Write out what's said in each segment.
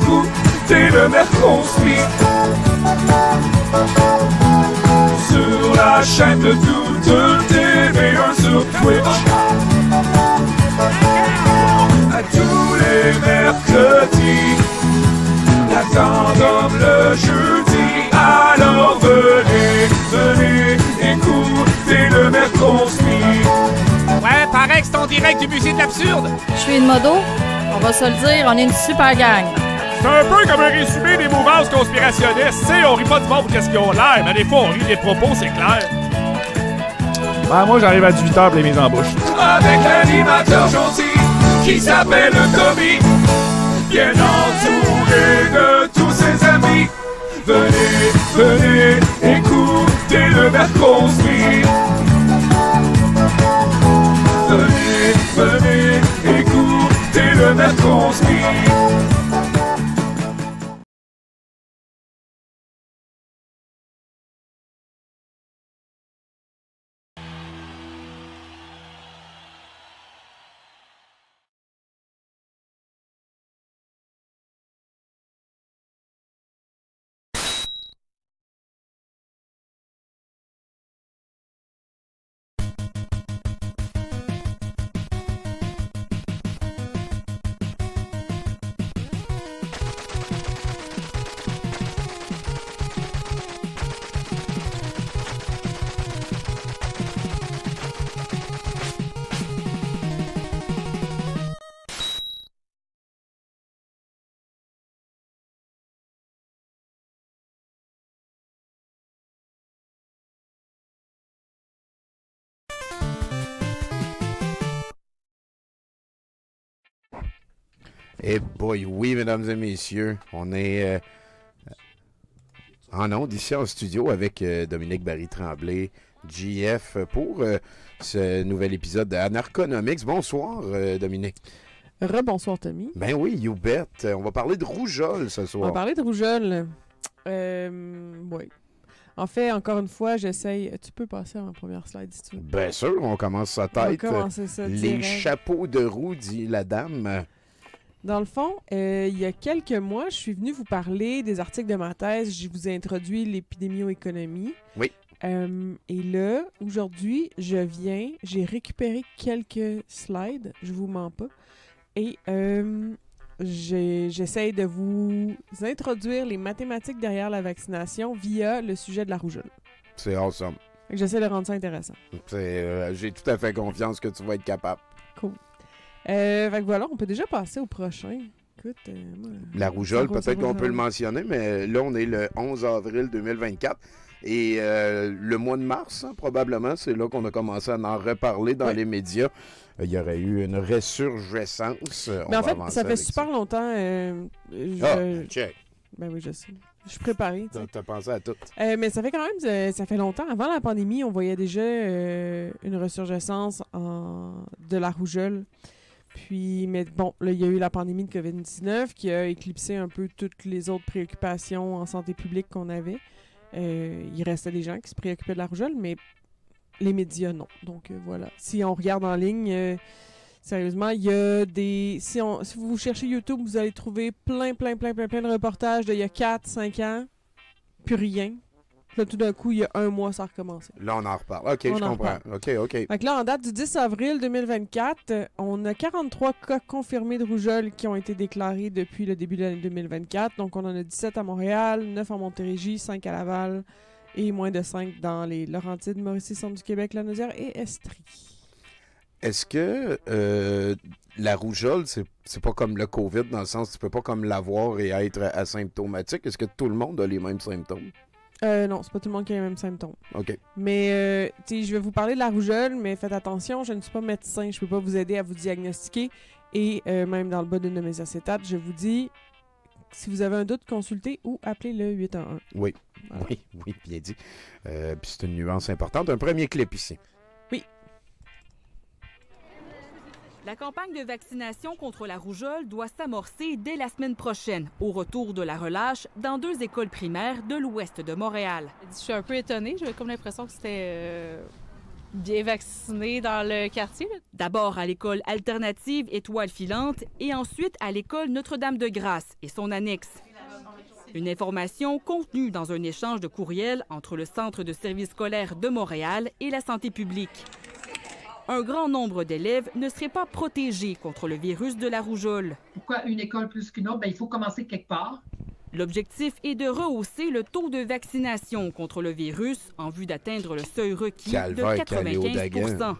Écoutez le mercredi sur la chaîne de toute TV1 sur Twitch. À tous les mercredis, la le jeudi, alors venez, venez écoutez le mercredi. construit. Ouais, pareil que c'est en direct du musée de l'absurde. Je suis une modo, on va se le dire, on est une super gang. C'est un peu comme un résumé des mouvances conspirationnistes. Tu on rit pas du monde qu'est-ce qu'ils ont l'air, mais des fois, on rit des propos, c'est clair. Ben, moi, j'arrive à 18h pour les mises en bouche. Avec l'animateur gentil qui s'appelle Tommy, bien entouré de tous ses amis. Venez, venez, écoutez le verre construit. Venez, venez, écoutez le verre construit. Eh boy, oui, mesdames et messieurs, on est euh, en ondes ici en studio avec euh, Dominique Barry-Tremblay, GF, pour euh, ce nouvel épisode d'Anarconomics. Bonsoir, Dominique. Rebonsoir, Tommy. Ben oui, you bet. On va parler de rougeole ce soir. On va parler de rougeole. oui. En fait, encore une fois, j'essaye. Tu peux passer à ma première slide si tu veux. Bien sûr, on commence sa tête. On commence ça Les chapeaux de roue, dit la dame. Dans le fond, euh, il y a quelques mois, je suis venue vous parler des articles de ma thèse. Je vous ai introduit l'épidémioéconomie. Oui. Euh, et là, aujourd'hui, je viens, j'ai récupéré quelques slides, je vous mens pas. Et euh, j'essaye de vous introduire les mathématiques derrière la vaccination via le sujet de la rougeole. C'est awesome. J'essaie de rendre ça intéressant. Euh, j'ai tout à fait confiance que tu vas être capable. Cool. Euh, voilà, on peut déjà passer au prochain. Euh, la rougeole, peut-être qu'on peut le mentionner, mais euh, là, on est le 11 avril 2024. Et le mois de mars, hein, probablement, c'est là qu'on a commencé à en reparler dans les médias. Il y aurait eu une ressurgescence. Mais ben, en fait, ça fait super longtemps. Je... Ah, ben je sais. Je suis préparée. t'as pensé à tout. mais ça fait quand même, ça fait longtemps. Avant la pandémie, on voyait déjà une ressurgescence de la rougeole. Puis, mais bon, il y a eu la pandémie de COVID-19 qui a éclipsé un peu toutes les autres préoccupations en santé publique qu'on avait. Euh, il restait des gens qui se préoccupaient de la rougeole, mais les médias, non. Donc, euh, voilà. Si on regarde en ligne, euh, sérieusement, il y a des... Si, si vous cherchez YouTube, vous allez trouver plein, plein, plein, plein, plein de reportages d'il y a 4, 5 ans. Plus rien. Là, tout d'un coup, il y a un mois, ça a recommencé. Là, on en reparle. OK, je comprends. OK, OK. Donc là, en date du 10 avril 2024, euh, on a 43 cas confirmés de rougeole qui ont été déclarés depuis le début de l'année 2024. Donc, on en a 17 à Montréal, 9 à Montérégie, 5 à Laval et moins de 5 dans les Laurentides, Mauricie, Centre du Québec, La et Estrie. Est-ce que euh, la rougeole, c'est, pas comme le COVID dans le sens, tu peux pas comme l'avoir et être asymptomatique? Est-ce que tout le monde a les mêmes symptômes? Euh, non, c'est pas tout le monde qui a les mêmes symptômes. OK. Mais, euh, tu sais, je vais vous parler de la rougeole, mais faites attention, je ne suis pas médecin, je peux pas vous aider à vous diagnostiquer. Et euh, même dans le bas d'une de mes acétates, je vous dis, si vous avez un doute, consultez ou appelez le 811. Oui, oui, oui, bien dit. Euh, puis c'est une nuance importante. Un premier clip ici. La campagne de vaccination contre la rougeole doit s'amorcer dès la semaine prochaine, au retour de la relâche, dans deux écoles primaires de l'ouest de Montréal. Je suis un peu étonnée, j'avais comme l'impression que c'était euh, bien vacciné dans le quartier. D'abord à l'école alternative Étoile filante et ensuite à l'école Notre-Dame-de-Grâce et son annexe. Une information contenue dans un échange de courriel entre le Centre de services scolaires de Montréal et la santé publique un grand nombre d'élèves ne seraient pas protégés contre le virus de la rougeole. Pourquoi une école plus qu'une autre? Ben, il faut commencer quelque part. L'objectif est de rehausser le taux de vaccination contre le virus en vue d'atteindre le seuil requis de 95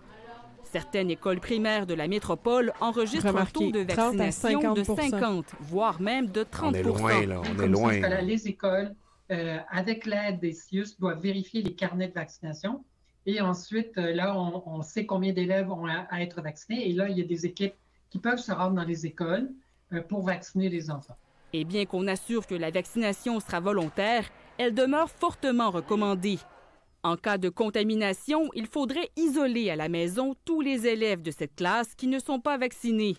Certaines écoles primaires de la métropole enregistrent un taux de vaccination de 50, voire même de 30 On est loin, là. On est loin. les écoles, euh, avec l'aide des CIUS, doivent vérifier les carnets de vaccination et ensuite, euh, là, on, sait combien d'élèves ont à, être vaccinés. Et là, il y a des équipes qui peuvent se rendre dans les écoles euh, pour vacciner les enfants. Et bien qu'on assure que la vaccination sera volontaire, elle demeure fortement recommandée. En cas de contamination, il faudrait isoler à la maison tous les élèves de cette classe qui ne sont pas vaccinés.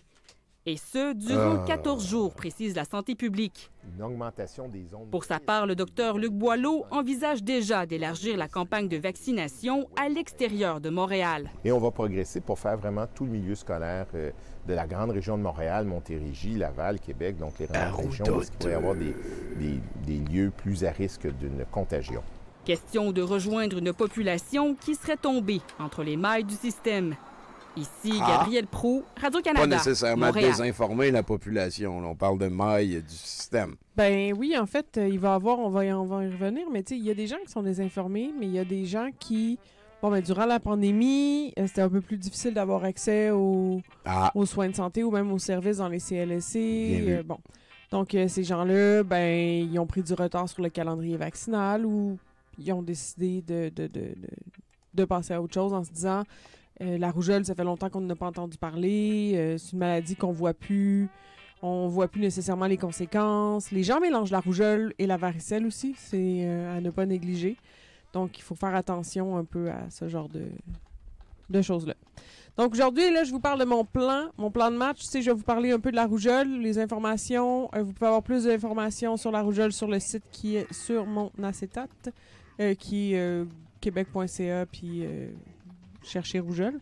Et ce, durant 14 ah. jours, précise la santé publique. Une augmentation des Pour sa part, le docteur Luc Boileau envisage déjà d'élargir la campagne de vaccination à l'extérieur de Montréal. Et on va progresser pour faire vraiment tout le milieu scolaire euh, de la grande région de Montréal, Montérégie, Laval, Québec, donc les régions, où il pourrait y avoir des, des, des lieux plus à risque d'une contagion. Question de rejoindre une population qui serait tombée entre les mailles du système. Ici ah! Gabriel Radio-Canada. Pas nécessairement désinformer la population. on parle de maille du système. Ben oui, en fait, euh, il va avoir, on va, on va y revenir, mais tu sais, il y a des gens qui sont désinformés, mais il y a des gens qui. Bon, mais ben, durant la pandémie, euh, c'était un peu plus difficile d'avoir accès aux, ah! aux, soins de santé ou même aux services dans les CLSC. Euh, bon. Donc, ces gens-là, ben, ils ont pris du retard sur le calendrier vaccinal ou ils ont décidé de, de, de, de de passer à autre chose en se disant euh, la rougeole, ça fait longtemps qu'on n'a pas entendu parler. Euh, c'est une maladie qu'on voit plus. On voit plus nécessairement les conséquences. Les gens mélangent la rougeole et la varicelle aussi. C'est euh, à ne pas négliger. Donc, il faut faire attention un peu à ce genre de, choses-là. Donc aujourd'hui, là, je vous parle de mon plan, mon plan de match. Tu je vais vous parler un peu de la rougeole, les informations. vous pouvez avoir plus d'informations sur la rougeole sur le site qui est sur mon acétate, qui est québec.ca, puis chercher rougeole.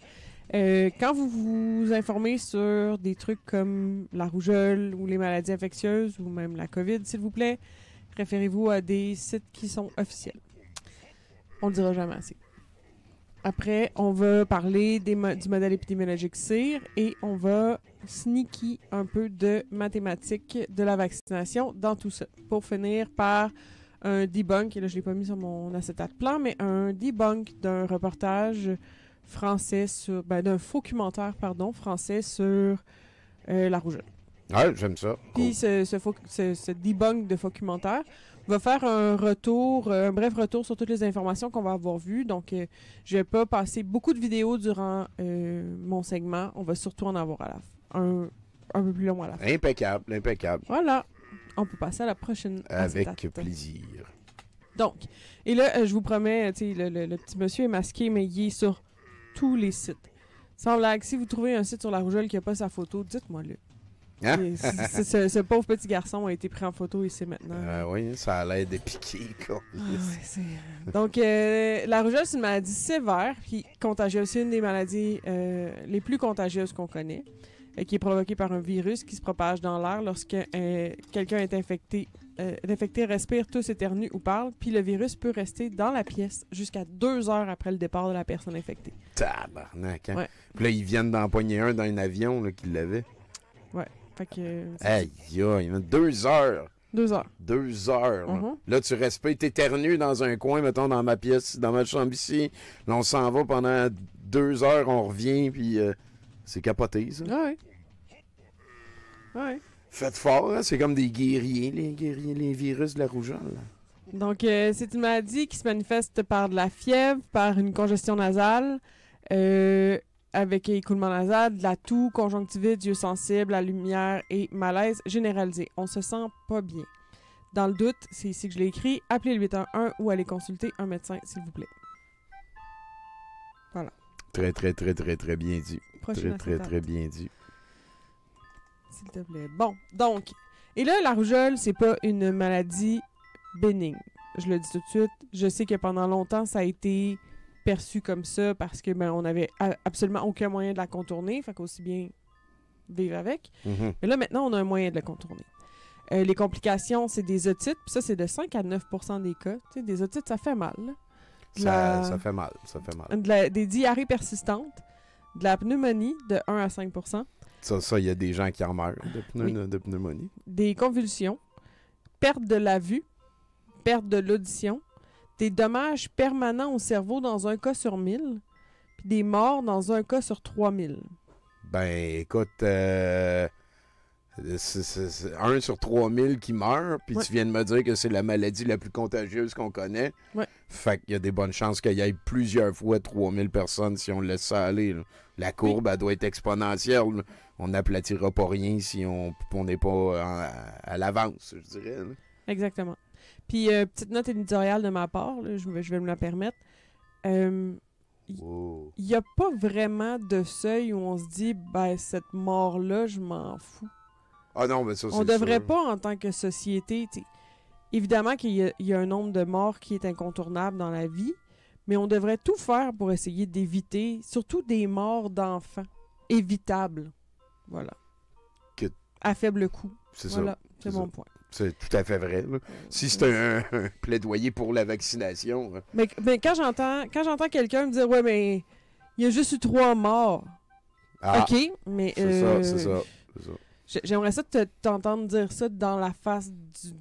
Euh, quand vous vous informez sur des trucs comme la rougeole ou les maladies infectieuses ou même la COVID, s'il vous plaît, référez-vous à des sites qui sont officiels. On ne dira jamais assez. Après, on va parler du modèle épidémiologique CIR et on va sneaky un peu de mathématiques de la vaccination dans tout ça. Pour finir par un debunk, et là je l'ai pas mis sur mon acetate plan, mais un debunk d'un reportage français sur. Ben, d'un documentaire, pardon, français sur euh, la rougeole. Ah, j'aime ça. Puis ce, ce, ce, debunk de documentaire va faire un retour, euh, un bref retour sur toutes les informations qu'on va avoir vues. Donc, euh, je vais pas passer beaucoup de vidéos durant euh, mon segment. On va surtout en avoir à la un, un peu plus long à la fin. Impeccable, impeccable. Voilà. On peut passer à la prochaine. Avec plaisir. Donc, et là, je vous promets, le, le, le, petit monsieur est masqué, mais il est sur les sites. Sans blague, si vous trouvez un site sur la rougeole qui n'a pas sa photo, dites-moi-le. Hein? ce, pauvre petit garçon a été pris en photo ici maintenant. Euh, oui, ça a l'air de Ah, euh, Donc, euh, la rougeole, c'est une maladie sévère puis contagieuse. C'est une des maladies les plus contagieuses qu'on connaît, et qui est provoquée par un virus qui se propage dans l'air lorsque quelqu'un est infecté euh, l'infecté respire, tous éternue ou parle, puis le virus peut rester dans la pièce jusqu'à deux heures après le départ de la personne infectée. Tabarnak, hein? Puis là, ils viennent d'empoigner un dans un avion là, l'avaient. l'avait. Ouais. Fait que. Aïe, euh, aïe, deux heures! Deux heures. Deux heures. Là, mhm. tu respires, t'éternues dans un coin, mettons, dans ma pièce, dans ma chambre ici. Là, on s'en va pendant deux heures, on revient, puis euh, c'est capoté, ça. Ouais. Ah ouais. Ah Faites fort, hein. c'est comme des guerriers, les guerriers, les virus de la rougeole. Donc, euh, c'est une maladie qui se manifeste par de la fièvre, par une congestion nasale, euh, avec écoulement nasal, de la toux, conjonctivite, yeux sensibles, la lumière et malaise généralisé. On se sent pas bien. Dans le doute, c'est ici que je l'ai écrit, appelez le 811 ou allez consulter un médecin, s'il vous plaît. Voilà. Très, très, très, très, très bien dit. très, très, très bien dit. S'il te plaît. Bon, donc, et là, la rougeole, c'est pas une maladie bénigne. Je le dis tout de suite. Je sais que pendant longtemps, ça a été perçu comme ça parce que ben, on avait absolument aucun moyen de la contourner. Fait aussi bien vivre avec. Mm-hmm. Mais là, maintenant, on a un moyen de la contourner. Euh, les complications, c'est des otites. Puis ça, c'est de 5 à 9 des cas. des otites, ça fait mal. Ça, fait mal. Ça fait mal. Des diarrhées persistantes, de la pneumonie de 1 à 5 ça, ça, il y a des gens qui en meurent de, pneumonie. Des convulsions, perte de la vue, perte de l'audition, des dommages permanents au cerveau dans un cas sur mille, puis des morts dans un cas sur trois mille. Ben, écoute, euh, c'est un sur 3000 qui meurt, puis tu viens de me dire que c'est la maladie la plus contagieuse qu'on connaît. Ouais. Fait qu'il y a des bonnes chances qu'il y ait plusieurs fois 3000 personnes si on laisse ça aller. La courbe, elle doit être exponentielle. On n'aplatira pas rien si on n'est pas à, l'avance, je dirais. Exactement. Puis, euh, petite note éditoriale de ma part, je, vais, je vais me la permettre. il euh, n'y a pas vraiment de seuil où on se dit, ben, cette mort-là, je m'en fous. Ah on ne On devrait pas, en tant que société, évidemment qu'il y, a un nombre de morts qui est incontournable dans la vie, mais on devrait tout faire pour essayer d'éviter, surtout des morts d'enfants, évitables. Voilà. À faible coût. C'est ça. C'est mon point. C'est tout à fait vrai. Euh, si c'est un, plaidoyer pour la vaccination. Hein. Mais, mais quand j'entends quand j'entends quelqu'un me dire Ouais, mais il y a juste eu trois morts. Ah, OK, mais. c'est ça. C'est euh, ça. J'aimerais ça t'entendre dire ça dans la face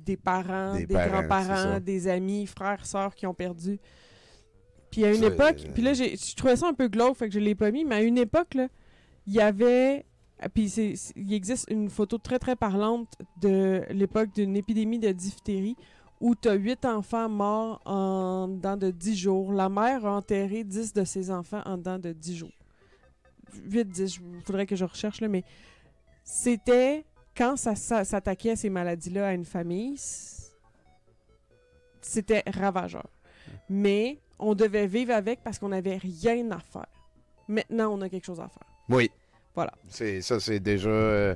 des parents, des, grands-parents, des amis, frères, sœurs qui ont perdu. Puis à une époque, euh, puis là, je trouvais ça un peu glauque, fait que je l'ai pas mis, mais à une époque, il y avait. Puis il existe une photo très, très parlante de l'époque d'une épidémie de diphtérie où tu as huit enfants morts en dans de dix jours. La mère a enterré dix de ses enfants en dedans de dix jours. Huit, dix, je voudrais que je recherche, là, mais c'était quand ça, s'attaquait à ces maladies-là à une famille, c'était ravageur. Hmm. Mais on devait vivre avec parce qu'on n'avait rien à faire. Maintenant, on a quelque chose à faire. Oui. Voilà. C'est ça, c'est déjà. Euh,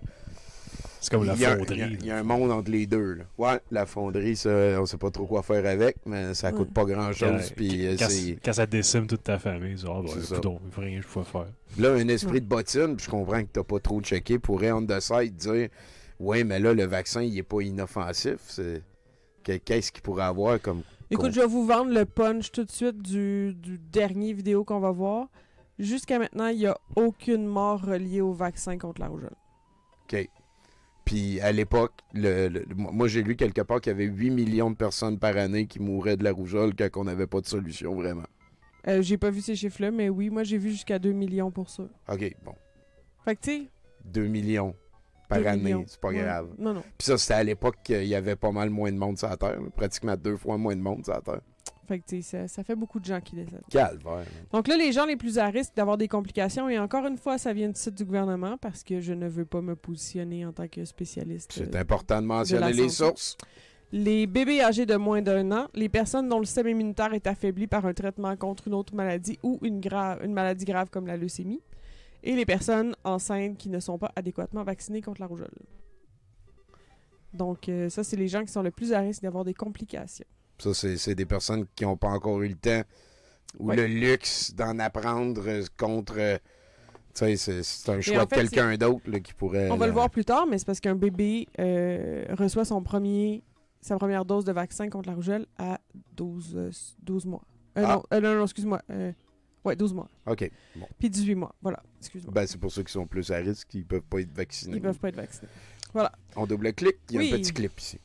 c'est comme la fonderie. Il y, a un monde entre les deux. Ouais, la fonderie, ça, on sait pas trop quoi faire avec, mais ça coûte pas grand-chose. Quand, euh, quand, ça décime toute ta famille, ben, tu il donc, rien je peux faire. Là, un esprit de bottine, je comprends que t'as pas trop checké, pourrait on ça et dire Ouais, mais là, le vaccin, il est pas inoffensif. Qu'est-ce qu'il pourrait avoir comme. Écoute, je vais vous vendre le punch tout de suite du, dernier vidéo qu'on va voir. Jusqu'à maintenant, il n'y a aucune mort reliée au vaccin contre la rougeole. OK. Puis à l'époque, le, moi j'ai lu quelque part qu'il y avait 8 millions de personnes par année qui mouraient de la rougeole quand on n'avait pas de solution vraiment. Euh, j'ai pas vu ces chiffres-là, mais oui, moi j'ai vu jusqu'à 2 millions pour ça. OK, bon. Fait que tu 2 millions par année, c'est pas grave. Non, non. Puis ça, c'était à l'époque qu'il y avait pas mal moins de monde sur la Terre, pratiquement deux fois moins de monde sur la Terre ça, fait beaucoup de gens qui décèdent. Calvaire. Donc là, les gens les plus à risque d'avoir des complications, et encore une fois, ça vient du site du gouvernement parce que je ne veux pas me positionner en tant que spécialiste. C'est euh, important de mentionner les sources. Les bébés âgés de moins d'un an, les personnes dont le système immunitaire est affaibli par un traitement contre une autre maladie ou une, grave, une maladie grave comme la leucémie, et les personnes enceintes qui ne sont pas adéquatement vaccinées contre la rougeole. Donc, euh, ça, c'est les gens qui sont le plus à risque d'avoir des complications. Ça, c'est des personnes qui n'ont pas encore eu le temps ou le luxe d'en apprendre euh, contre. Euh, tu sais, c'est un choix de quelqu'un d'autre qui pourrait. On va le voir plus tard, mais c'est parce qu'un bébé euh, reçoit son premier, sa première dose de vaccin contre la rougeole à 12, 12 mois. Ah. non, non, excuse-moi. ouais, 12 mois. OK. Puis 18 mois. Voilà, excuse-moi. Ben, c'est pour ceux qui sont plus à risque, qui ne peuvent pas être vaccinés. Ils ne peuvent pas être vaccinés. Voilà. On double-clique, il y a un petit clip ici.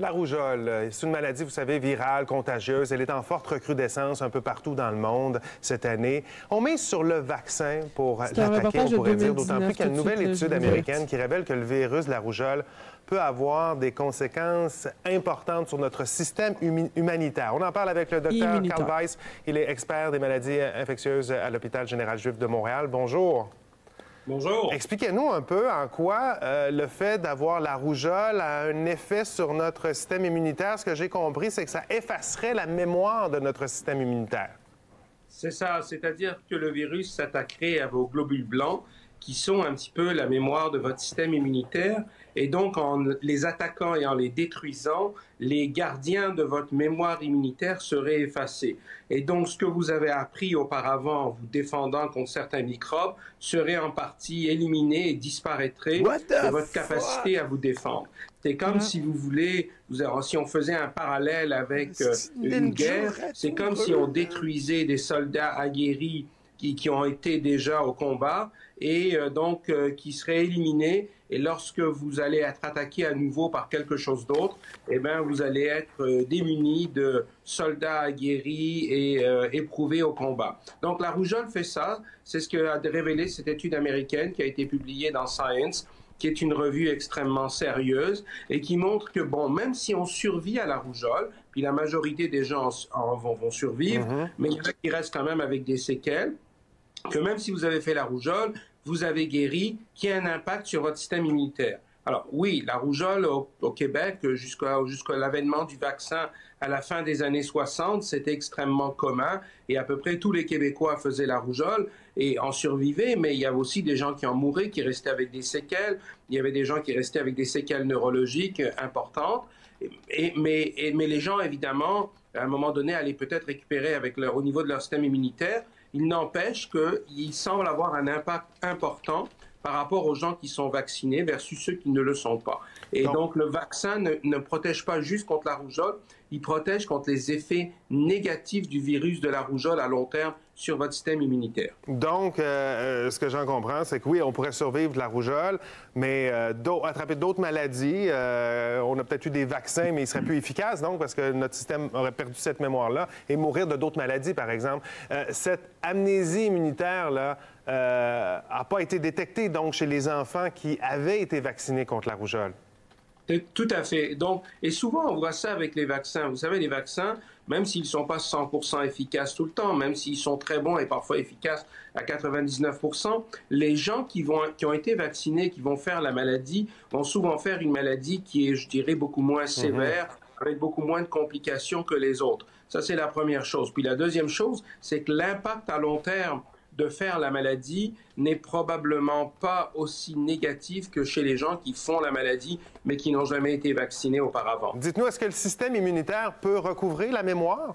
La rougeole, euh, c'est une maladie, vous savez, virale, contagieuse. Elle est en forte recrudescence un peu partout dans le monde cette année. On met sur le vaccin pour l'attaquer, on pourrait dire, d'autant plus qu'il y a une nouvelle étude américaine qui révèle que le virus de la rougeole peut avoir des conséquences importantes sur notre système humanitaire. On en parle avec le docteur Carl Weiss. Il est expert des maladies euh, infectieuses à l'hôpital général juif de Montréal. Bonjour. Bonjour. Expliquez-nous un peu en quoi euh, le fait d'avoir la rougeole a un effet sur notre système immunitaire. Ce que j'ai compris, c'est que ça effacerait la mémoire de notre système immunitaire. C'est ça, c'est-à-dire que le virus s'attaquerait à vos globules blancs qui sont un petit peu la mémoire de votre système immunitaire. Et donc, en les attaquant et en les détruisant, les gardiens de votre mémoire immunitaire seraient effacés. Et donc, ce que vous avez appris auparavant en vous défendant contre certains microbes serait en partie éliminé et disparaîtrait de votre capacité à vous défendre. C'est comme si vous voulez, si on faisait un parallèle avec euh, une guerre, c'est comme si on détruisait des soldats aguerris qui, qui ont été déjà au combat et euh, donc euh, qui serait éliminé. Et lorsque vous allez être attaqué à nouveau par quelque chose d'autre, eh bien, vous allez être euh, démuni de soldats aguerris et éprouvés au combat. Donc la rougeole fait ça. C'est ce que a révélé cette étude américaine qui a été publiée dans Science qui est une revue extrêmement sérieuse et qui montre que, bon, même si on survit à la rougeole, puis la majorité des gens en, vont, survivre, mm-hmm. mais il y en a qui restent quand même avec des séquelles, que même si vous avez fait la rougeole, vous avez guéri, qui a un impact sur votre système immunitaire. Alors oui, la rougeole au, Québec, jusqu'à l'avènement du vaccin à la fin des années 60, c'était extrêmement commun et à peu près tous les Québécois faisaient la rougeole et en survivaient, mais il y avait aussi des gens qui en mouraient, qui restaient avec des séquelles, il y avait des gens qui restaient avec des séquelles neurologiques euh, importantes, mais, les gens, évidemment, à un moment donné, allaient peut-être récupérer avec au niveau de leur système immunitaire, il n'empêche qu'il semble avoir un impact important par rapport aux gens qui sont vaccinés versus ceux qui ne le sont pas. Et donc le vaccin ne, protège pas juste contre la rougeole, il protège contre les effets négatifs du virus de la rougeole à long terme sur votre système immunitaire. Donc, euh, euh, ce que j'en comprends, c'est que oui, on pourrait survivre de la rougeole, mais euh, attraper d'autres maladies, on a peut-être eu des vaccins, mais ils seraient plus efficaces, donc, parce que notre système aurait perdu cette mémoire-là et mourir de d'autres maladies, par exemple. cette amnésie immunitaire-là n'a pas été détectée, donc, chez les enfants qui avaient été vaccinés contre la rougeole. Tout à fait. Donc, et souvent, on voit ça avec les vaccins. Vous savez, les vaccins, même s'ils ne sont pas 100% efficaces tout le temps, même s'ils sont très bons et parfois efficaces à 99%, les gens qui, vont, qui ont été vaccinés, qui vont faire la maladie, vont souvent faire une maladie qui est, je dirais, beaucoup moins mhm. sévère, avec beaucoup moins de complications que les autres. Ça, c'est la première chose. Puis la deuxième chose, c'est que l'impact à long terme de faire la maladie n'est probablement pas aussi négatif que chez les gens qui font la maladie mais qui n'ont jamais été vaccinés auparavant. Dites-nous, est-ce que le système immunitaire peut recouvrir la mémoire?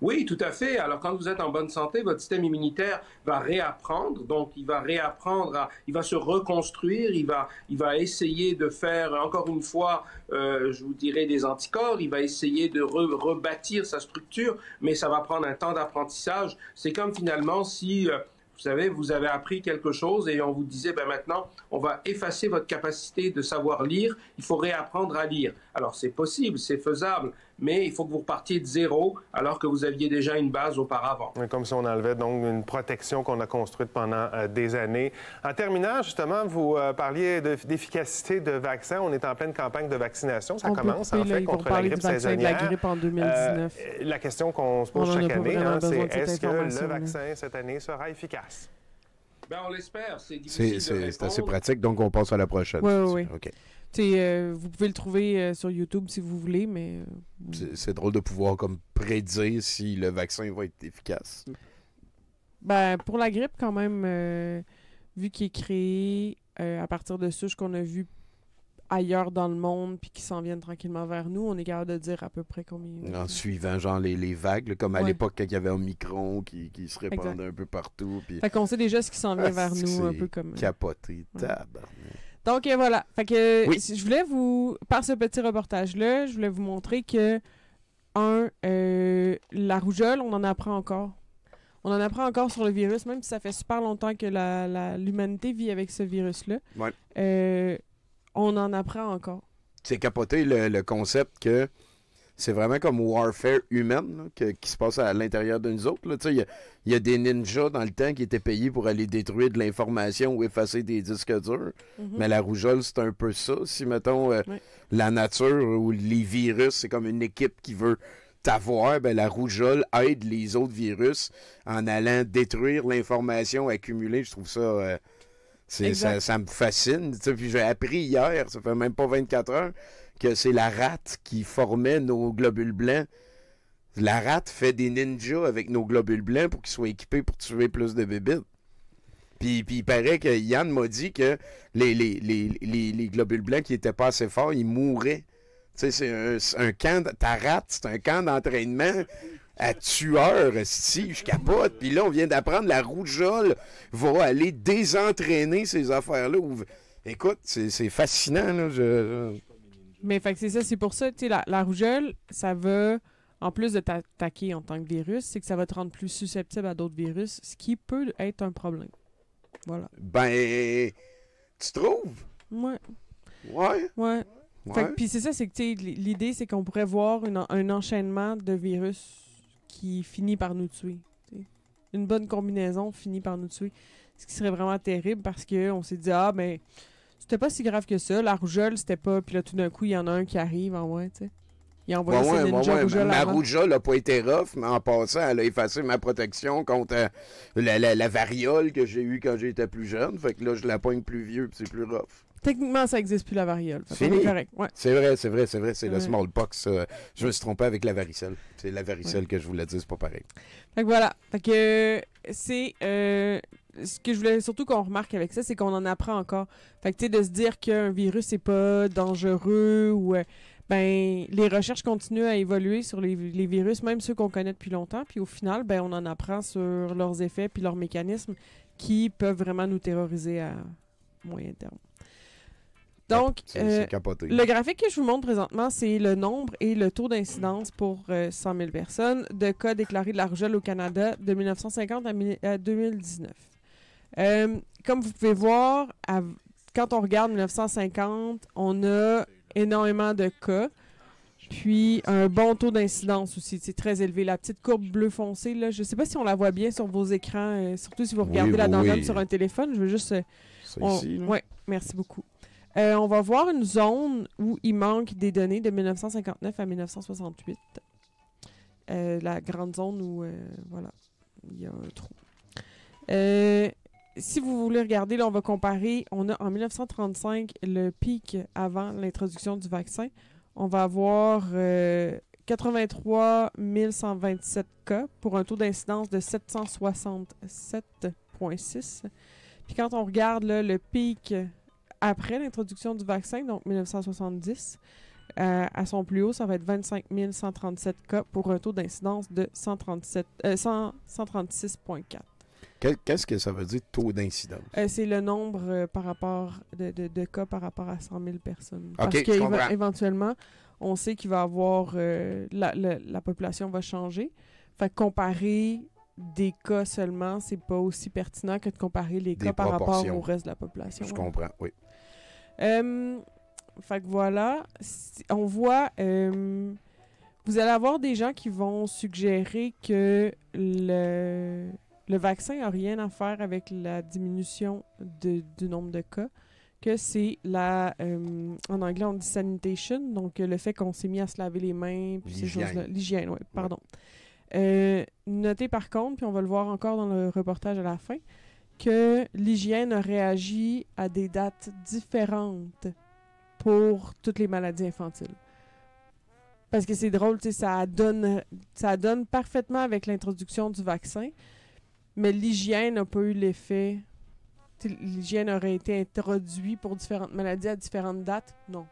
Oui, tout à fait. Alors quand vous êtes en bonne santé, votre système immunitaire va réapprendre, donc il va réapprendre, à, il va se reconstruire, il va, il va essayer de faire, encore une fois, euh, je vous dirais, des anticorps, il va essayer de rebâtir sa structure, mais ça va prendre un temps d'apprentissage. C'est comme finalement si... Euh, vous savez, vous avez appris quelque chose et on vous disait, ben maintenant, on va effacer votre capacité de savoir lire, il faut réapprendre à lire. Alors c'est possible, c'est faisable, mais il faut que vous repartiez de zéro alors que vous aviez déjà une base auparavant. comme si on enlevait donc une protection qu'on a construite pendant euh, des années. En terminant, justement, vous euh, parliez d'efficacité de, vaccin. vaccins. On est en pleine campagne de vaccination. Ça commence, en fait, contre la grippe saisonnière. la en 2019. Euh, la question qu'on se pose chaque année, hein, c'est est-ce que le vaccin cette année sera efficace? Bien, on l'espère. C'est assez pratique, donc on passe à la prochaine. Oui, oui. OK. Euh, vous pouvez le trouver euh, sur YouTube si vous voulez, mais. Euh, c'est drôle de pouvoir comme prédire si le vaccin va être efficace. Ben, pour la grippe, quand même, vu qu'il est créé à partir de souches qu'on a vues ailleurs dans le monde puis qui s'en viennent tranquillement vers nous, on est capable de dire à peu près combien. En suivant, genre, les, les vagues, comme à l'époque quand il y avait un micron qui, qui se répandait un peu partout. Puis... Fait qu'on sait déjà ce qui s'en vient ah, vers nous, un peu comme. Capoté, donc euh, voilà. Fait que je voulais vous, par ce petit reportage-là, je voulais vous montrer que, un, euh, la rougeole, on en apprend encore. On en apprend encore sur le virus, même si ça fait super longtemps que l'humanité vit avec ce virus-là. Ouais. Euh, on en apprend encore. C'est capoté le, le, concept que c'est vraiment comme warfare humaine qui se passe à l'intérieur de nous autres. Il y, a des ninjas dans le temps qui étaient payés pour aller détruire de l'information ou effacer des disques durs. Mhm. Mais la rougeole, c'est un peu ça. Si, mettons, euh, la nature ou les virus, c'est comme une équipe qui veut t'avoir, ben, la rougeole aide les autres virus en allant détruire l'information accumulée. Je trouve ça... Euh, ça, me fascine. Puis j'ai appris hier, ça fait même pas 24 heures, que c'est la rate qui formait nos globules blancs. La rate fait des ninjas avec nos globules blancs pour qu'ils soient équipés pour tuer plus de bébés. Puis, il paraît que Yann m'a dit que les, les, globules blancs qui n'étaient pas assez forts, ils mouraient. Tu sais, c'est un, camp, de, ta rate, c'est un camp d'entraînement à tueur, si, je capote. Puis là, on vient d'apprendre la rougeole va aller désentraîner ces affaires-là. Écoute, c'est fascinant, là. je... Mais c'est ça, c'est pour ça, tu sais, la, rougeole, ça va, en plus de t'attaquer en tant que virus, c'est que ça va te rendre plus susceptible à d'autres virus, ce qui peut être un problème. Voilà. Ben, tu trouves? Ouais. Ouais. Ouais. Puis c'est ça, c'est que l'idée, c'est qu'on pourrait voir un enchaînement de virus qui finit par nous tuer. Une bonne combinaison finit par nous tuer. Ce qui serait vraiment terrible parce qu'on s'est dit, ah, ben, c'était pas si grave que ça. La rougeole, c'était pas. Puis là, tout d'un coup, il y en a un qui arrive en ah vrai, tu sais. Il envoie une ouais, rougeole Ma, rougeole n'a pas été rough, mais en passant, elle a effacé ma protection contre euh, la, la, la, variole que j'ai eue quand j'étais plus jeune. Fait que là, je la pogne plus vieux, puis c'est plus rough. Techniquement, ça n'existe plus la variole. C'est vrai, c'est vrai, c'est vrai. C'est le smallpox. Euh, je me suis trompé avec la varicelle. C'est la varicelle que je voulais dire, c'est pas pareil. Donc, voilà. c'est. Euh, ce que je voulais surtout qu'on remarque avec ça, c'est qu'on en apprend encore. Fait que tu sais, de se dire qu'un virus, c'est pas dangereux ou. Euh, ben, les recherches continuent à évoluer sur les, virus, même ceux qu'on connaît depuis longtemps. Puis au final, ben, on en apprend sur leurs effets puis leurs mécanismes qui peuvent vraiment nous terroriser à moyen terme. Donc, ah, euh, le graphique que je vous montre présentement, c'est le nombre et le taux d'incidence pour 100 euh, 000 personnes de cas déclarés de la rougeole au Canada de 1950 à, 2019. Euh, comme vous pouvez voir, quand on regarde 1950, on a énormément de cas, puis un bon taux d'incidence aussi, c'est très élevé. La petite courbe bleue foncée, je ne sais pas si on la voit bien sur vos écrans, surtout si vous regardez la oui. sur un téléphone. Je veux juste... ouais, merci beaucoup. Euh, on va voir une zone où il manque des données de 1959 à 1968. Euh, la grande zone où, euh, voilà, il y a un trou. si vous voulez regarder, là, on va comparer. On a en 1935 le pic avant l'introduction du vaccin. On va avoir 83 127 cas pour un taux d'incidence de 767,6. Puis quand on regarde là, le pic après l'introduction du vaccin, donc 1970, euh, à son plus haut, ça va être 25 137 cas pour un taux d'incidence de 137, 136,4. Euh, qu'est-ce que ça veut dire taux d'incidence? Euh, c'est le nombre par rapport de, cas par rapport à 100 000 personnes. Parce qu'éventuellement, on sait qu'il va avoir la, population va changer. Fait comparer des cas seulement, c'est pas aussi pertinent que de comparer les cas par rapport au reste de la population. Je comprends, oui. Euh, fait que voilà, on voit, euh, vous allez avoir des gens qui vont suggérer que le, vaccin n'a rien à faire avec la diminution du nombre de cas, que c'est la, euh, en anglais on dit sanitation, donc le fait qu'on s'est mis à se laver les mains, puis ces choses-là, l'hygiène, oui, pardon. Euh, notez par contre, puis on va le voir encore dans le reportage à la fin, que l'hygiène a réagi à des dates différentes pour toutes les maladies infantiles. Parce que c'est drôle, ça donne, ça donne parfaitement avec l'introduction du vaccin, mais l'hygiène n'a pas eu l'effet. L'hygiène aurait été introduite pour différentes maladies à différentes dates? Non.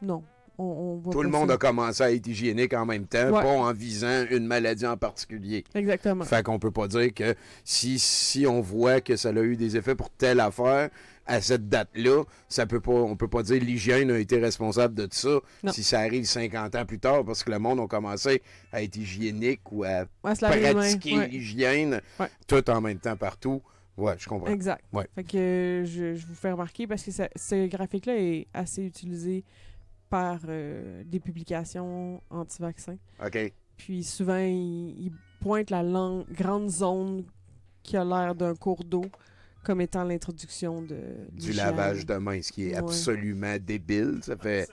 Non. Tout le monde a commencé à être hygiénique en même temps, pas en visant une maladie en particulier. Exactement. Fait qu'on peut pas dire que si, si on voit que ça a eu des effets pour telle affaire, à cette date-là, ça peut pas, on peut pas dire l'hygiène a été responsable de tout ça si ça arrive 50 ans plus tard parce que le monde a commencé à être hygiénique ou à, pratiquer l'hygiène tout en même temps partout. Ouais, je comprends. Exact. Fait que je, vous fais remarquer parce que ce graphique-là est assez utilisé par euh, des publications anti-vaccins. OK. Puis souvent, ils pointent la langue, grande zone qui a l'air d'un cours d'eau comme étant l'introduction de du lavage de mains, ce qui est absolument débile. Ça ah, fait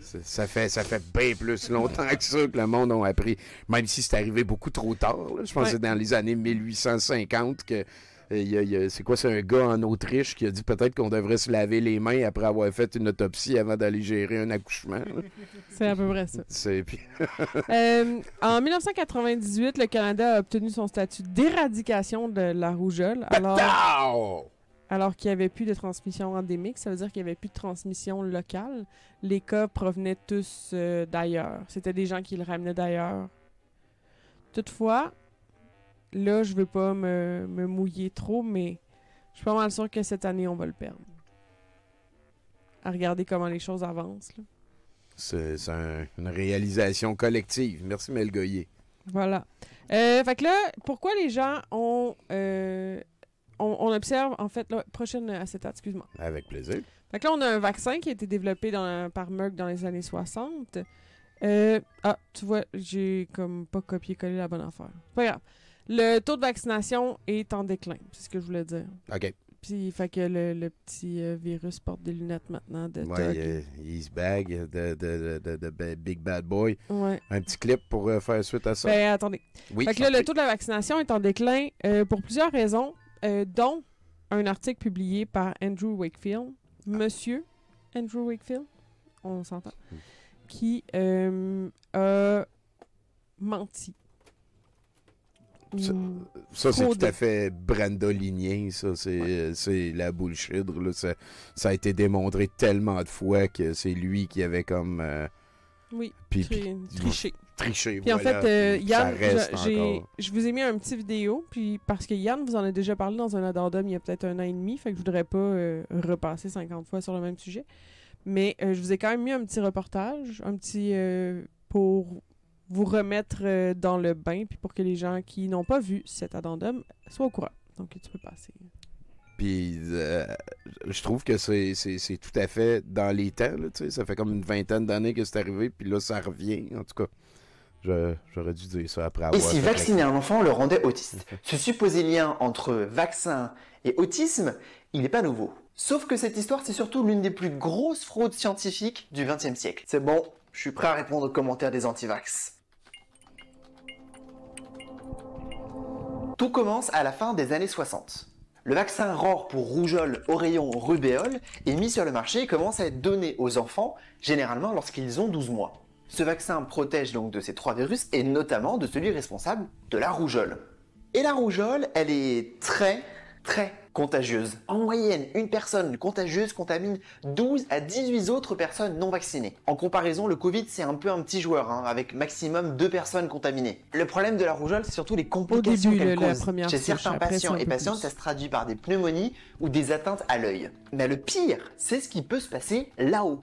ça fait ça fait bien plus longtemps que ça que le monde a appris. Même si c'est arrivé beaucoup trop tard. Je pense que c'est dans les années 1850 que c'est quoi, c'est un gars en Autriche qui a dit peut-être qu'on devrait se laver les mains après avoir fait une autopsie avant d'aller gérer un accouchement. C'est à peu près ça. Euh, en 1998, le Canada a obtenu son statut d'éradication de la rougeole. Alors, alors qu'il n'y avait plus de transmission endémique, ça veut dire qu'il n'y avait plus de transmission locale. Les cas provenaient tous euh, d'ailleurs. C'était des gens qui le ramenaient d'ailleurs. Toutefois, là, je veux pas me, mouiller trop, mais je suis pas mal sûr que cette année, on va le perdre. À regarder comment les choses avancent. C'est, une réalisation collective. Merci, Mel Goyer. Voilà. Euh, fait que là, pourquoi les gens ont. Euh, on, observe, en fait, la prochaine acétate, excuse-moi. Avec plaisir. Fait que là, on a un vaccin qui a été développé par Merck dans les années 60. Euh, ah, tu vois, j'ai comme pas copié-collé la bonne affaire. Pas grave. Le taux de vaccination est en déclin, c'est ce que je voulais dire. OK. Puis, fait que le, petit euh, virus porte des lunettes maintenant de euh, il se bague de, de, de, Big Bad Boy. Ouais. Un petit clip pour euh, faire suite à ça. Ben, attendez. Oui, fait que le taux de la vaccination est en déclin pour plusieurs raisons, dont un article publié par Andrew Wakefield, ah. Monsieur Andrew Wakefield, on s'entend, hmm. qui a menti Mm. Ça, c'est tout à fait brandolinien, ça. C'est la boule Là. Ça, a été démontré tellement de fois que c'est lui qui avait comme. Euh, oui, puis, triché. Triché, puis en fait, euh, Yann, je vous ai mis un petit vidéo, puis parce que Yann vous en a déjà parlé dans un addendum il y a peut-être un an et demi, fait que je voudrais pas euh, repasser 50 fois sur le même sujet. Mais je vous ai quand même mis un petit reportage, un petit pour vous remettre euh, dans le bain, puis pour que les gens qui n'ont pas vu cet addendum soient au courant. Donc, tu peux passer. Puis, euh, je trouve que c'est, tout à fait dans les temps, tu sais. Ça fait comme une vingtaine d'années que c'est arrivé, puis là, ça revient, en tout cas. j'aurais dû dire ça après avoir... Et si vacciner un enfant le rendait autiste Ce supposé lien entre vaccin et autisme, il n'est pas nouveau. Sauf que cette histoire, c'est surtout l'une des plus grosses fraudes scientifiques du XXe siècle. C'est bon, je suis prêt à répondre aux commentaires des antivax. Tout commence à la fin des années 60. Le vaccin ROR pour rougeole, oreillon, rubéole est mis sur le marché et commence à être donné aux enfants, généralement lorsqu'ils ont 12 mois. Ce vaccin protège donc de ces trois virus et notamment de celui responsable de la rougeole. Et la rougeole, elle est très très contagieuse. En moyenne, une personne contagieuse contamine 12 à 18 autres personnes non vaccinées. En comparaison, le Covid, c'est un peu un petit joueur, hein, avec maximum deux personnes contaminées. Le problème de la rougeole, c'est surtout les complications qu'elle cause. Chez certains patients et patientes, ça se traduit par des pneumonies ou des atteintes à l'œil. Mais le pire, c'est ce qui peut se passer là-haut.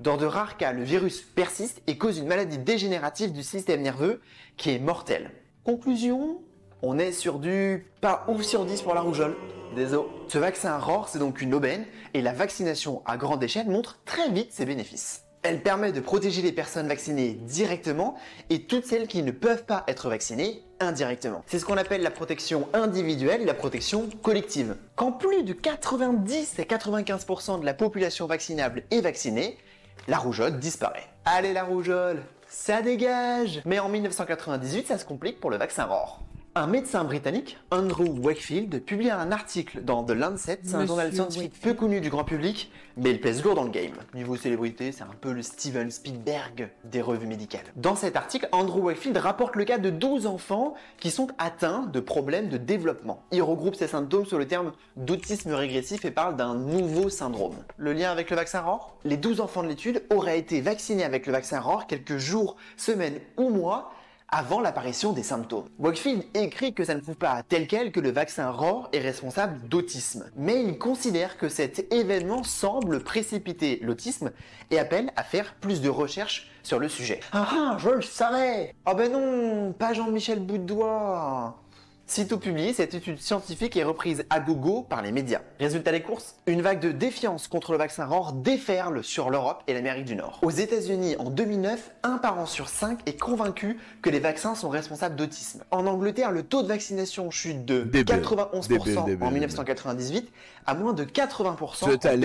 Dans de rares cas, le virus persiste et cause une maladie dégénérative du système nerveux qui est mortelle. Conclusion, on est sur du pas ouf sur 10 pour la rougeole. Désolé. Ce vaccin ROR, c'est donc une aubaine et la vaccination à grande échelle montre très vite ses bénéfices. Elle permet de protéger les personnes vaccinées directement et toutes celles qui ne peuvent pas être vaccinées indirectement. C'est ce qu'on appelle la protection individuelle et la protection collective. Quand plus de 90 à 95% de la population vaccinable est vaccinée, la rougeole disparaît. Allez la rougeole, ça dégage Mais en 1998, ça se complique pour le vaccin ROR. Un médecin britannique, Andrew Wakefield, publie un article dans The Lancet, un journal scientifique peu connu du grand public, mais il pèse lourd dans le game. Niveau célébrité, c'est un peu le Steven Spielberg des revues médicales. Dans cet article, Andrew Wakefield rapporte le cas de 12 enfants qui sont atteints de problèmes de développement. Il regroupe ces symptômes sous le terme d'autisme régressif et parle d'un nouveau syndrome. Le lien avec le vaccin ROR Les 12 enfants de l'étude auraient été vaccinés avec le vaccin ROR quelques jours, semaines ou mois avant l'apparition des symptômes. Wakefield écrit que ça ne prouve pas tel quel que le vaccin ROR est responsable d'autisme, mais il considère que cet événement semble précipiter l'autisme et appelle à faire plus de recherches sur le sujet. Ah ah, je le savais Ah ben non, pas Jean-Michel Boudoir Sitôt publié, cette étude scientifique est reprise à gogo par les médias. Résultat des courses Une vague de défiance contre le vaccin rare déferle sur l'Europe et l'Amérique du Nord. Aux États-Unis, en 2009, un parent sur cinq est convaincu que les vaccins sont responsables d'autisme. En Angleterre, le taux de vaccination chute de 91% en 1998 à moins de 80% en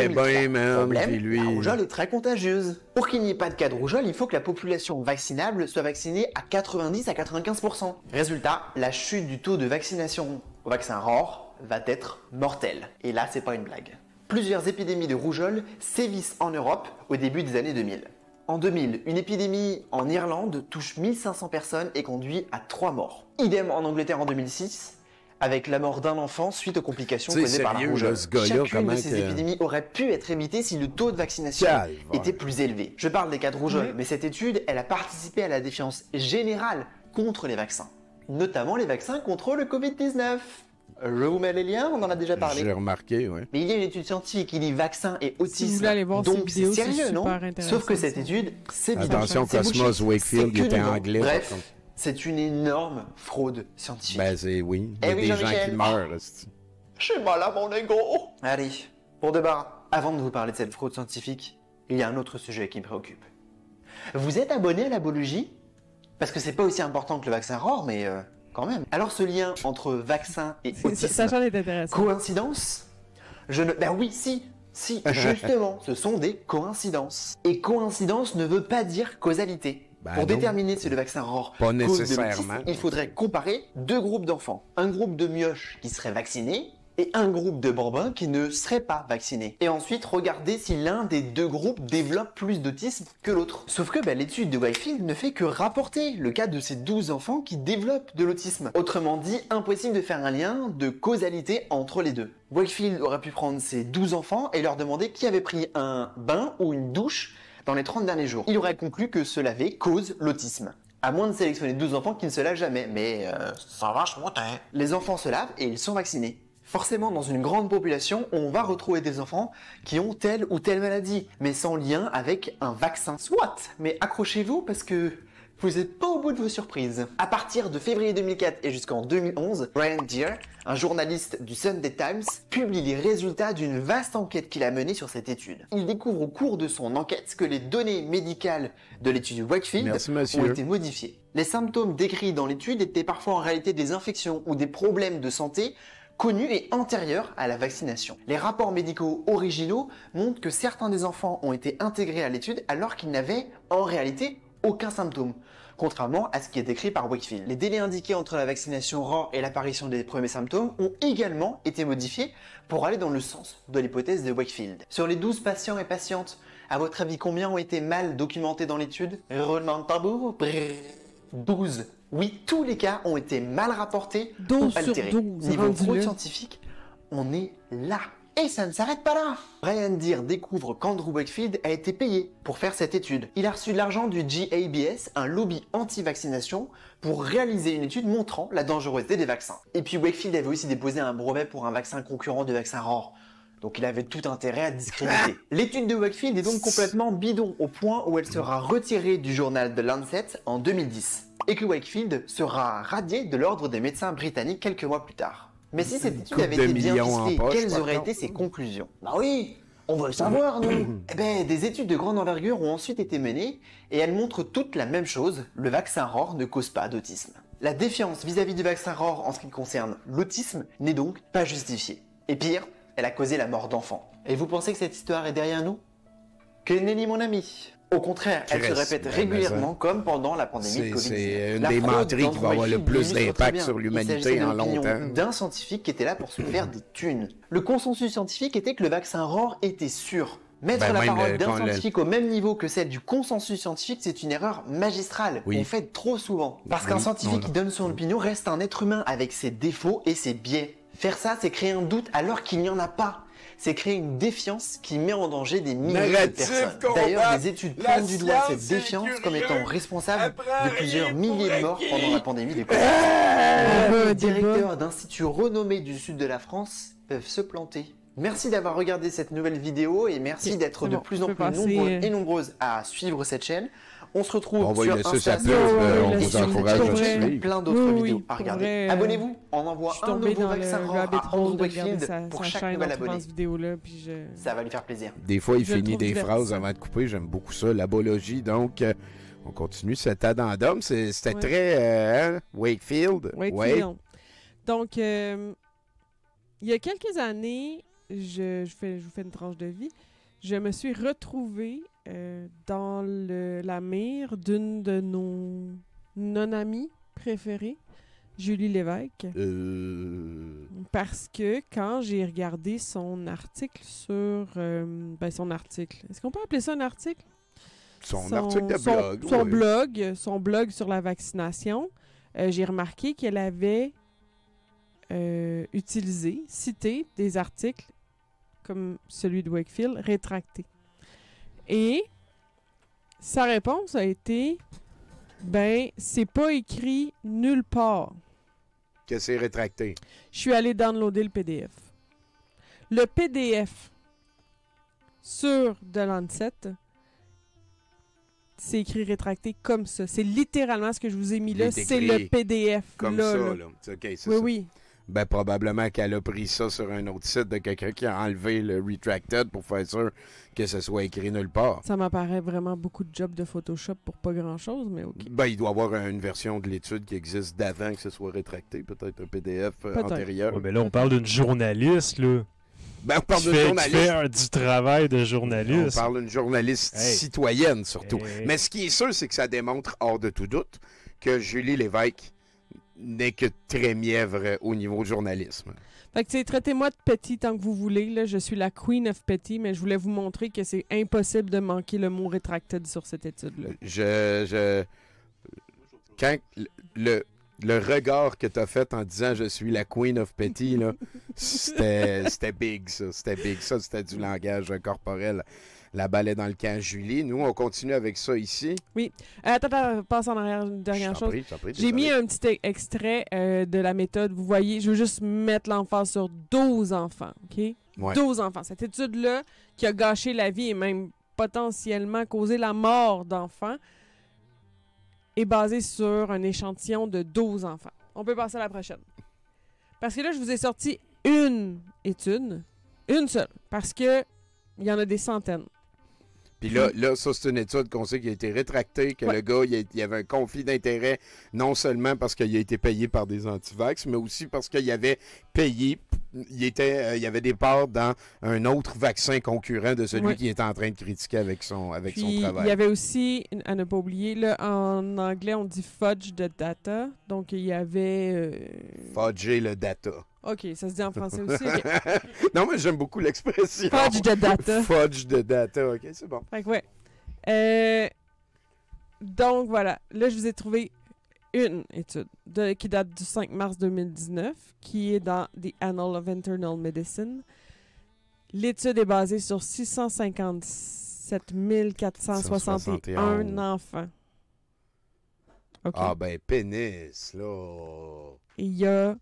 Problème, la rougeole est très contagieuse. Pour qu'il n'y ait pas de cas de rougeole, il faut que la population vaccinable soit vaccinée à 90 à 95%. Résultat, la chute du taux de vaccination au vaccin rare va être mortelle. Et là, c'est pas une blague. Plusieurs épidémies de rougeole sévissent en Europe au début des années 2000. En 2000, une épidémie en Irlande touche 1500 personnes et conduit à 3 morts. Idem en Angleterre en 2006, avec la mort d'un enfant suite aux complications causées par la rougeole. Chacune de ces hein? épidémies aurait pu être évitée si le taux de vaccination était plus élevé. Je parle des cas de rougeole, mais cette étude, elle a participé à la défiance générale contre les vaccins notamment les vaccins contre le Covid-19. Je vous mets les liens, on en a déjà parlé. J'ai remarqué, oui. Mais il y a une étude scientifique qui dit vaccins et autisme. Si vous voir donc c'est sérieux, non Sauf que cette étude, c'est bien. Attention, Cosmos Wakefield était anglais. Bref, c'est une énorme fraude scientifique. Ben, c'est oui. Il y a eh des gens qui meurent. J'ai mal à mon ego. Allez, pour de avant de vous parler de cette fraude scientifique, il y a un autre sujet qui me préoccupe. Vous êtes abonné à la biologie parce que c'est pas aussi important que le vaccin ROR, mais euh, quand même. Alors ce lien entre vaccin et autisme, ça, coïncidence Je Ben oui, si Si, justement, ce sont des coïncidences. Et coïncidence ne veut pas dire causalité. Ben Pour déterminer si le vaccin ROR cause de il faudrait comparer deux groupes d'enfants. Un groupe de mioches qui seraient vaccinés un groupe de bambins qui ne seraient pas vaccinés. Et ensuite, regarder si l'un des deux groupes développe plus d'autisme que l'autre. Sauf que bah, l'étude de Whitefield ne fait que rapporter le cas de ces 12 enfants qui développent de l'autisme. Autrement dit, impossible de faire un lien de causalité entre les deux. Wakefield aurait pu prendre ses 12 enfants et leur demander qui avait pris un bain ou une douche dans les 30 derniers jours. Il aurait conclu que se laver cause l'autisme. À moins de sélectionner 12 enfants qui ne se lavent jamais, mais... Euh, Ça va m'en Les enfants se lavent et ils sont vaccinés. Forcément, dans une grande population, on va retrouver des enfants qui ont telle ou telle maladie, mais sans lien avec un vaccin. Soit, mais accrochez-vous parce que vous n'êtes pas au bout de vos surprises. À partir de février 2004 et jusqu'en 2011, Brian Deere, un journaliste du Sunday Times, publie les résultats d'une vaste enquête qu'il a menée sur cette étude. Il découvre au cours de son enquête que les données médicales de l'étude Wakefield ont été modifiées. Les symptômes décrits dans l'étude étaient parfois en réalité des infections ou des problèmes de santé connu et antérieurs à la vaccination. Les rapports médicaux originaux montrent que certains des enfants ont été intégrés à l'étude alors qu'ils n'avaient en réalité aucun symptôme, contrairement à ce qui est décrit par Wakefield. Les délais indiqués entre la vaccination rare et l'apparition des premiers symptômes ont également été modifiés pour aller dans le sens de l'hypothèse de Wakefield. Sur les 12 patients et patientes, à votre avis combien ont été mal documentés dans l'étude 12 oui, tous les cas ont été mal rapportés donc ou altérés. Niveau scientifique, on est là. Et ça ne s'arrête pas là Brian Deer découvre qu'Andrew Wakefield a été payé pour faire cette étude. Il a reçu de l'argent du GABS, un lobby anti-vaccination, pour réaliser une étude montrant la dangerosité des vaccins. Et puis Wakefield avait aussi déposé un brevet pour un vaccin concurrent de vaccin rare. Donc il avait tout intérêt à discréditer. L'étude de Wakefield est donc complètement bidon au point où elle sera retirée du journal de Lancet en 2010 et que Wakefield sera radié de l'ordre des médecins britanniques quelques mois plus tard. Mais si cette étude avait été bien ficelée, quelles auraient été ses conclusions Bah oui, on veut le savoir, nous Eh ben, des études de grande envergure ont ensuite été menées, et elles montrent toutes la même chose, le vaccin ROR ne cause pas d'autisme. La défiance vis-à-vis -vis du vaccin ROR en ce qui concerne l'autisme n'est donc pas justifiée. Et pire, elle a causé la mort d'enfants. Et vous pensez que cette histoire est derrière nous Que nenni mon ami au contraire, elle se répète régulièrement comme pendant la pandémie de Covid. C'est une des qui va avoir le plus d'impact sur l'humanité en terme. D'un scientifique qui était là pour se faire des thunes. Le consensus scientifique était que le vaccin ROR était sûr. Mettre ben la parole d'un scientifique au même niveau que celle du consensus scientifique, c'est une erreur magistrale. On fait trop souvent. Parce qu'un scientifique qui donne son opinion reste un être humain avec ses défauts et ses biais. Faire ça, c'est créer un doute alors qu'il n'y en a pas. C'est créer une défiance qui met en danger des milliers de personnes. D'ailleurs, les études pointent du doigt cette défiance comme étant responsable de plusieurs milliers de morts pendant la pandémie des eh COVID. Eh, les directeurs d'instituts renommés du sud de la France peuvent se planter. Merci d'avoir regardé cette nouvelle vidéo et merci d'être de plus en plus nombreux et nombreuses à suivre cette chaîne. On se retrouve euh, on sur Insta, à euh, on vous encourage aussi. plein d'autres vidéos à regarder. Euh, Abonnez-vous, on envoie un nouveau vaccin à Andrew Wakefield pour chaque nouvel abonné. Ça va lui faire plaisir. Des fois, il finit des phrases avant de couper, j'aime beaucoup ça, l'abologie, donc... Euh, on continue cet addendum. C'était très hein, Wakefield. Wakefield. Donc, il y a quelques années, je, je, vous fais une tranche de vie, je me suis retrouvée euh, dans la mire d'une de nos non-amies préférées, Julie Lévesque. Euh. Parce que quand j'ai regardé son article sur... Euh, ben son article. Est-ce qu'on peut appeler ça un article? Son, article de blog. Son, blog, son blog sur la vaccination. j'ai remarqué qu'elle avait utilisé, cité des articles comme celui de Wakefield, rétractés. Et sa réponse a été ben, c'est pas écrit nulle part. Que c'est rétracté. Je suis allé downloader le PDF. Le PDF sur The Lancet, c'est écrit rétracté comme ça. C'est littéralement ce que je vous ai mis là. C'est le PDF. Comme ça, là. oui, oui. Ben, probablement qu'elle a pris ça sur un autre site de quelqu'un qui a enlevé le retracted pour faire sûr que ce soit écrit nulle part. Ça m'apparaît vraiment beaucoup de job de Photoshop pour pas grand-chose, mais OK. Ben, il doit y avoir une version de l'étude qui existe d'avant que ce soit rétracté, peut-être un PDF euh, antérieur. mais ben là, on parle d'une journaliste, là. Ben, on parle d'une journaliste. Fait du travail de journaliste. On parle d'une journaliste citoyenne, surtout. Mais ce qui est sûr, c'est que ça démontre, hors de tout doute, que Julie Lévesque n'est que très mièvre euh, au niveau du journalisme. traitez-moi de petit tant que vous voulez. je suis la queen of petit, mais je voulais vous montrer que c'est impossible de manquer le mot retracted sur cette étude-là. Euh, je, je... le, le regard que tu as fait en disant je suis la queen of petit, c'était, big, C'était big, ça. C'était du langage corporel la balle dans le 15 Julie. Nous, on continue avec ça ici. Oui. Euh, attends, passe en arrière une dernière chose. J'ai mis un petit e- extrait euh, de la méthode. Vous voyez, je veux juste mettre l'emphase sur 12 enfants, OK? 12 enfants. Cette étude-là qui a gâché la vie et même potentiellement causé la mort d'enfants est basée sur un échantillon de 12 enfants. On peut passer à la prochaine. Parce que là, je vous ai sorti une étude, une seule, parce que il y en a des centaines. Puis là, là, ça, c'est une étude qu'on sait qui a été rétractée, que le gars, il, y avait un conflit d'intérêt, non seulement parce qu'il a été payé par des antivax, mais aussi parce qu'il avait payé il, était, euh, il y avait des parts dans un autre vaccin concurrent de celui qui est en train de critiquer avec son, avec son travail. Il y avait aussi, à ne pas oublier, là, en anglais, on dit fudge de data. Donc, il y avait. Euh, fudge le data. OK, ça se dit en français aussi. non, mais j'aime beaucoup l'expression. Fudge de data. Fudge de data, OK, c'est bon. Euh, donc, voilà. Là, je vous ai trouvé une étude de, qui date du 5 mars 2019, qui est dans The annals of Internal Medicine. L'étude est basée sur 657 461 enfants. Ah ben, pénis, là! Il y a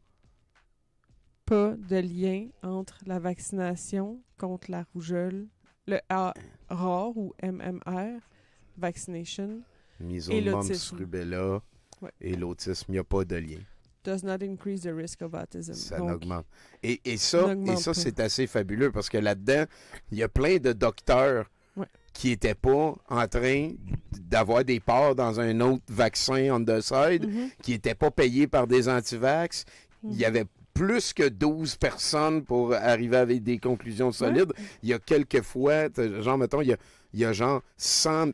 pas de lien entre la vaccination contre la rougeole, le A ou MMR, vaccination, et l'autisme et l'autisme. Il n'y a pas de lien. Ça n'augmente. Et, et ça, et ça c'est assez fabuleux parce que là-dedans, il y a plein de docteurs qui n'étaient pas en train d'avoir des parts dans un autre vaccin on the side, mm-hmm. qui n'étaient pas payés par des antivax. Il y mm-hmm. avait plus que 12 personnes pour arriver avec des conclusions solides. Il y a quelques fois, genre, mettons, il y a il y a genre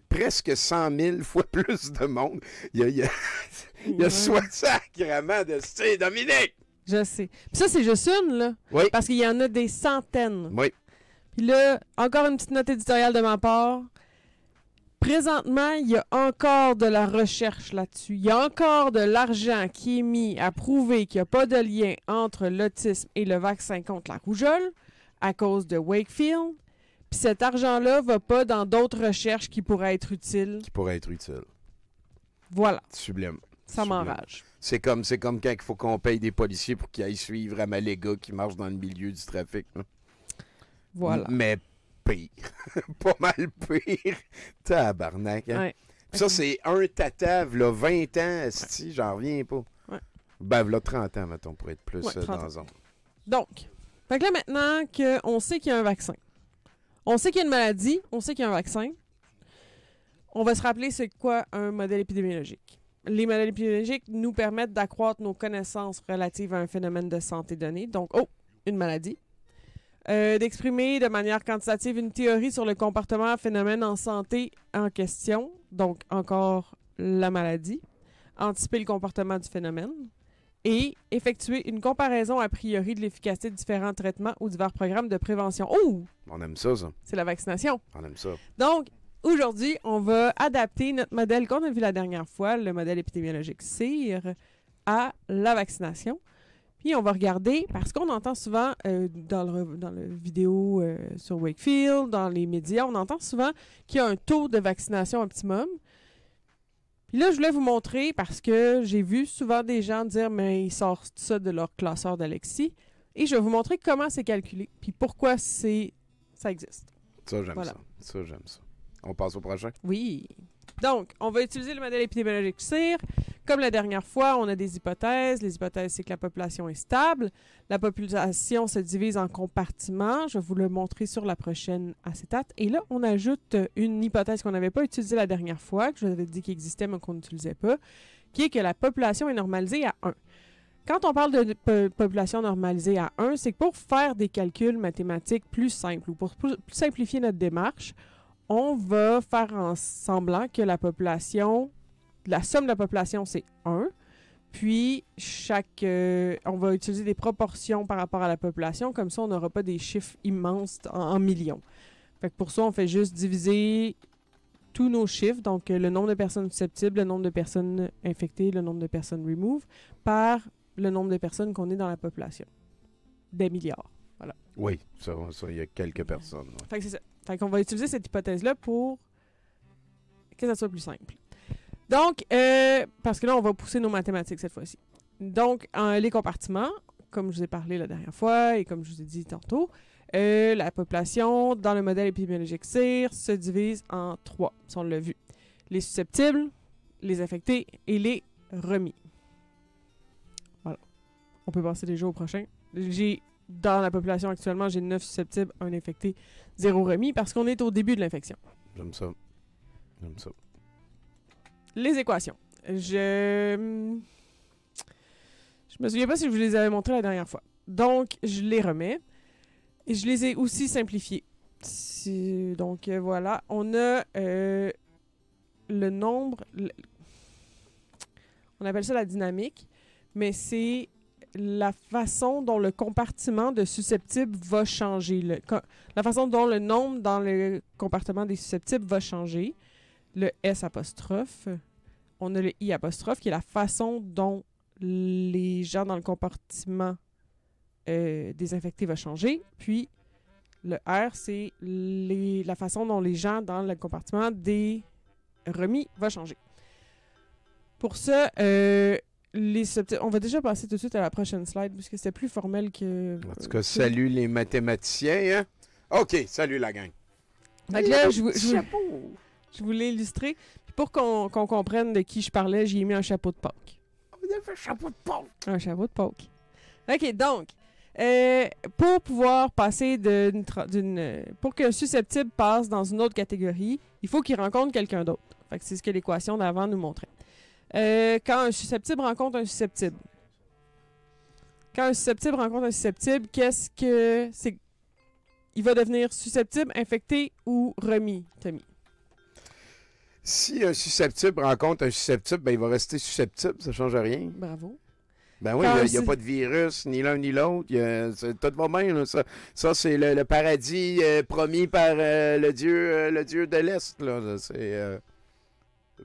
presque 100 000 fois plus de monde. Il y a, il y a, de c'est Dominique! Je sais. Puis ça, c'est juste une, là. Oui. Parce qu'il y en a des centaines. Oui. Puis là, encore une petite note éditoriale de ma part. Présentement, il y a encore de la recherche là-dessus. Il y a encore de l'argent qui est mis à prouver qu'il n'y a pas de lien entre l'autisme et le vaccin contre la rougeole à cause de Wakefield. Puis cet argent-là va pas dans d'autres recherches qui pourraient être utiles. Qui pourraient être utiles. Voilà. Sublime. Ça m'enrage. C'est comme, c'est comme quand il faut qu'on paye des policiers pour qu'ils aillent suivre à Maléga qui marche dans le milieu du trafic. Voilà. Mais pire. pas mal pire. Tabarnak. Hein. ça, c'est un tatave, là, 20 ans, si j'en reviens pas. Ouais. Ben, là, 30 ans, mettons, pour être plus euh, dans un. Donc, là, maintenant qu'on sait qu'il y a un vaccin, on sait qu'il y a une maladie, on sait qu'il y a un vaccin. On va se rappeler c'est quoi un modèle épidémiologique. Les modèles épidémiologiques nous permettent d'accroître nos connaissances relatives à un phénomène de santé donné, donc, oh, une maladie. Euh, d'exprimer de manière quantitative une théorie sur le comportement phénomène en santé en question, donc encore la maladie, anticiper le comportement du phénomène, et effectuer une comparaison a priori de l'efficacité de différents traitements ou divers programmes de prévention. Oh! On aime ça, ça. C'est la vaccination. On aime ça. Donc, aujourd'hui, on va adapter notre modèle qu'on a vu la dernière fois, le modèle épidémiologique CIR, à la vaccination. Puis on va regarder, parce qu'on entend souvent euh, dans, le, dans le vidéo euh, sur Wakefield, dans les médias, on entend souvent qu'il y a un taux de vaccination optimum. Puis là, je voulais vous montrer parce que j'ai vu souvent des gens dire mais ils sortent ça de leur classeur d'Alexis. Et je vais vous montrer comment c'est calculé, puis pourquoi c'est ça existe. Ça, j'aime ça. Ça, j'aime ça. On passe au prochain? Oui. Donc, on va utiliser le modèle épidémiologique CIR. Comme la dernière fois, on a des hypothèses. Les hypothèses, c'est que la population est stable. La population se divise en compartiments. Je vais vous le montrer sur la prochaine acétate. Et là, on ajoute une hypothèse qu'on n'avait pas utilisée la dernière fois, que je vous avais dit qu'il existait, mais qu'on n'utilisait pas, qui est que la population est normalisée à 1. Quand on parle de population normalisée à 1, c'est que pour faire des calculs mathématiques plus simples ou pour simplifier notre démarche, on va faire en semblant que la population, la somme de la population, c'est 1. Puis, chaque, euh, on va utiliser des proportions par rapport à la population. Comme ça, on n'aura pas des chiffres immenses en, millions. Fait que pour ça, on fait juste diviser tous nos chiffres, donc euh, le nombre de personnes susceptibles, le nombre de personnes infectées, le nombre de personnes remove, par le nombre de personnes qu'on est dans la population. Des milliards. Oui, ça, il y a quelques personnes. c'est ça. Fait qu'on va utiliser cette hypothèse-là pour que ça soit plus simple. Donc, euh, parce que là, on va pousser nos mathématiques cette fois-ci. Donc, les compartiments, comme je vous ai parlé la dernière fois et comme je vous ai dit tantôt, euh, la population dans le modèle épidémiologique CIR se divise en trois, si on l'a vu. Les susceptibles, les affectés et les remis. Voilà. On peut passer déjà au prochain. J'ai dans la population actuellement, j'ai 9 susceptibles, 1 infecté, 0 remis, parce qu'on est au début de l'infection. J'aime ça. J'aime ça. Les équations. Je. Hmm, je me souviens pas si je vous les avais montrées la dernière fois. Donc, je les remets. Et je les ai aussi simplifiées. Donc, euh, voilà. On a euh, le nombre. On appelle ça la dynamique, mais c'est la façon dont le compartiment de susceptibles va changer. la façon dont le nombre dans le compartiment des susceptibles va changer. Le S apostrophe. On a le I apostrophe qui est la façon dont les gens dans le compartiment des euh, désinfecté va changer. Puis le R, c'est la façon dont les gens dans le compartiment des remis va changer. Pour ça, euh, on va déjà passer tout de suite à la prochaine slide, puisque c'est plus formel que. En tout euh, cas, salut les mathématiciens. Hein? OK, salut la gang. Donc là, je, voulais illustrer. pour qu'on comprenne de qui je parlais, j'ai mis un chapeau de Pâques. un chapeau de Pâques. Un chapeau de Pâques. OK, donc, euh, pour pouvoir passer d'une. Euh, pour qu'un susceptible passe dans une autre catégorie, il faut qu'il rencontre quelqu'un d'autre. C'est ce que l'équation d'avant nous montrait. Euh, quand un susceptible rencontre un susceptible. Quand un susceptible rencontre un susceptible, qu'est-ce que c'est Il va devenir susceptible, infecté ou remis, Tommy. Si un susceptible rencontre un susceptible, ben, il va rester susceptible, ça change rien. Bravo. Ben oui, il n'y a, pas de virus, ni l'un ni l'autre. Tout va bien. ça, c'est le, paradis euh, promis par euh, le dieu le dieu de l'Est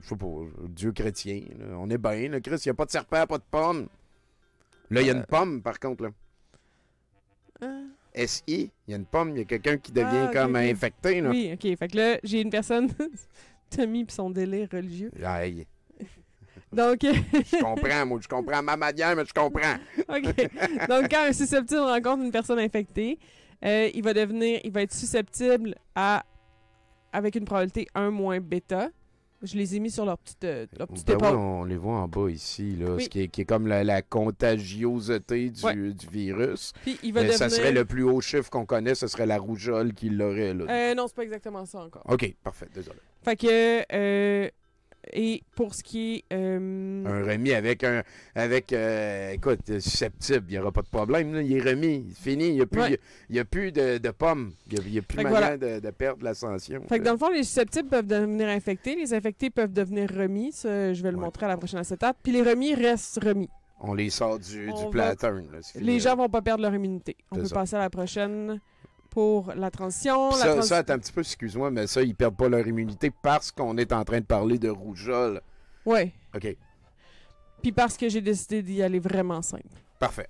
je sais pas, euh, Dieu chrétien. On est bien, le Christ, il n'y a pas de serpent, pas de pomme. Là, il y a une euh. pomme, par contre. Là. Euh. SI, il y a une pomme, il y a quelqu'un qui devient ah, comme infecté. Là. Oui, ok. Fait que là, j'ai une personne, Tommy, puis son délai religieux. Aïe. Donc. je comprends, moi, je comprends ma manière, mais je comprends. OK. Donc, quand un susceptible rencontre une personne infectée, il va devenir, il va être susceptible à, avec une probabilité 1 moins bêta, je les ai mis sur leur petite, euh, leur petite ben épaule. on les voit en bas ici, là, ce qui est, qui est comme la, contagiosité du, du virus. Puis il va devenir... ça serait le plus haut chiffre qu'on connaît, ce serait la rougeole qui l'aurait. Là. Euh, non, c'est pas exactement ça encore. OK, parfait, désolé. Fait que euh, et pour ce qui est. Euh, un remis avec un. Avec, euh, écoute, euh, susceptible, il n'y aura pas de problème. Il est remis, fini. Il n'y a, plus de, pommes. Il n'y a, plus moyen de, perdre l'ascension. Fait dans le fond, les susceptibles peuvent devenir infectés. Les infectés peuvent devenir remis. je vais le montrer à la prochaine étape. Puis les remis restent remis. On les sort du, du les gens vont pas perdre leur immunité. On peut passer à la prochaine pour la transition. Ça, la ça un petit peu, excuse-moi, mais ça, ils perdent pas leur immunité parce qu'on est en train de parler de rougeole. Oui. OK. Puis parce que j'ai décidé d'y aller vraiment simple. Parfait.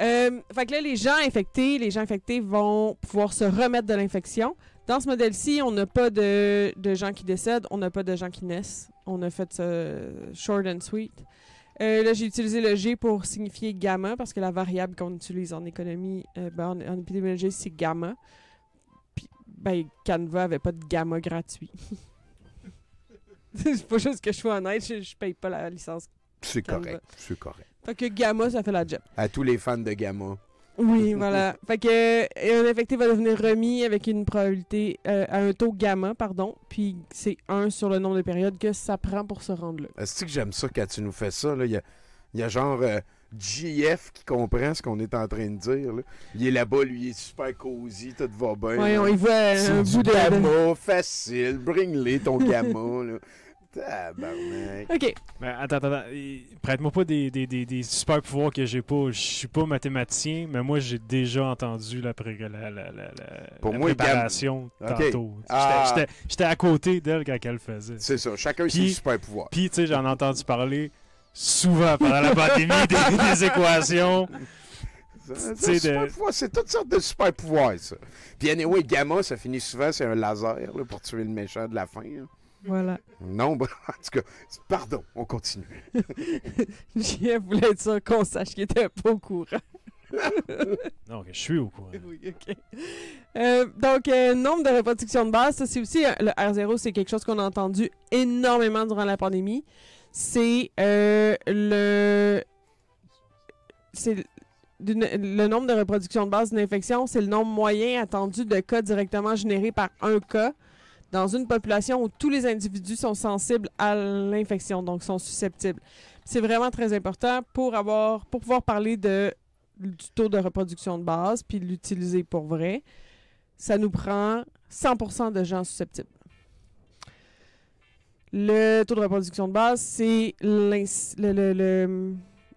Euh, fait que là, les gens infectés, les gens infectés vont pouvoir se remettre de l'infection. Dans ce modèle-ci, on n'a pas de, de, gens qui décèdent, on n'a pas de gens qui naissent. On a fait ça short and sweet. Euh, là, j'ai utilisé le G pour signifier gamma parce que la variable qu'on utilise en économie, euh, ben, en, en, épidémiologie, c'est gamma. Puis, ben, Canva avait pas de gamma gratuit. c'est pas juste que je sois honnête, je, je paye pas la licence. C'est correct, c'est correct. Tant que gamma, ça fait la job. À tous les fans de gamma. Oui, voilà. Fait que un effectif va devenir remis avec une probabilité euh, à un taux gamma, pardon, puis c'est 1 sur le nombre de périodes que ça prend pour se rendre là. Est-ce que j'aime ça quand tu nous fais ça il y a, genre euh, JF qui comprend ce qu'on est en train de dire. Il est là-bas, lui, il est super cosy, tout va bien. Oui, on y va. un bout de... gamma, facile, bring-les ton gamma. Tabarnak. OK. Mais ben, attends, attends, prête-moi pas des, des, des, super pouvoirs que j'ai pas. Je suis pas mathématicien, mais moi, j'ai déjà entendu la, la, la, préparation tantôt. J'étais à côté d'elle quand elle faisait. C'est ça, chacun ses super pouvoirs. Puis, tu sais, j'en ai entendu parler souvent pendant la pandémie des, des équations. C'est toutes sortes de super pouvoirs, ça. Puis, anyway, gamma, ça finit souvent, c'est un laser pour tuer le méchant de la fin. Hein. Voilà. Nombre. Bah, en tout cas, pardon, on continue. Je voulais être sûr qu'on sache qu'il n'était pas au courant. non, je suis au courant. Oui, OK. Euh, donc, euh, nombre de reproductions de base, c'est aussi euh, le R0, c'est quelque chose qu'on a entendu énormément durant la pandémie. C'est le. C'est le nombre de reproductions de base d'une infection, c'est le nombre moyen attendu de cas directement générés par un cas dans une population où tous les individus sont sensibles à l'infection, donc sont susceptibles. C'est vraiment très important pour avoir, pour pouvoir parler de, du taux de reproduction de base puis l'utiliser pour vrai. Ça nous prend 100% de gens susceptibles. Le taux de reproduction de base, c'est le, le,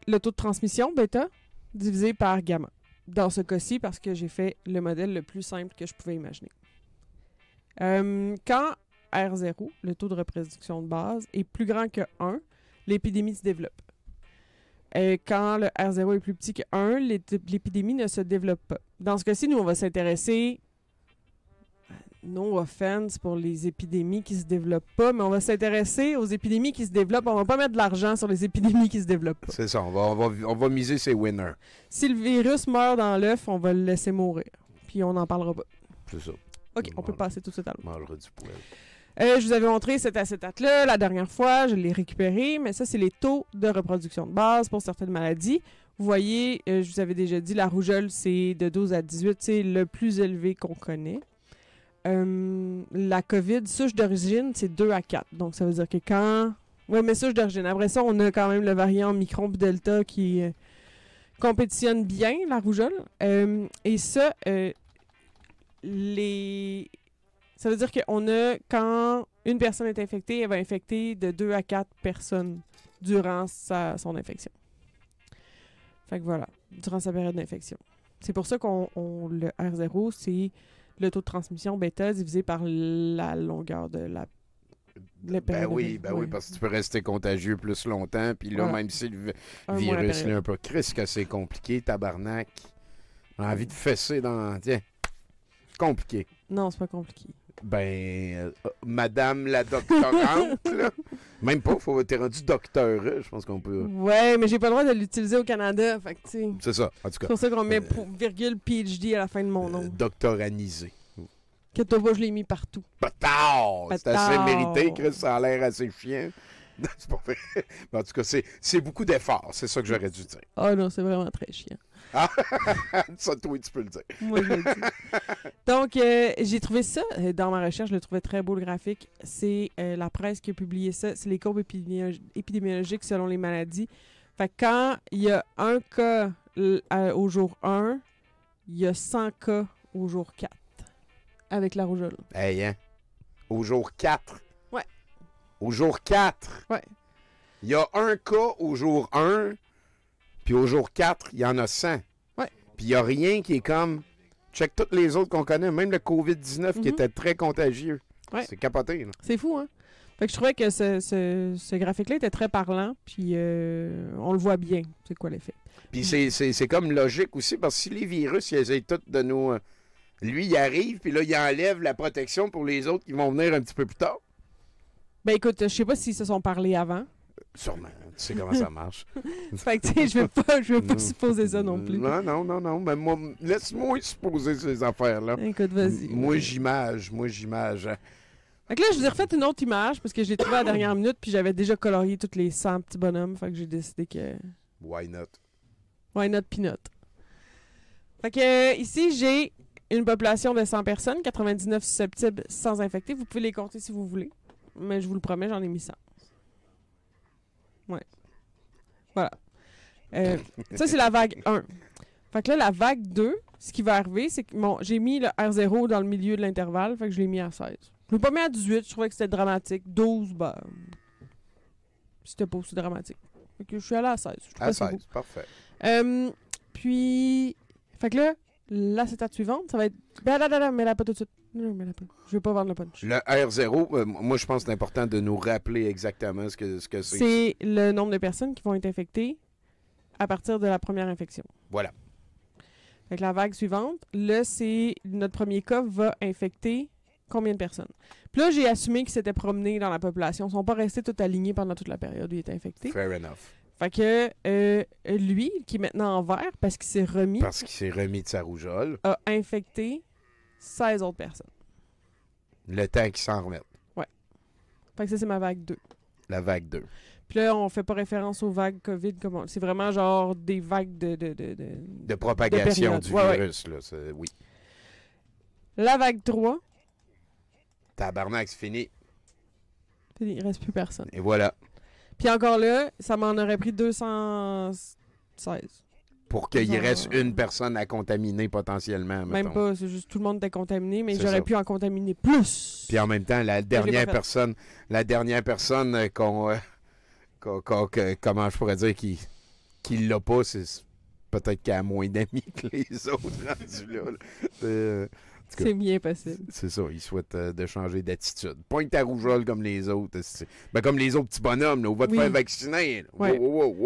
le, taux de transmission bêta divisé par gamma. Dans ce cas-ci, parce que j'ai fait le modèle le plus simple que je pouvais imaginer. Euh, quand R0, le taux de reproduction de base, est plus grand que 1, l'épidémie se développe. Et euh, quand le R0 est plus petit que 1, l'épidémie ne se développe pas. Dans ce cas-ci, nous, on va s'intéresser, no offense pour les épidémies qui se développent pas, mais on va s'intéresser aux épidémies qui se développent. On va pas mettre de l'argent sur les épidémies qui se développent pas. C'est ça, on va, on, va, miser ses winners. Si le virus meurt dans l'œuf, on va le laisser mourir, puis on n'en parlera pas. C'est ça. OK, on peut passer tout ce suite Mangera du euh, je vous avais montré cet acétate-là la dernière fois, je l'ai récupéré, mais ça, c'est les taux de reproduction de base pour certaines maladies. Vous voyez, euh, je vous avais déjà dit, la rougeole, c'est de 12 à 18, c'est le plus élevé qu'on connaît. Euh, la COVID, souche d'origine, c'est 2 à 4. Donc, ça veut dire que quand. Oui, mais souche d'origine. Après ça, on a quand même le variant Micron Delta qui compétitionne bien la rougeole. et ça, ça veut dire qu'on a, quand une personne est infectée, elle va infecter de 2 à 4 personnes durant son infection. Fait que voilà, durant sa période d'infection. C'est pour ça qu'on le R0, c'est le taux de transmission bêta divisé par la longueur de la ben, ben oui, ben oui, parce que tu peux rester contagieux plus longtemps. Puis là, même si le virus est un peu crisque, c'est compliqué, tabarnak. J'ai envie de fesser dans compliqué. Non, c'est pas compliqué. Ben, euh, madame la doctorante, là. Même pas, faut, être rendu docteur, euh, je pense qu'on peut. Euh. Ouais, mais j'ai pas le droit de l'utiliser au Canada, fait que, tu sais. C'est ça, en tout cas. C'est pour ça qu'on met virgule PhD à la fin de mon nom. doctoranisé. Que toi, je l'ai mis partout. Bâtard! C'est assez mérité, Chris, ça a l'air assez chiant. c'est pas vrai. en tout cas, c'est beaucoup d'efforts, c'est ça que j'aurais dû dire. Ah non, c'est vraiment très chiant. Ah! ça, toi, tu peux le dire. Moi, je le Donc, euh, j'ai trouvé ça euh, dans ma recherche, je le trouvais très beau le graphique. C'est euh, la presse qui a publié ça. C'est les courbes épidémiologiques selon les maladies. Fait que quand il y a un cas au jour 1, il y a 100 cas au jour 4 avec la rougeole. Hey, hein? Au jour 4? Ouais. Au jour 4? Ouais. Il y a un cas au jour 1, puis au jour 4, il y en a 100. Ouais. Puis il n'y a rien qui est comme. Check toutes les autres qu'on connaît, même le COVID-19 qui mhm. était très contagieux. C'est capoté. C'est fou, hein? Fait que je trouvais que ce, graphique-là était très parlant, puis euh, on le voit bien, c'est quoi l'effet. Puis c'est comme logique aussi, parce que si les virus, ils essayent tous de nous... Euh, lui, il arrive, puis là, il enlève la protection pour les autres qui vont venir un petit peu plus tard. Ben écoute, je sais pas s'ils se sont parlé avant. Sûrement tu comment ça marche. fait que, je ne veux pas, je supposer ça non plus. Non, non, non, non. Mais moi, laisse-moi supposer ces affaires-là. Écoute, vas-y. Moi, j'image. Moi, j'image. Fait que là, je vous ai refait une autre image parce que j'ai trouvé à la dernière minute puis j'avais déjà colorié toutes les 100 petits bonhommes. Fait que j'ai décidé que. Why not? Why not peanut? Fait que euh, ici, j'ai une population de 100 personnes, 99 susceptibles sans infectés. Vous pouvez les compter si vous voulez, mais je vous le promets, j'en ai mis 100. Oui. Voilà. Euh, ça, c'est la vague 1. Fait que là, la vague 2, ce qui va arriver, c'est que bon, j'ai mis le R0 dans le milieu de l'intervalle, fait que je l'ai mis à 16. Je l'ai pas mis à 18, je trouvais que c'était dramatique. 12, ben. C'était pas aussi dramatique. Fait que je suis allé à 16. à 16, parfait. Euh, puis. Fait que là, la suivante, ça va être. mais là, pas tout de suite. Non, mais la Je vais pas vendre la punch. Le R0, euh, moi, je pense que c'est important de nous rappeler exactement ce que c'est. c'est le nombre de personnes qui vont être infectées à partir de la première infection. Voilà. Avec la vague suivante, là, c'est notre premier cas va infecter combien de personnes. Puis là, j'ai assumé qu'il s'était promené dans la population. Ils ne sont pas restés tout alignés pendant toute la période où il était infecté. Fair enough. Fait que euh, lui, qui est maintenant en vert parce qu'il s'est remis. Parce qu'il s'est remis de sa rougeole. A infecté 16 autres personnes. Le temps qu'ils s'en remettent. Ouais. Fait que ça, c'est ma vague 2. La vague 2. Puis là, on fait pas référence aux vagues COVID. C'est vraiment genre des vagues de... De, propagation du virus, Oui. La vague 3. Tabarnak, c'est fini. Fini, il reste plus personne. Et voilà. Puis encore là, ça m'en aurait pris 216 pour qu'il reste une personne à contaminer potentiellement. Même pas, c'est juste tout le monde était contaminé, mais j'aurais pu en contaminer plus. Puis en même temps, la dernière personne, la dernière personne euh, qu'on, euh, comment je pourrais dire, qui, qui l'a pas, c'est peut-être qu'elle a moins d'amis que les autres rendus euh, c'est bien possible. C'est ça, ils souhaitent euh, de changer d'attitude. Pointe ta rougeole comme les autres. Euh, ben, comme les autres petits bonhommes, là, on va te faire vacciner. Ouais.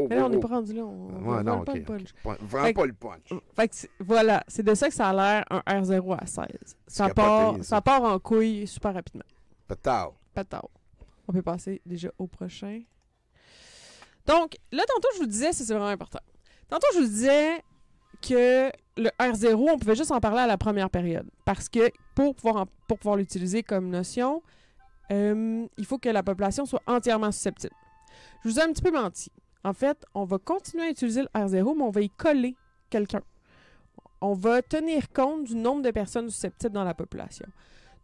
Mais là, on est pas rendu là. On ne pas le punch. Vraiment mm, pas le punch. Fait que, voilà, c'est de ça que ça a l'air un R0 à 16. Ça part, ça. super part en couille super rapidement. de tard. On peut passer déjà au prochain. Donc, là, tantôt, je vous disais, c'est vraiment important. Tantôt, je vous disais, que le R0, on pouvait juste en parler à la première période. Parce que pour pouvoir, pouvoir l'utiliser comme notion, euh, il faut que la population soit entièrement susceptible. Je vous ai un petit peu menti. En fait, on va continuer à utiliser le R0, mais on va y coller quelqu'un. On va tenir compte du nombre de personnes susceptibles dans la population.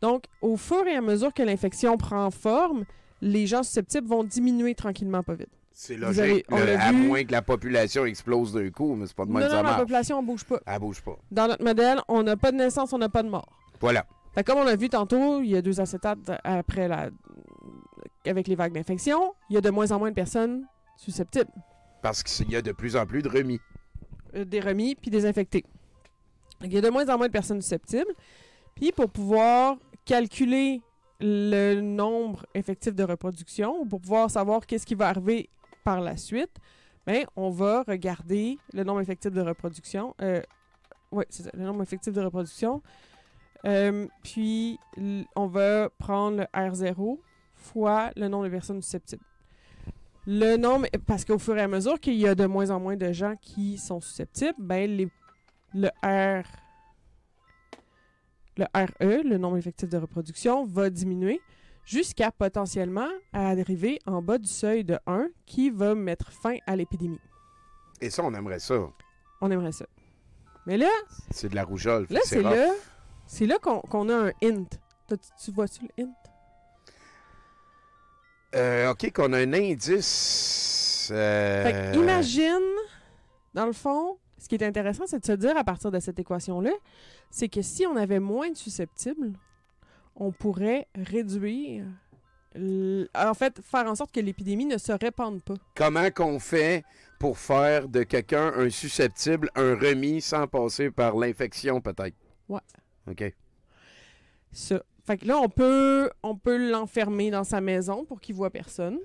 Donc, au fur et à mesure que l'infection prend forme, les gens susceptibles vont diminuer tranquillement pas vite. C'est logique. à moins que la population explose d'un coup, mais c'est pas de moins non, non, la population, bouge pas. Elle bouge pas. Dans notre modèle, on n'a pas de naissance, on n'a pas de mort. Voilà. comme on l'a vu tantôt, il y a deux acétates après la... avec les vagues d'infection. Il y a de moins en moins de personnes susceptibles. Parce qu'il y a de plus en plus de remis. Euh, des remis, puis des infectés. il y a de moins en moins de personnes susceptibles. Puis pour pouvoir calculer le nombre effectif de reproduction, pour pouvoir savoir qu'est-ce qui va arriver par la suite, ben, on va regarder le nombre effectif de reproduction. Euh, c'est le nombre effectif de reproduction. Euh, puis, on va prendre le R0 fois le nombre de personnes susceptibles. Le nombre, parce qu'au fur et à mesure qu'il y a de moins en moins de gens qui sont susceptibles, ben, le R le RE, le nombre effectif de reproduction, va diminuer jusqu'à potentiellement arriver en bas du seuil de 1 qui va mettre fin à l'épidémie. Et ça, on aimerait ça. On aimerait ça. Mais là... C'est de la rougeole. Là, c'est là, là qu'on, a un hint. Tu, vois-tu le hint? Euh, OK, qu'on a un indice. Euh, imagine, dans le fond, ce qui est intéressant, c'est de se dire à partir de cette équation-là, c'est que si on avait moins de susceptibles, on pourrait réduire, en fait, faire en sorte que l'épidémie ne se répande pas. Comment qu'on fait pour faire de quelqu'un un susceptible, un remis, sans passer par l'infection, peut-être? Ouais. OK. Ça. Fait que là, on peut, on peut l'enfermer dans sa maison pour qu'il voit personne.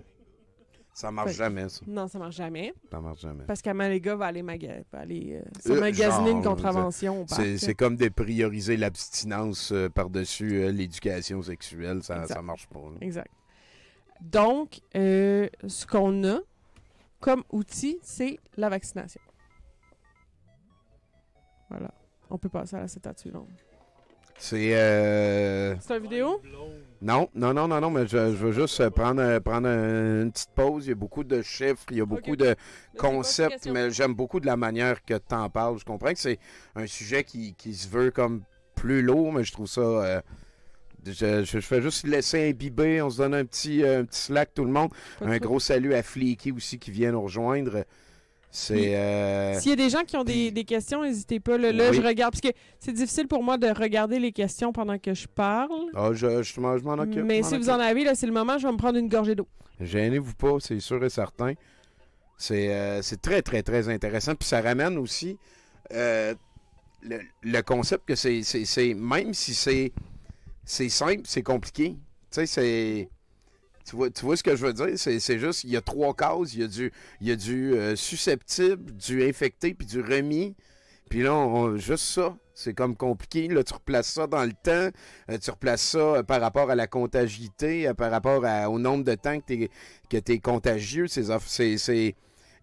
Ça marche jamais, ça. Non, ça marche jamais. Ça marche jamais. Parce qu'à Maléga va aller, va aller euh, euh, magasiner une contravention. C'est comme de prioriser l'abstinence euh, par-dessus l'éducation sexuelle. Ça, marche pas. Exact. Donc, ce qu'on a comme outil, c'est la vaccination. Voilà. On peut passer à la cétate C'est. C'est un vidéo? Non, non, non, non, non, mais je, veux juste euh, prendre, euh, prendre une petite pause. Il y a beaucoup de chiffres, il y a beaucoup de concepts, mais j'aime beaucoup de la manière que tu en parles. Je comprends que c'est un sujet qui, se veut comme plus lourd, mais je trouve ça. Euh, je, fais juste laisser imbiber. On se donne un petit, petit slack, tout le monde. un gros salut à Fleeky aussi qui vient nous rejoindre. Euh, S'il y a des gens qui ont des, questions, n'hésitez pas. Là, je regarde. Parce que c'est difficile pour moi de regarder les questions pendant que je parle. Ah, je, je, m'en occupe. Mais si vous en avez, là, c'est le moment, je vais me prendre une gorgée d'eau. Gênez-vous pas, c'est sûr et certain. C'est euh, très, très, très intéressant. Puis ça ramène aussi euh, le, le, concept que c'est. Même si c'est simple, c'est compliqué. Tu sais, c'est. Tu vois, ce que je veux dire? C'est juste, il y a trois cases. Il y a du, il du euh, susceptible, du infecté, puis du remis. Puis là, juste ça, c'est comme compliqué. Là, tu replaces ça dans le temps. Euh, tu replaces ça euh, par rapport à la contagité, par rapport au nombre de temps que tu es, que t'es contagieux. il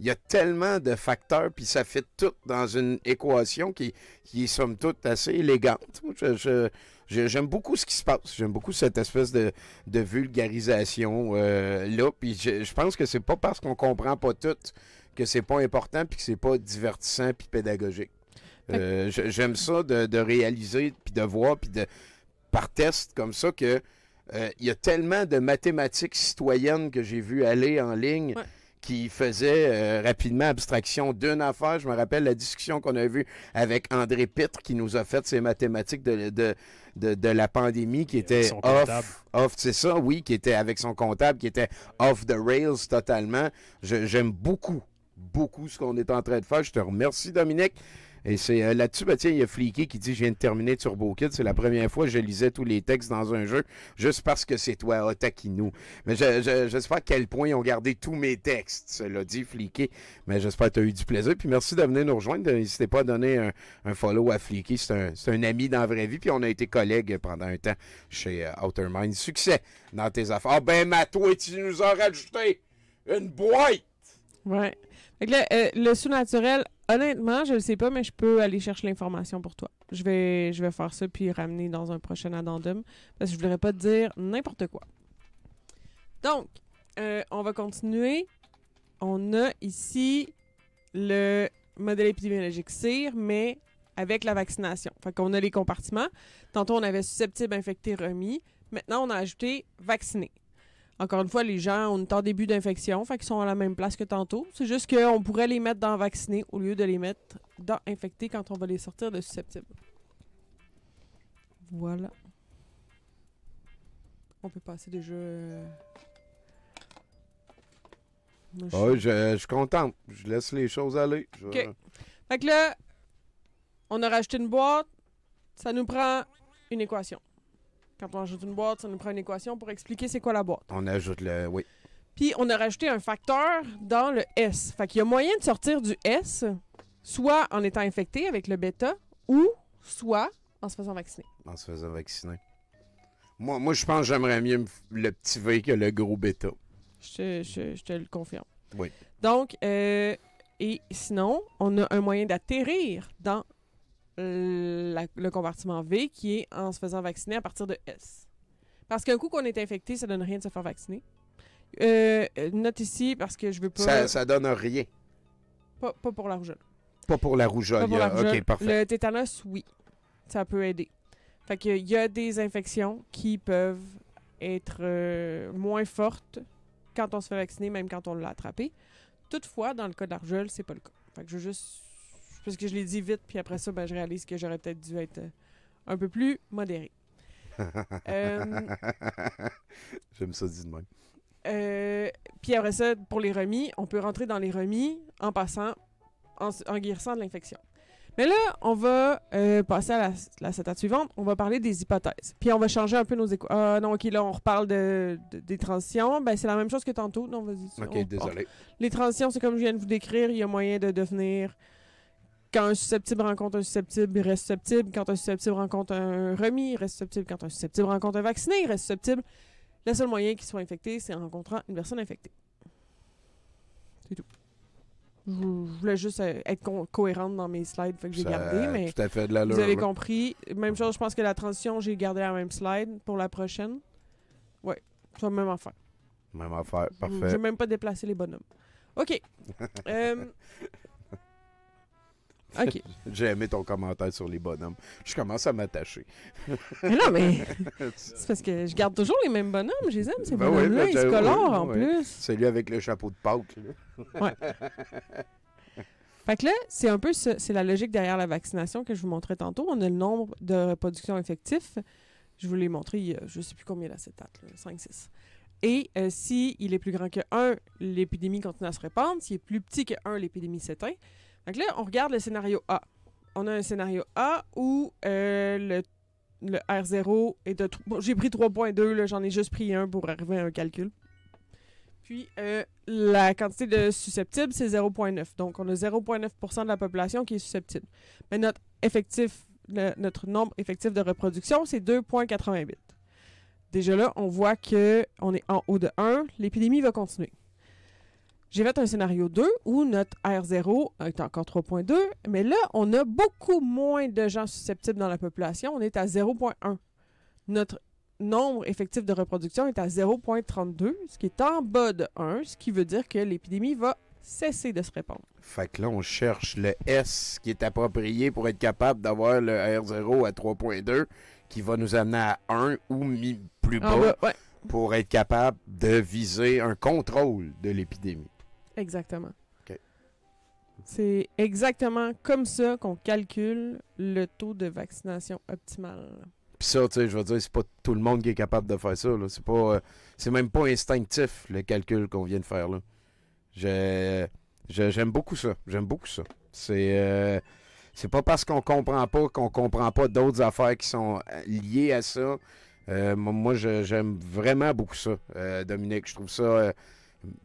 y a tellement de facteurs, puis ça fait tout dans une équation qui, qui est somme toute assez élégante. je, J'aime beaucoup ce qui se passe. J'aime beaucoup cette espèce de, vulgarisation euh, là. Puis je, pense que c'est pas parce qu'on comprend pas tout que c'est pas important puis que c'est pas divertissant puis pédagogique. Euh, j'aime ça de, réaliser puis de voir puis de par test comme ça que euh, il y a tellement de mathématiques citoyennes que j'ai vu aller en ligne. qui faisait rapidement abstraction d'une affaire. Je me rappelle la discussion qu'on a vue avec André Pitre qui nous a fait ces mathématiques de, de, la pandémie qui euh, était off, off c'est ça, oui, qui était avec son comptable, qui était off the rails totalement. J'aime beaucoup, beaucoup ce qu'on est en train de faire. Je te remercie, Dominique. Et c'est euh, là-dessus, ben, tiens, il y a Flicky qui dit Je viens de terminer Turbo Kid. C'est la première fois que je lisais tous les textes dans un jeu, juste parce que c'est toi, Otakino. Mais j'espère je, pas à quel point ils ont gardé tous mes textes. Cela dit, Flicky. Mais j'espère que tu as eu du plaisir. Puis merci de venir nous rejoindre. Euh, n'hésitez pas à donner un, follow à Flicky. C'est un, ami dans la vraie vie. Puis on a été collègues pendant un temps chez euh, Outer Mind. Succès dans tes affaires. Ah, ben, Mato, tu nous as rajouté une boîte. Ouais. Fait que là, le surnaturel Honnêtement, je ne sais pas, mais je peux aller chercher l'information pour toi. Je vais, je vais faire ça puis ramener dans un prochain addendum parce que je voudrais pas te dire n'importe quoi. Donc, euh, on va continuer. On a ici le modèle épidémiologique CIR, mais avec la vaccination. Fait qu'on a les compartiments. Tantôt, on avait susceptible, infecté, remis. Maintenant, on a ajouté vacciné. Encore une fois, les gens, ont est en début d'infection, fait qu'ils sont à la même place que tantôt. C'est juste qu'on pourrait les mettre dans vacciner au lieu de les mettre dans Infecter » quand on va les sortir de susceptibles. Voilà. On peut passer déjà. Moi, ah je... suis contente. Je laisse les choses aller. OK. Fait que là, on a racheté une boîte. Ça nous prend une équation. Quand on ajoute une boîte, ça nous prend une équation pour expliquer c'est quoi la boîte. On ajoute le. Oui. Puis on a rajouté un facteur dans le S. Fait qu'il y a moyen de sortir du S, soit en étant infecté avec le bêta, ou soit en se faisant vacciner. En se faisant vacciner. Moi, moi je pense que j'aimerais mieux le petit V que le gros bêta. Je, je te, le confirme. Oui. Donc, euh, et sinon, on a un moyen d'atterrir dans le compartiment V qui est en se faisant vacciner à partir de S. Parce qu'un coup qu'on est infecté, ça donne rien de se faire vacciner. Euh, euh, note ici parce que je veux pas. Ça, ne donne rien. Pas, pas, pour la rougeole. Pas pour la rougeole. OK, parfait. Le tétanos, oui. Ça peut aider. Fait qu'il y a des infections qui peuvent être euh, moins fortes quand on se fait vacciner, même quand on l'a attrapé. Toutefois, dans le cas de la rougeole, c'est pas le cas. que je veux juste parce que je l'ai dit vite, puis après ça, ben, je réalise que j'aurais peut-être dû être euh, un peu plus modéré. euh, J'aime ça dit de euh, puis après ça, pour les remis, on peut rentrer dans les remis en passant, en, guérissant de l'infection. Mais là, on va euh, passer à la, la suivante. On va parler des hypothèses. Puis on va changer un peu nos écoutes. Ah non, OK, là, on reparle de, des transitions. Ben, c'est la même chose que tantôt. Non, OK, désolé. les transitions, c'est comme je viens de vous décrire. Il y a moyen de devenir quand un susceptible rencontre un susceptible, il reste susceptible. Quand un susceptible rencontre un remis, il reste susceptible. Quand un susceptible rencontre un vacciné, il reste susceptible. Le seul moyen qu'il soit infecté, c'est en rencontrant une personne infectée. C'est tout. Je, voulais juste euh, être cohérente dans mes slides, fait que j'ai gardé, mais vous avez compris. Même chose, je pense que la transition, j'ai gardé la même slide pour la prochaine. Ouais, c'est la même affaire. Même affaire, parfait. Je J'ai même pas déplacé les bonhommes. OK. euh, J'ai aimé ton commentaire sur les bonhommes. Je commence à m'attacher. mais non, mais c'est parce que je garde toujours les mêmes bonhommes. Je les aime, ces ben bonhommes-là. Ben ils se colorent en plus. Celui avec le chapeau de Pâques. Fait que là, c'est un peu c'est la logique derrière la vaccination que je vous montrais tantôt. On a le nombre de reproductions effectives. Je vous l'ai montré, je ne sais plus combien là, cette date, 5-6. Et euh, si il est plus grand que 1, l'épidémie continue à se répandre. S'il est plus petit que 1, l'épidémie s'éteint. Donc là, on regarde le scénario A. On a un scénario A où euh, le, R0 est de... Bon, J'ai pris 3.2, j'en ai juste pris un pour arriver à un calcul. Puis euh, la quantité de susceptibles, c'est 0,9. Donc on a 0,9 de la population qui est susceptible. Mais notre effectif, notre nombre effectif de reproduction, c'est 2,88. Déjà là, on voit que on est en haut de 1. L'épidémie va continuer j'ai fait un scénario 2 où notre R0 est encore 3.2, mais là, on a beaucoup moins de gens susceptibles dans la population. On est à 0.1. Notre nombre effectif de reproduction est à 0.32, ce qui est en bas de 1, ce qui veut dire que l'épidémie va cesser de se répandre. Fait que là, on cherche le S qui est approprié pour être capable d'avoir le R0 à 3.2 qui va nous amener à 1 ou plus bas, pour être capable de viser un contrôle de l'épidémie. Exactement. C'est exactement comme ça qu'on calcule le taux de vaccination optimal. Puis ça, tu sais, je veux dire, c'est pas tout le monde qui est capable de faire ça. C'est pas, euh, c'est même pas instinctif le calcul qu'on vient de faire là. j'aime beaucoup ça. J'aime beaucoup ça. C'est, euh, c'est pas parce qu'on comprend pas qu'on comprend pas d'autres affaires qui sont euh, liées à ça. moi, j'aime vraiment beaucoup ça, Dominique. Je trouve ça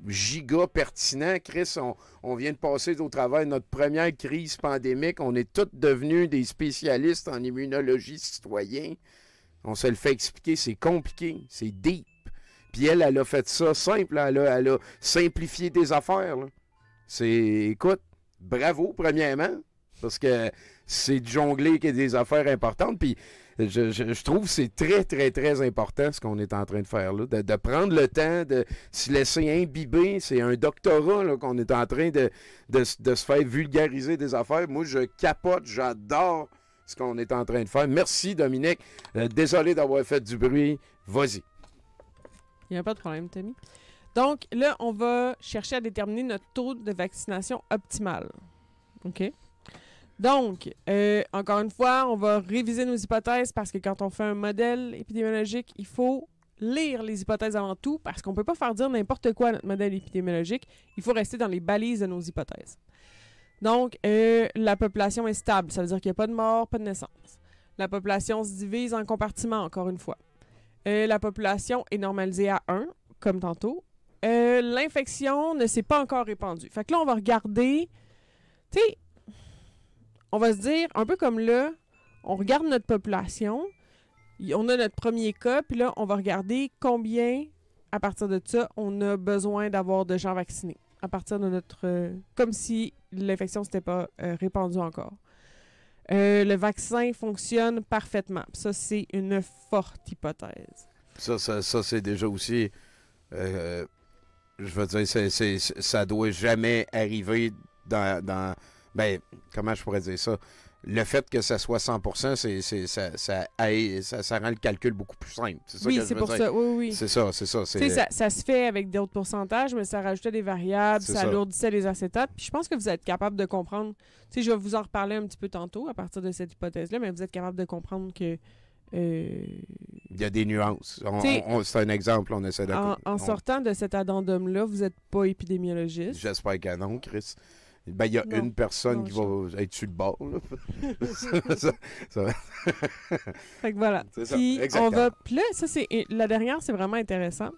giga pertinent. Chris, on, vient de passer au travail de notre première crise pandémique. On est tous devenus des spécialistes en immunologie citoyenne. On se le fait expliquer, c'est compliqué, c'est deep. Puis elle, elle a fait ça simple, elle a, simplifié des affaires. C'est, écoute, bravo premièrement, parce que c'est de jongler a des affaires importantes. Puis je, trouve que c'est très, très, très important ce qu'on est en train de faire de, prendre le temps, de se laisser imbiber. C'est un doctorat là, qu'on est en train de, de, se faire vulgariser des affaires. Moi, je capote, j'adore ce qu'on est en train de faire. Merci, Dominique. Euh, désolé d'avoir fait du bruit. Vas-y. Il n'y a pas de problème, Tommy. Donc, là, on va chercher à déterminer notre taux de vaccination optimal. OK? Donc, euh, encore une fois, on va réviser nos hypothèses parce que quand on fait un modèle épidémiologique, il faut lire les hypothèses avant tout parce qu'on ne peut pas faire dire n'importe quoi à notre modèle épidémiologique. Il faut rester dans les balises de nos hypothèses. Donc, euh, la population est stable, ça veut dire qu'il n'y a pas de mort, pas de naissance. La population se divise en compartiments, encore une fois. Euh, la population est normalisée à 1, comme tantôt. L'infection ne s'est pas encore répandue. Fait que là, on va regarder. Tu on va se dire, un peu comme là, on regarde notre population, on a notre premier cas, puis là, on va regarder combien, à partir de ça, on a besoin d'avoir de gens vaccinés. À partir de notre. Euh, comme si l'infection s'était pas euh, répandue encore. Euh, le vaccin fonctionne parfaitement. Ça, c'est une forte hypothèse. Ça, c'est déjà aussi. je veux dire, c ça doit jamais arriver dans ben, comment je pourrais dire ça? Le fait que ça soit 100 c'est, ça, ça, rend le calcul beaucoup plus simple. oui, c'est pour ça. Oui, C'est ça, c'est ça. Ça, se fait avec d'autres pourcentages, mais ça rajoutait des variables, ça, alourdissait les acétates. Puis je pense que vous êtes capable de comprendre. Tu je vais vous en reparler un petit peu tantôt à partir de cette hypothèse-là, mais vous êtes capable de comprendre que euh, Il y a des nuances. c'est un exemple, on essaie de... En, sortant de cet addendum-là, vous n'êtes pas épidémiologiste. J'espère que non, Chris. Ben, il y a une personne qui va être sur le bord. fait que voilà. C'est ça. va... ça, c'est... la dernière, c'est vraiment intéressant.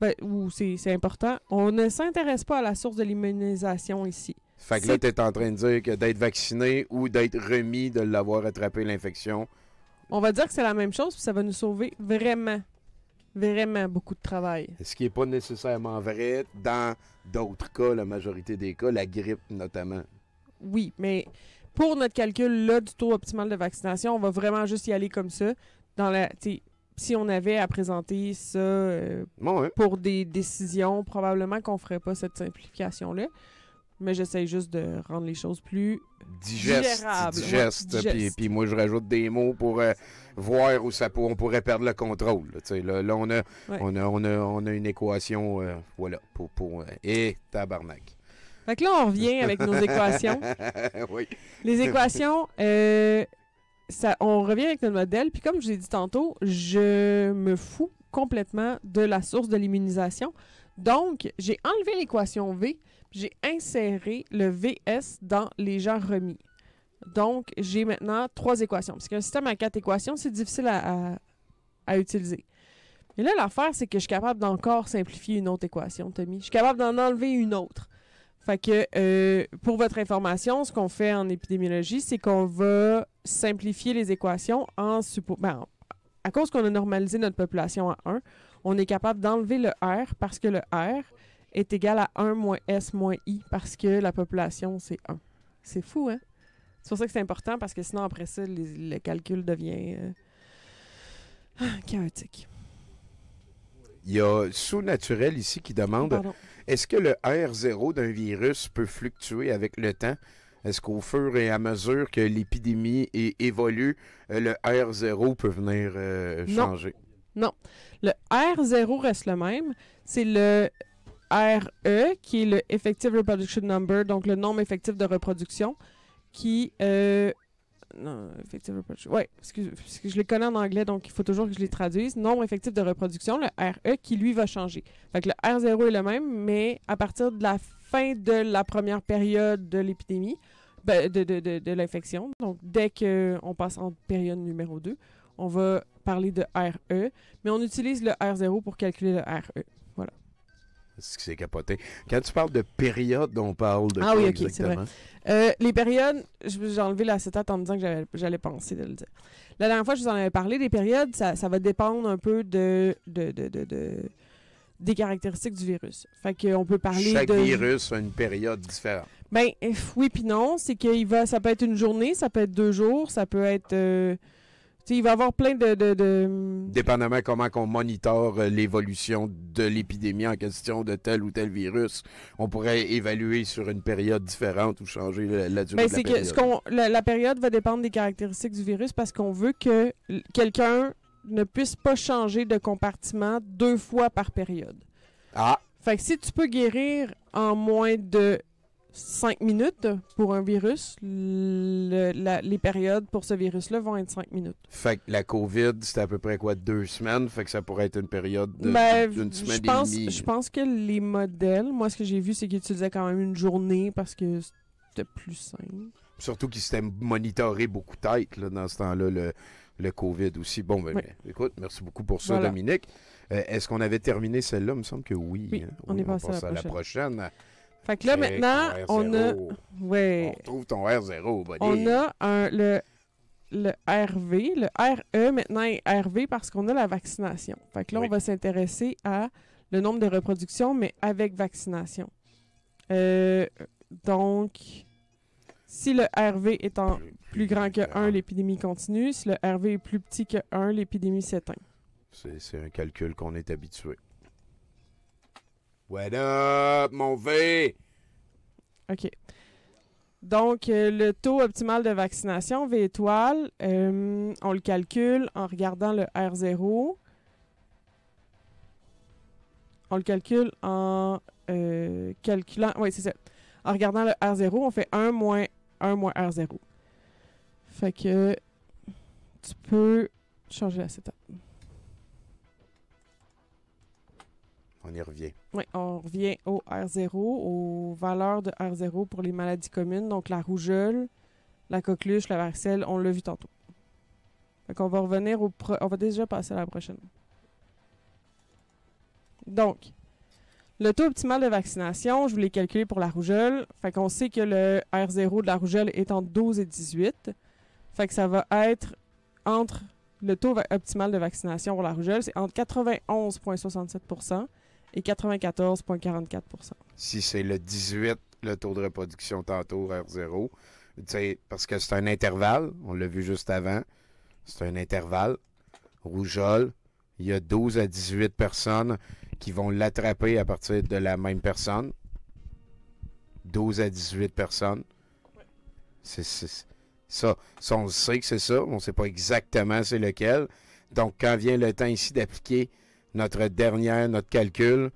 Ben, ou c'est, important. On ne s'intéresse pas à la source de l'immunisation ici. Fait que là, tu en train de dire que d'être vacciné ou d'être remis de l'avoir attrapé l'infection. On va dire que c'est la même chose, puis ça va nous sauver vraiment vraiment beaucoup de travail. Ce qui n'est pas nécessairement vrai dans d'autres cas, la majorité des cas, la grippe notamment. Oui, mais pour notre calcul là, du taux optimal de vaccination, on va vraiment juste y aller comme ça. Dans la, si on avait à présenter ça euh, pour des décisions, probablement qu'on ne ferait pas cette simplification-là mais j'essaie juste de rendre les choses plus digeste, digeste. puis, moi, je rajoute des mots pour euh, voir où ça on pourrait perdre le contrôle. Là, on, a, on, a, on, a, une équation, euh, voilà, pour, pour euh, et tabarnak. Fait que là, on revient avec nos équations. oui. Les équations, ça, on revient avec notre modèle. Puis comme je l'ai dit tantôt, je me fous complètement de la source de l'immunisation. Donc, j'ai enlevé l'équation V j'ai inséré le VS dans les gens remis. Donc, j'ai maintenant trois équations. Parce qu'un système à quatre équations, c'est difficile à, utiliser. Mais là, l'affaire, c'est que je suis capable d'encore simplifier une autre équation, Tommy. Je suis capable d'en enlever une autre. Fait que, euh, pour votre information, ce qu'on fait en épidémiologie, c'est qu'on va simplifier les équations en supposant... Ben, à cause qu'on a normalisé notre population à 1, on est capable d'enlever le R parce que le R, est égal à 1 moins S moins I parce que la population, c'est 1. C'est fou, hein? C'est pour ça que c'est important parce que sinon, après ça, le calcul devient euh, chaotique. Il y a sous-naturel ici qui demande est-ce que le R0 d'un virus peut fluctuer avec le temps Est-ce qu'au fur et à mesure que l'épidémie évolue, euh, le R0 peut venir euh, changer non. Le R0 reste le même. C'est le RE, qui est le Effective Reproduction Number, donc le nombre effectif de reproduction, qui... Euh, non, effective reproduction. Oui, parce, que, je les connais en anglais, donc il faut toujours que je les traduise. Nombre effectif de reproduction, le RE, qui lui va changer. Fait que le R0 est le même, mais à partir de la fin de la première période de l'épidémie, ben, de, de, de, de l'infection, donc dès qu'on euh, passe en période numéro 2, on va parler de RE, mais on utilise le R0 pour calculer le RE ce qui s'est capoté. Quand tu parles de période, on parle de ah, oui, ok, c'est Vrai. Euh, les périodes, j'ai enlevé la cétate en disant que j'allais penser de le dire. La dernière fois, je vous en avais parlé, des périodes, ça, va dépendre un peu de, de, des caractéristiques du virus. Fait qu'on peut parler Chaque virus a une période différente. Ben, eh, oui puis non. C'est que ça peut être une journée, ça peut être deux jours, ça peut être... Euh, il va y avoir plein de, de, de... comment on monitore euh, l'évolution de l'épidémie en question de tel ou tel virus, on pourrait évaluer sur une période différente ou changer la, durée ben, de la période. ce la, période va dépendre des caractéristiques du virus parce qu'on veut que quelqu'un ne puisse pas changer de compartiment deux fois par période. Ah! Fait si tu peux guérir en moins de cinq minutes pour un virus, les périodes pour ce virus-là vont être cinq minutes. Fait que la COVID, c'était à peu près quoi, deux semaines? Fait que ça pourrait être une période ben, d'une semaine je pense, et demie. Je pense que les modèles, moi, ce que j'ai vu, c'est qu'ils utilisaient quand même une journée parce que c'était plus simple. Surtout qu'ils s'étaient monitorés beaucoup tête là, dans ce temps-là, le, le, COVID aussi. Bon, ben, ben, écoute, merci beaucoup pour ça, Dominique. Euh, est-ce qu'on avait terminé celle-là? Il me semble que oui. Hein. on est passé À la prochaine. Fait que là, maintenant, on a. Ouais. ton R0, On a un, le, le RV, le RE maintenant est RV parce qu'on a la vaccination. Fait que là, on va s'intéresser à le nombre de reproductions, mais avec vaccination. Euh, donc, si le RV est en plus, plus grand que 1, l'épidémie continue. Si le RV est plus petit que 1, l'épidémie s'éteint. C'est un calcul qu'on est habitué. What up, mon V? OK. Donc, euh, le taux optimal de vaccination, V étoile, euh, on le calcule en regardant le R0. On le calcule en euh, calculant. Oui, c'est ça. En regardant le R0, on fait 1 moins 1 moins R0. Fait que tu peux changer la setup. On y revient. Oui, on revient au R0, aux valeurs de R0 pour les maladies communes, donc la rougeole, la coqueluche, la varicelle, on l'a vu tantôt. Donc, on va revenir au... on va déjà passer à la prochaine. Donc, le taux optimal de vaccination, je vous l'ai calculé pour la rougeole. Fait qu'on sait que le R0 de la rougeole est entre 12 et 18. Fait que ça va être entre... Le taux optimal de vaccination pour la rougeole, c'est entre 91,67 et 94,44 Si c'est le 18, le taux de reproduction tantôt, R0, parce que c'est un intervalle, on l'a vu juste avant, c'est un intervalle. Rougeole, il y a 12 à 18 personnes qui vont l'attraper à partir de la même personne. 12 à 18 personnes. C'est ça. ça. On sait que c'est ça, on ne sait pas exactement c'est lequel. Donc, quand vient le temps ici d'appliquer notre dernière, notre calcul,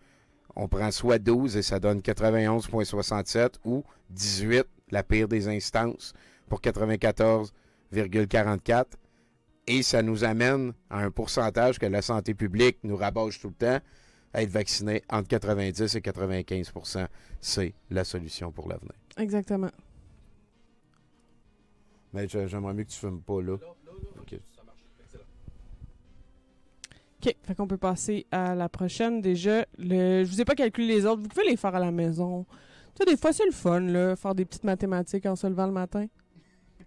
on prend soit 12 et ça donne 91,67 ou 18, la pire des instances, pour 94,44. Et ça nous amène à un pourcentage que la santé publique nous rabâche tout le temps, à être vacciné entre 90 et 95 C'est la solution pour l'avenir. Exactement. Mais j'aimerais mieux que tu ne fumes pas là. OK. Fait qu'on peut passer à la prochaine déjà. Le, je vous ai pas calculé les autres. Vous pouvez les faire à la maison. Tu sais, des fois, c'est le fun, là, faire des petites mathématiques en se levant le matin.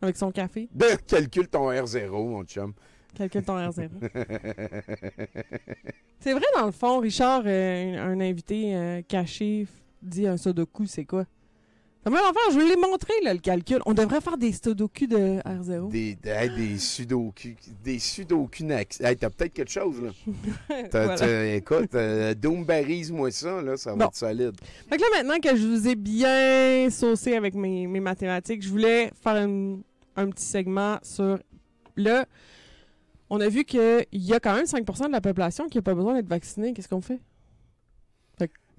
Avec son café. Ben, calcule ton R0, mon chum. Calcule ton R0. c'est vrai, dans le fond, Richard, euh, un, invité euh, caché, dit un sudoku, c'est quoi? Mais je voulais montrer, le calcul. On devrait faire des sudoku de R0. Des, sudoku, des sudoku t'as peut-être quelque chose, là. écoute, euh, dombarise moi ça, ça va être solide. Donc là, maintenant que je vous ai bien saucé avec mes, mathématiques, je voulais faire un petit segment sur Là, On a vu qu'il y a quand même 5 de la population qui n'a pas besoin d'être vaccinée. Qu'est-ce qu'on fait?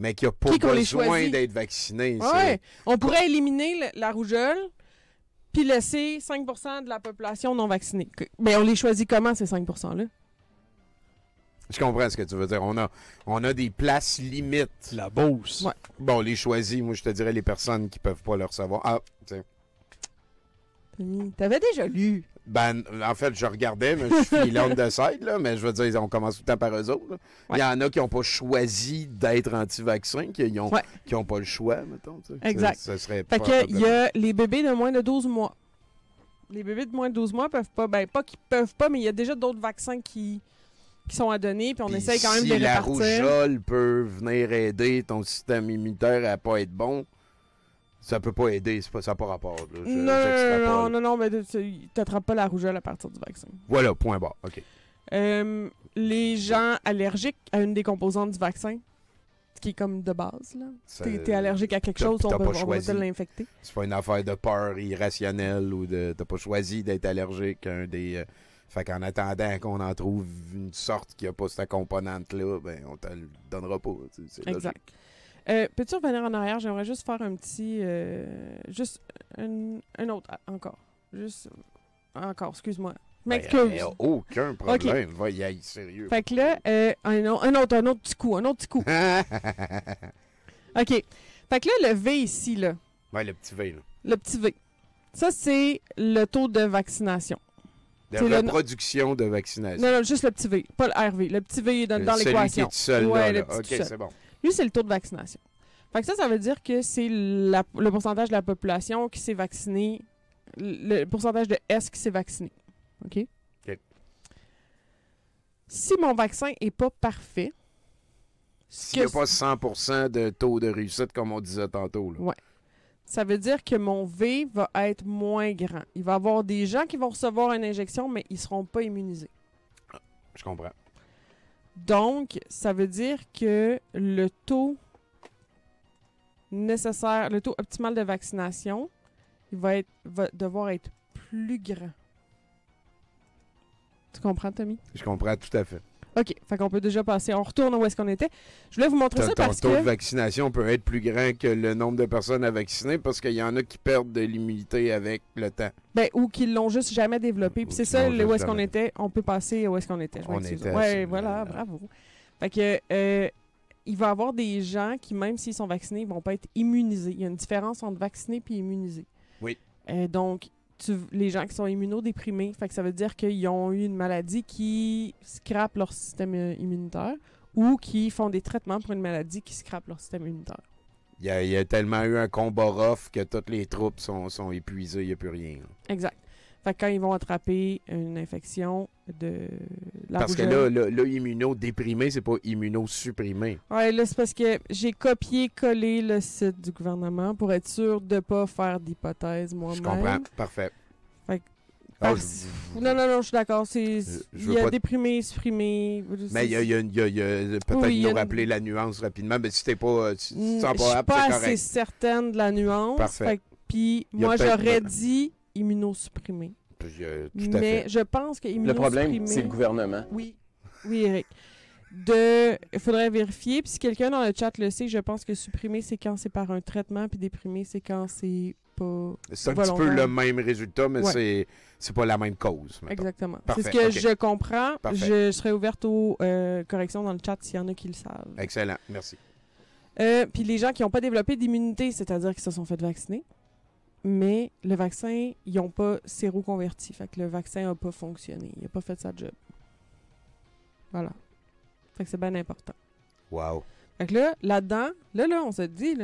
mais qui n'a pas besoin d'être vacciné. Ouais. On pourrait éliminer la rougeole puis laisser 5 de la population non vaccinée. Mais ben, on les choisit comment, ces 5 %-là? Je comprends ce que tu veux dire. On a, on a des places limites. La bourse. Bon, on les choisit. Moi, je te dirais les personnes qui peuvent pas le recevoir. Ah, tiens. Tu hmm. T'avais déjà lu. Ben, en fait, je regardais, mais je suis l'homme de side, là, mais je veux dire, on commence tout le temps par eux autres. Il y en a qui n'ont pas choisi d'être anti-vaccin, qui n'ont pas le choix, mettons. Exact. Ça, serait fait que il y a les bébés de moins de 12 mois. Les bébés de moins de 12 mois peuvent pas, ben pas qu'ils peuvent pas, mais il y a déjà d'autres vaccins qui, sont à donner, puis on quand même de les la rougeole peut venir aider ton système immunitaire à pas être bon, ça peut pas aider, pas, ça n'a pas rapport. non, non, non, mais tu n'attrapes pas la rougeole à partir du vaccin. Voilà, point bas OK. les gens allergiques à une des composantes du vaccin, ce qui est comme de base, là. Ça, t'es, allergique à quelque chose, on, peut, on te l'infecter. C'est pas une affaire de peur irrationnelle ou de. T'as pas choisi d'être allergique à un des. Euh, fait qu'en attendant qu'on en trouve une sorte qui a pas cette composante-là, ben on te donnera pas. exact. Euh, peux-tu revenir en arrière? J'aimerais juste faire un petit. Euh, juste un, autre ah, encore. Juste. Encore, excuse-moi. Ben, m'excuse. Ben, aucun problème. Okay. Va y aller, sérieux. Fait que là, euh, un, autre, un autre petit coup, un autre petit coup. OK. Fait que là, le V ici, là. Ouais, le petit V, là. Le petit V. Ça, c'est le taux de vaccination. De reproduction production de vaccination. Non, non, juste le petit V, pas le RV. Le petit V est dans, dans l'équation. Ouais, là, là. OK, c'est bon. Lui, c'est le taux de vaccination. Fait ça, ça veut dire que c'est le pourcentage de la population qui s'est vaccinée, le pourcentage de S qui s'est vacciné. OK? Si mon vaccin est pas parfait, s'il n'y pas 100 de taux de réussite, comme on disait tantôt. Oui. Ça veut dire que mon V va être moins grand. Il va y avoir des gens qui vont recevoir une injection, mais ils ne seront pas immunisés. Ah, je comprends. Donc, ça veut dire que le taux nécessaire, le taux optimal de vaccination, il va, être, va devoir être plus grand. Tu comprends, Tommy? Je comprends tout à fait. OK. Fait qu'on peut déjà passer. On retourne où est-ce qu'on était. Je voulais vous montrer ça parce que... Ton taux de vaccination peut être plus grand que le nombre de personnes à vacciner parce qu'il y en a qui perdent de l'immunité avec le temps. Ben, ou qui l'ont juste jamais développé. Puis c'est ça, où est-ce qu'on était. On peut passer où est-ce qu'on était. Je On était ouais, voilà, bravo. Fait que... Euh, il va y avoir des gens qui, même s'ils sont vaccinés, ne vont pas être immunisés. Il y a une différence entre vaccinés et immunisés. Oui. Euh, donc, les gens qui sont immunodéprimés. Fait ça veut dire qu'ils ont eu une maladie qui scrape leur système euh, immunitaire ou qui font des traitements pour une maladie qui scrape leur système immunitaire. Il y, a, tellement eu un combat rough que toutes les troupes sont, sont épuisées, il n'y a plus rien. Exact. Fait que quand ils vont attraper une infection de la Parce que là, là, là, immunodéprimé, c'est pas immunosupprimé. Oui, là, c'est parce que j'ai copié-collé le site du gouvernement pour être sûr de pas faire d'hypothèse moi-même. Je comprends. Parfait. Fait ah, Non, non, non, je suis d'accord. Euh, il y a déprimé, supprimé. Mais il y a, y a peut-être oui, nous rappeler la nuance rapidement, mais si t'es pas. pas Je suis pas assez certaine de la nuance. Parfait. Puis moi, j'aurais dit immunosupprimés. Euh, mais je pense que Le problème, c'est le gouvernement. Oui, oui, Eric. De, il faudrait vérifier. Puis si quelqu'un dans le chat le sait, je pense que supprimer, c'est quand c'est par un traitement, puis déprimer, c'est quand c'est pas. C'est un petit peu le même résultat, mais c'est pas la même cause. Exactement. C'est ce que je comprends. Je, serai ouverte aux euh, corrections dans le chat s'il y en a qui le savent. Excellent. Merci. Euh, puis les gens qui n'ont pas développé d'immunité, c'est-à-dire qui se sont fait vacciner, mais le vaccin, ils n'ont pas séroconverti. Fait que le vaccin n'a pas fonctionné. Il n'a pas fait sa job. Voilà. Fait que c'est bien important. Wow. Fait que là, là-dedans, là, là, on se dit,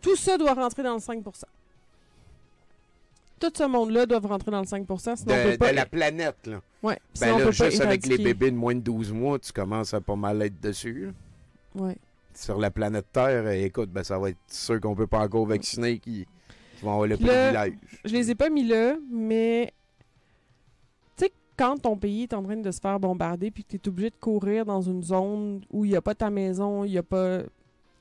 tout ça doit rentrer dans le 5 Tout ce monde-là doit rentrer dans le 5 sinon pas... la planète, là. Ouais. Ben là, juste avec les bébés de moins de 12 mois, tu commences à pas mal être dessus. Oui. Sur la planète Terre, écoute, ben, ça va être ceux qu'on peut pas encore vacciner qui... Je ne les ai pas mis là, mais tu sais, quand ton pays est en train de se faire bombarder puis que tu es obligé de courir dans une zone où il n'y a pas ta maison, il n'y a pas.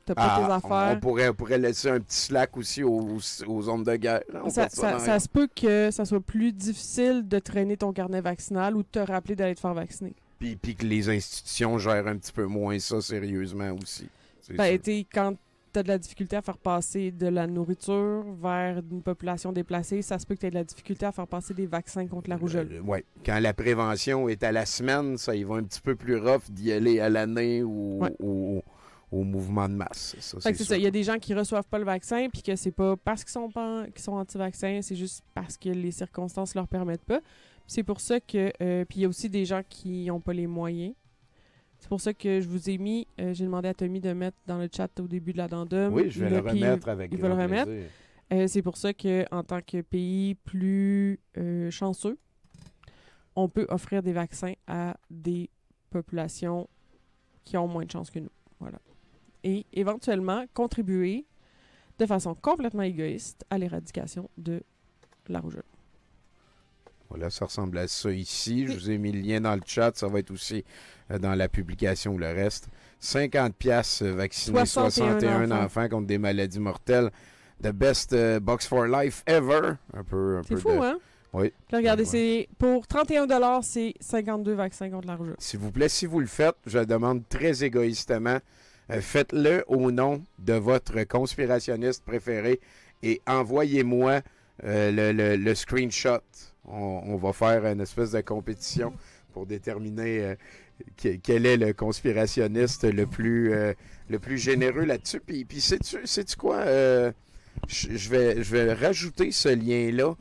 tes ah, affaires. On pourrait, pourrait laisser un petit slack aussi aux, aux zones de guerre. Hein, ça, se peut que ça soit plus difficile de traîner ton carnet vaccinal ou de te rappeler d'aller te faire vacciner. Puis, puis que les institutions gèrent un petit peu moins ça sérieusement aussi. Ben, quand tu as de la difficulté à faire passer de la nourriture vers une population déplacée, ça se peut que tu aies de la difficulté à faire passer des vaccins contre la euh, rougeole. Euh, oui. Quand la prévention est à la semaine, ça y va un petit peu plus rough d'y aller à l'année ou, au mouvement de masse. c'est ça. Il y a des gens qui reçoivent pas le vaccin, puis que c'est pas parce qu'ils sont, pas, sont anti-vaccins, c'est juste parce que les circonstances leur permettent pas. C'est pour ça que... Euh, puis il y a aussi des gens qui n'ont pas les moyens c'est pour ça que je vous ai mis, euh, j'ai demandé à Tommy de mettre dans le chat au début de l'addendum. Oui, je vais le, remettre avec il va le remettre. Euh, c'est pour ça qu'en tant que pays plus euh, chanceux, on peut offrir des vaccins à des populations qui ont moins de chance que nous. Voilà. Et éventuellement contribuer de façon complètement égoïste à l'éradication de la rougeole. Voilà, ça ressemble à ça ici. Je vous ai mis le lien dans le chat. Ça va être aussi euh, dans la publication ou le reste. 50 pièces euh, vaccinés 61, enfants. contre des maladies mortelles. The best euh, box for life ever. Un peu, c'est fou, hein? Oui. regardez, c'est pour 31 c'est 52 vaccins contre la S'il vous plaît, si vous le faites, je demande très égoïstement, faites-le au nom de votre conspirationniste préféré et envoyez-moi le, screenshot. on, va faire une espèce de compétition pour déterminer quel est le conspirationniste le plus, euh, le plus généreux là-dessus. Puis, puis sais-tu, quoi? Euh, je vais, je vais rajouter ce lien-là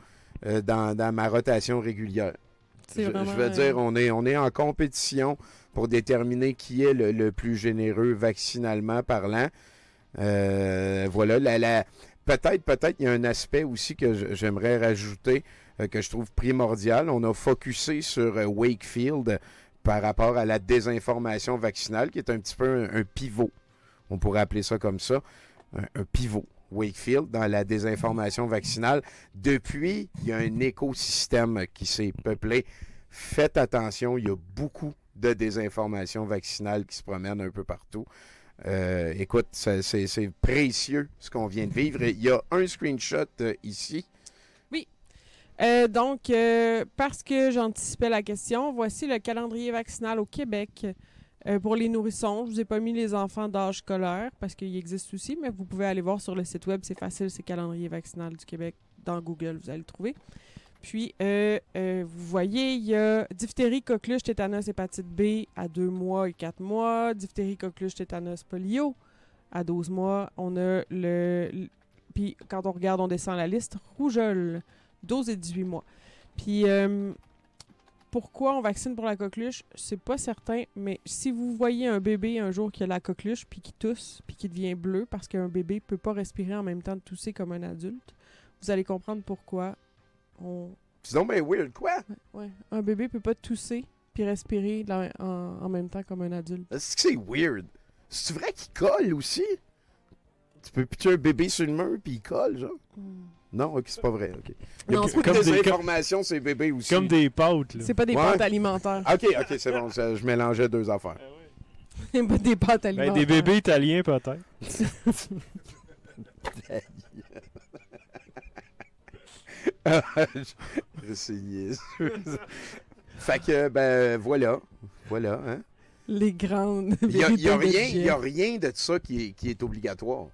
euh, dans, ma rotation régulière. Je, veux dire, on est, on est en compétition pour déterminer qui est le, plus généreux vaccinalement parlant. voilà, la... peut-être, peut-être, il y a un aspect aussi que j'aimerais rajouter que je trouve primordial. On a focusé sur Wakefield par rapport à la désinformation vaccinale, qui est un petit peu un, pivot. On pourrait appeler ça comme ça, un, pivot. Wakefield dans la désinformation vaccinale. Depuis, il y a un écosystème qui s'est peuplé. Faites attention, il y a beaucoup de désinformation vaccinale qui se promène un peu partout. Euh, écoute, c'est précieux ce qu'on vient de vivre. Il y a un screenshot euh, ici euh, donc, euh, parce que j'anticipais la question, voici le calendrier vaccinal au Québec euh, pour les nourrissons. Je vous ai pas mis les enfants d'âge scolaire parce qu'il existe aussi, mais vous pouvez aller voir sur le site web, c'est facile, c'est calendrier vaccinal du Québec. Dans Google, vous allez le trouver. Puis, vous voyez, il y a diphtérie, coqueluche, tétanos, hépatite B à 2 mois et 4 mois. Diphtérie, coqueluche, tétanos, polio à 12 mois. On a le puis, quand on regarde, on descend la liste. Rougeole, 12 et 18 mois. Puis euh, pourquoi on vaccine pour la coqueluche, c'est pas certain, mais si vous voyez un bébé un jour qui a la coqueluche, puis qui tousse, puis qui devient bleu, parce qu'un bébé peut pas respirer en même temps de tousser comme un adulte, vous allez comprendre pourquoi on... C'est donc weird, quoi? Ouais, un bébé peut pas tousser puis respirer en... même temps comme un adulte. est que c'est weird? C'est vrai qu'il colle aussi? Tu peux pitcher un bébé sur le mur puis il colle, genre? Hmm. Non, ok, c'est pas vrai. Okay. Non, c'est comme des informations, c'est bébé aussi. Comme des pâtes. là. C'est pas des pâtes alimentaires. Ok, ok, c'est bon. Je mélangeais deux affaires. C'est pas des pâtes ben, alimentaires. des bébés italiens, peut-être. c'est fait que, ben, voilà. Voilà, hein. Les grandes. Il n'y a, a rien- a rien de ça qui est obligatoire.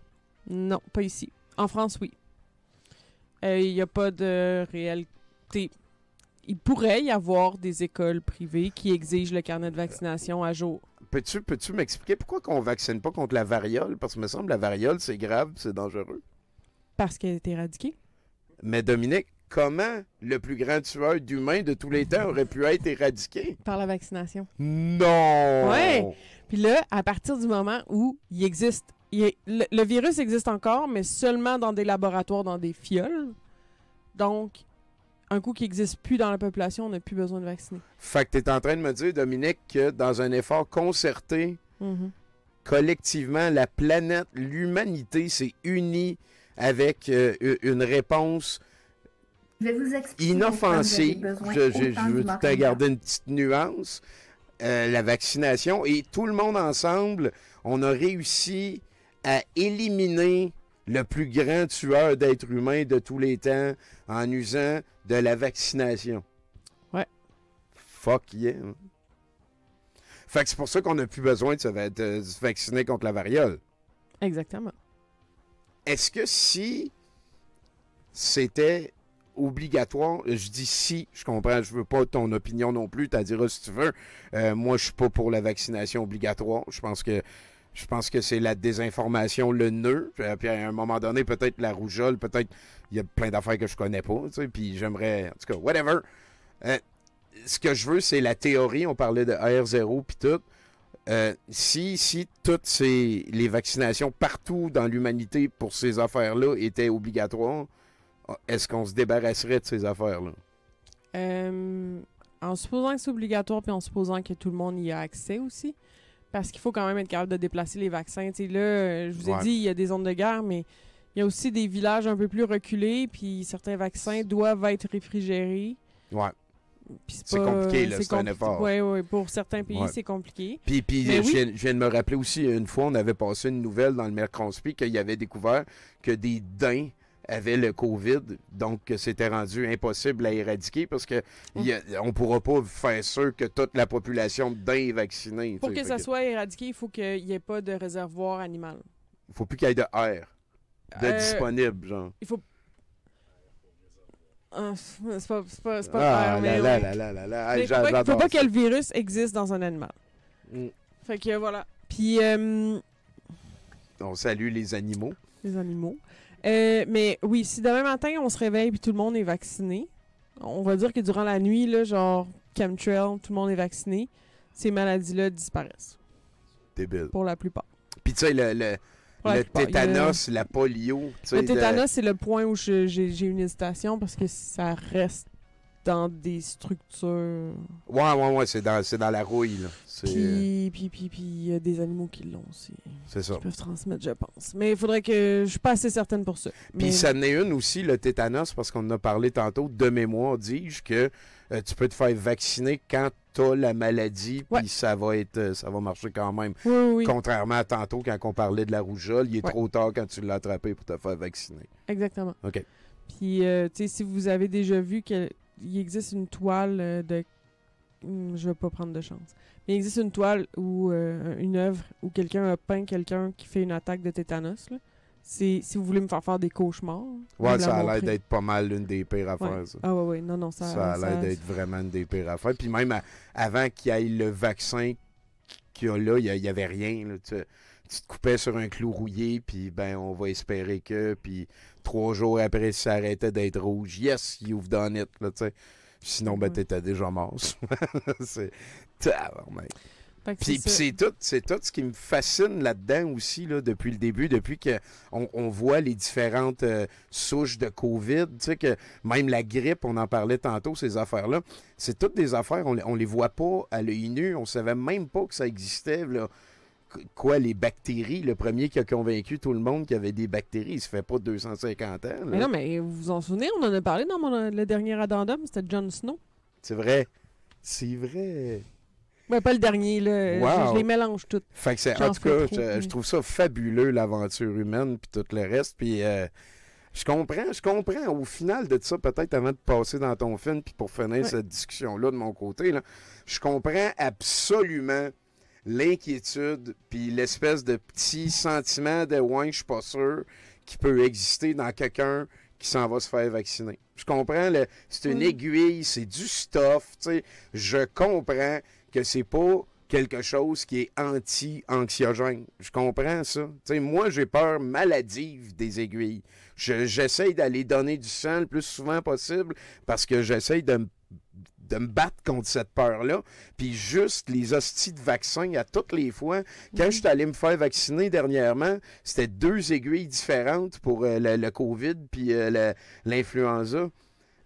Non, pas ici. En France, oui. Euh, il n'y a pas de réalité. Il pourrait y avoir des écoles privées qui exigent le carnet de vaccination à jour. Peux-tu peux m'expliquer pourquoi on ne vaccine pas contre la variole? Parce que me semble la variole, c'est grave, c'est dangereux. Parce qu'elle est éradiquée. Mais Dominique, comment le plus grand tueur d'humains de tous les temps aurait pu être éradiqué? Par la vaccination. Non! Oui! Puis là, à partir du moment où il existe le, virus existe encore, mais seulement dans des laboratoires, dans des fioles. Donc, un coup qui n'existe plus dans la population, on n'a plus besoin de vacciner. Fait que tu es en train de me dire, Dominique, que dans un effort concerté, mm-hmm. collectivement, la planète, l'humanité s'est unie avec euh, une réponse je inoffensive. Je, veux garder une petite nuance. Euh, la vaccination et tout le monde ensemble, on a réussi à éliminer le plus grand tueur d'êtres humains de tous les temps en usant de la vaccination. Ouais. Fuck yeah. Hein. Fait que c'est pour ça qu'on n'a plus besoin de se, vacciner contre la variole. Exactement. Est-ce que si c'était obligatoire, je dis si, je comprends, je veux pas ton opinion non plus, t'as diras si tu veux. Euh, moi, je suis pas pour la vaccination obligatoire. Je pense que je pense que c'est la désinformation, le nœud. Puis à un moment donné, peut-être la rougeole, peut-être il y a plein d'affaires que je connais pas. puis j'aimerais, en tout cas, whatever. Euh, ce que je veux, c'est la théorie. On parlait de AR0 puis tout. Euh, si, si toutes ces, les vaccinations partout dans l'humanité pour ces affaires-là étaient obligatoires, est-ce qu'on se débarrasserait de ces affaires-là? Euh, en supposant que c'est obligatoire, puis en supposant que tout le monde y a accès aussi parce qu'il faut quand même être capable de déplacer les vaccins. là, je vous ai dit, il y a des zones de guerre, mais il y a aussi des villages un peu plus reculés, puis certains vaccins doivent être réfrigérés. Ouais. C'est compliqué, là, c'est un effort. Oui, oui, pour certains pays, c'est compliqué. Puis, puis je, viens, de me rappeler aussi, une fois, on avait passé une nouvelle dans le Merconspi qu'il y avait découvert que des daims avait le COVID, donc c'était rendu impossible à éradiquer parce que ne hein? on pourra pas faire sûr que toute la population d'un est vaccinée. Pour que ça soit éradiqué, il faut qu'il n'y ait pas de réservoir animal. Il faut plus qu'il y ait de air de euh, disponible, genre. Il faut ah, c'est pas, faut pas, que le virus existe dans un animal. Mm. Fait que voilà. Puis. Euh, on salue les animaux. Les animaux. Euh, mais oui, si demain matin on se réveille et tout le monde est vacciné, on va dire que durant la nuit, là, genre chemtrail, tout le monde est vacciné, ces maladies-là disparaissent. Débile. Pour la plupart. Puis tu sais, le, le, tétanos, la polio. Le tétanos, c'est le point où j'ai une hésitation parce que ça reste dans des structures. Ouais, ouais, ouais, c'est dans, la rouille. Là. Euh, puis, puis, puis, des animaux qui l'ont aussi. C'est ça. Qui peuvent transmettre, je pense. Mais il faudrait que. Je suis pas assez certaine pour ça. Puis, ça en est une aussi, le tétanos, parce qu'on en a parlé tantôt, de mémoire, dis-je, que euh, tu peux te faire vacciner quand tu as la maladie, puis ça va être, euh, ça va marcher quand même. Contrairement à tantôt, quand on parlait de la rougeole, il est trop tard quand tu l'as attrapé pour te faire vacciner. Exactement. OK. Puis, tu sais, si vous avez déjà vu que il existe une toile euh, de hmm, je vais pas prendre de chance. Mais il existe une toile ou euh, une œuvre où quelqu'un a peint quelqu'un qui fait une attaque de tétanos. Si vous voulez me faire faire des cauchemars. Hein, ouais, ça a l'air d'être pas mal l'une des pires affaires. Ah ouais, ouais, non, non, ça, ça a l'air d'être vraiment une des pires affaires. Puis même avant qu'il y ait le vaccin qu'il y a là, il n'y avait rien. tu, te coupais sur un clou rouillé, puis ben on va espérer que, puis trois jours après, ça arrêtait d'être rouge. Yes, you've done it. Là, Sinon, ben, mm-hmm. t'étais déjà mort. c'est. Puis c'est tout, c'est tout ce qui me fascine là-dedans aussi là, depuis le début, depuis que on, voit les différentes euh, souches de Covid, tu sais que même la grippe, on en parlait tantôt ces affaires-là, c'est toutes des affaires on, on les voit pas à l'œil nu, on savait même pas que ça existait là, quoi, les bactéries, le premier qui a convaincu tout le monde qu'il y avait des bactéries. Il se fait pas 250 ans. non, mais vous vous en souvenez, on en a parlé dans mon, le dernier addendum, c'était Jon Snow. C'est vrai. C'est vrai. pas le dernier, là. Je, les mélange toutes. en tout cas, je, trouve ça fabuleux, l'aventure humaine, puis tout le reste. Puis euh, je comprends, je comprends. Au final de ça, peut-être avant de passer dans ton film, puis pour finir cette discussion-là de mon côté, là, je comprends absolument l'inquiétude, puis l'espèce de petit sentiment de ouin je suis pas sûr qui peut exister dans quelqu'un qui s'en va se faire vacciner. Je comprends, c'est une aiguille, c'est du stuff, Je comprends que c'est pas quelque chose qui est anti-anxiogène. Je comprends ça. moi, j'ai peur maladive des aiguilles. J'essaie d'aller donner du sang le plus souvent possible parce que j'essaie de me de me battre contre cette peur-là. Puis juste les hosties de vaccins à toutes les fois. Quand mhm. je suis allé me faire vacciner dernièrement, c'était deux aiguilles différentes pour euh, le, COVID puis euh, l'influenza.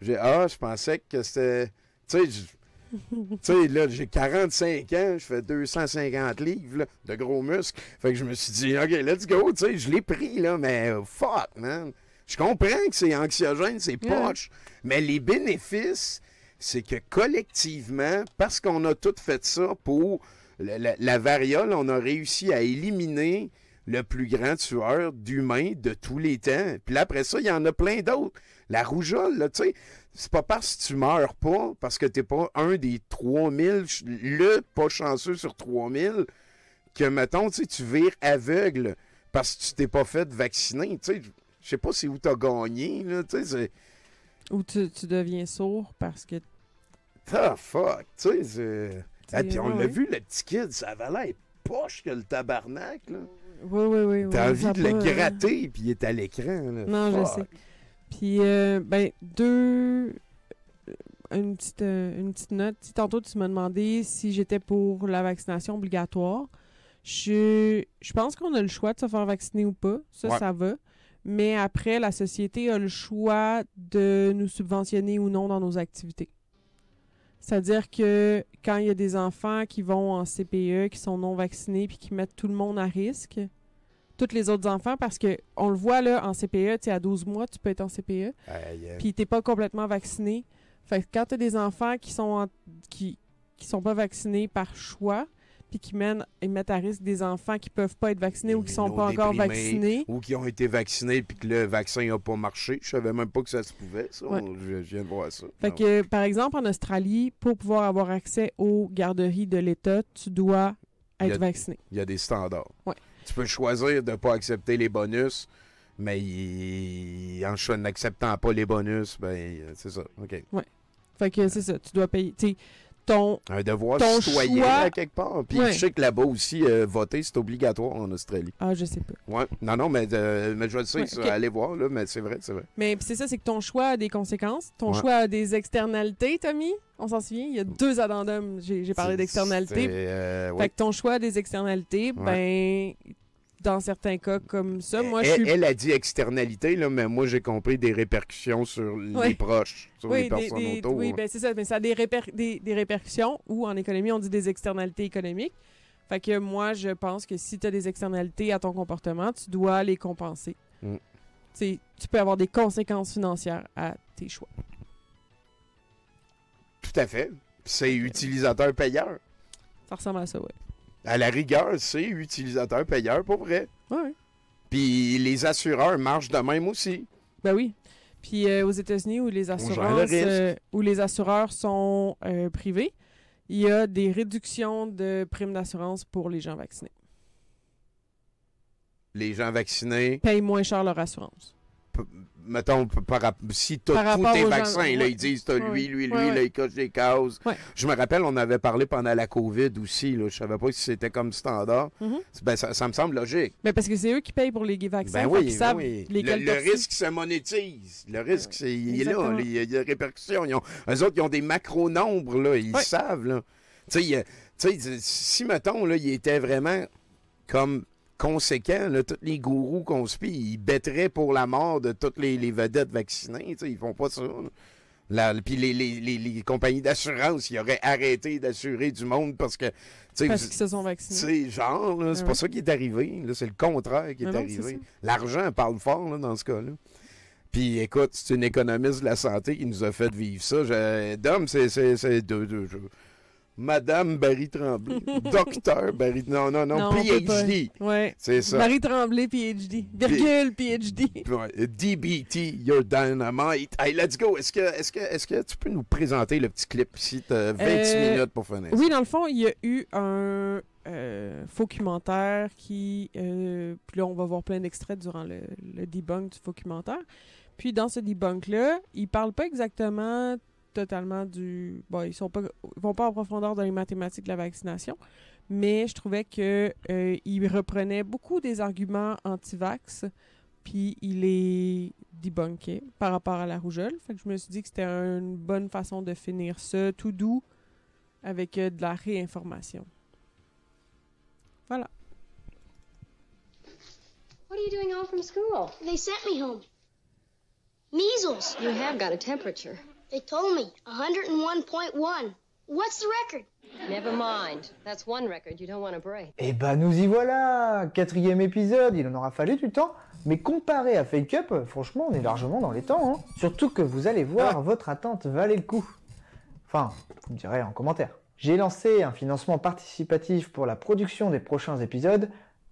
J'ai ah, je pensais que c'était tu sais là, j'ai 45 ans, je fais 250 livres de gros muscles. Fait que je me suis dit, OK, let's go, tu sais, je l'ai pris, là, mais euh, fuck, man. Je comprends que c'est anxiogène, c'est poche, mais les bénéfices, c'est que collectivement, parce qu'on a tout fait ça pour la, variole, on a réussi à éliminer le plus grand tueur d'humains de tous les temps. Puis après ça, il y en a plein d'autres. La rougeole, là, tu sais, c'est pas parce que tu meurs pas, parce que t'es pas un des 3000, le pas chanceux sur 3000, que, mettons, tu tu vires aveugle parce que tu t'es pas fait vacciner. Tu sais, je sais pas c'est où t'as gagné, là, tu sais, Ou tu, tu, deviens sourd parce que ah, fuck? Tu sais, puis on l'a vu, le petit kid, ça avait l'air poche que le tabarnak, là. Oui, oui, oui. T'as envie de le euh, gratter, puis il est à l'écran, Non, je sais. Puis, euh, ben, deux... Euh, une petite, note. tantôt, tu m'as demandé si j'étais pour la vaccination obligatoire. Je, pense qu'on a le choix de se faire vacciner ou pas. Ça, ça va. Mais après, la société a le choix de nous subventionner ou non dans nos activités. C'est-à-dire que quand il y a des enfants qui vont en CPE, qui sont non vaccinés, puis qui mettent tout le monde à risque, tous les autres enfants, parce que on le voit là en CPE, tu sais à 12 mois, tu peux être en CPE, puis puis t'es pas complètement vacciné. Fait quand tu as des enfants qui sont qui, qui sont pas vaccinés par choix, puis qui et mettent à risque des enfants qui peuvent pas être vaccinés ou qui sont pas encore vaccinés. Ou qui ont été vaccinés puis que le vaccin n'a pas marché. Je savais même pas que ça se pouvait, ça. Je viens de voir ça. Fait ah que, par exemple, en Australie, pour pouvoir avoir accès aux garderies de l'État, tu dois être vacciné. Il y a des standards. Tu peux choisir de ne pas accepter les bonus, mais en en n'acceptant pas les bonus, ben c'est ça. OK. Ouais. Fait que c'est ça, tu dois payer. Un devoir ton citoyen, quelque part. Puis je sais que là-bas aussi, euh, voter, c'est obligatoire en Australie. Ah, je sais pas. Ouais. Non, non, mais, euh, mais je le sais, allez voir, là, mais c'est vrai, c'est vrai. Mais c'est ça, c'est que ton choix a des conséquences, ton choix a des externalités, Tommy. On s'en souvient, il y a mm. deux addendums, j'ai parlé d'externalités. Euh, fait que ton choix a des externalités, ben, dans certains cas comme ça. Moi, elle, je suis... elle a dit externalité, là, mais moi, j'ai compris des répercussions sur les proches, sur les personnes autour. Oui, hein. ben, c'est ça. Mais ça a des, répercussions ou en économie, on dit des externalités économiques. Fait que moi, je pense que si tu as des externalités à ton comportement, tu dois les compenser. Mm. Tu peux avoir des conséquences financières à tes choix. Tout à fait. C'est utilisateur-payeur. Ça ressemble à ça, ouais à la rigueur, c'est utilisateur-payeur pour vrai. Oui. Puis les assureurs marchent de même aussi. Ben oui. Puis euh, aux États-Unis, où les euh, où les assureurs sont euh, privés, il y a des réductions de primes d'assurance pour les gens vaccinés. Les gens vaccinés payent moins cher leur assurance mettons, par, si tu as tous tes vaccins, ils disent t'as lui, lui, lui, là, ils cochent les cases. Je me rappelle, on avait parlé pendant la COVID aussi, là, je savais pas si c'était comme standard. Mm-hmm. Ben, ça, me semble logique. Mais ben, parce que c'est eux qui payent pour les vaccins. Ben ils savent Le, risque, ça monétise. Le risque, c'est, il est là. Il y a des répercussions. Ils eux autres, ils ont des macronombres. nombres là. Ils savent, là. Tu sais, si, mettons, là, il était vraiment comme conséquent, tous les gourous conspirent, ils bêteraient pour la mort de toutes les, vedettes vaccinées. Ils font pas ça. puis les, compagnies d'assurance, ils auraient arrêté d'assurer du monde parce que. Parce qu'ils se sont vaccinés. C'est genre, ah c'est pas ça qui est arrivé. c'est le contraire qui est arrivé. L'argent parle fort là, dans ce cas-là. Puis écoute, c'est une économiste de la santé qui nous a fait vivre ça. Je, c'est c'est. Madame Barry Tremblay. Docteur Barry Non, non, non, PhD. Ouais. C'est ça. Barry Tremblay, PhD. Virgule, PhD. DBT, your dynamite. Hey, let's go. Est-ce que, est que, est que tu peux nous présenter le petit clip si tu as 26 minutes pour finir? Oui, dans le fond, il y a eu un euh, focumentaire qui. Euh, puis là, on va voir plein d'extraits durant le, le debunk du focumentaire. Puis dans ce debunk-là, il parle pas exactement totalement du. Bon, ils sont pas, vont pas en profondeur dans les mathématiques de la vaccination, mais je trouvais que euh, reprenaient il reprenait beaucoup des arguments anti-vax, puis il les debunkaient par rapport à la rougeole. Fait que je me suis dit que c'était une bonne façon de finir ça, tout doux, avec euh, de la réinformation. Voilà. What are you doing Measles. They told me 101.1. What's the record? Never mind. That's one record you don't want to break. Eh ben nous y voilà, quatrième épisode. Il en aura fallu du temps, mais comparé à Fake Up, franchement, on est largement dans les temps. Hein. Surtout que vous allez voir, votre attente valait le coup. Enfin, vous me direz en commentaire. J'ai lancé un financement participatif pour la production des prochains épisodes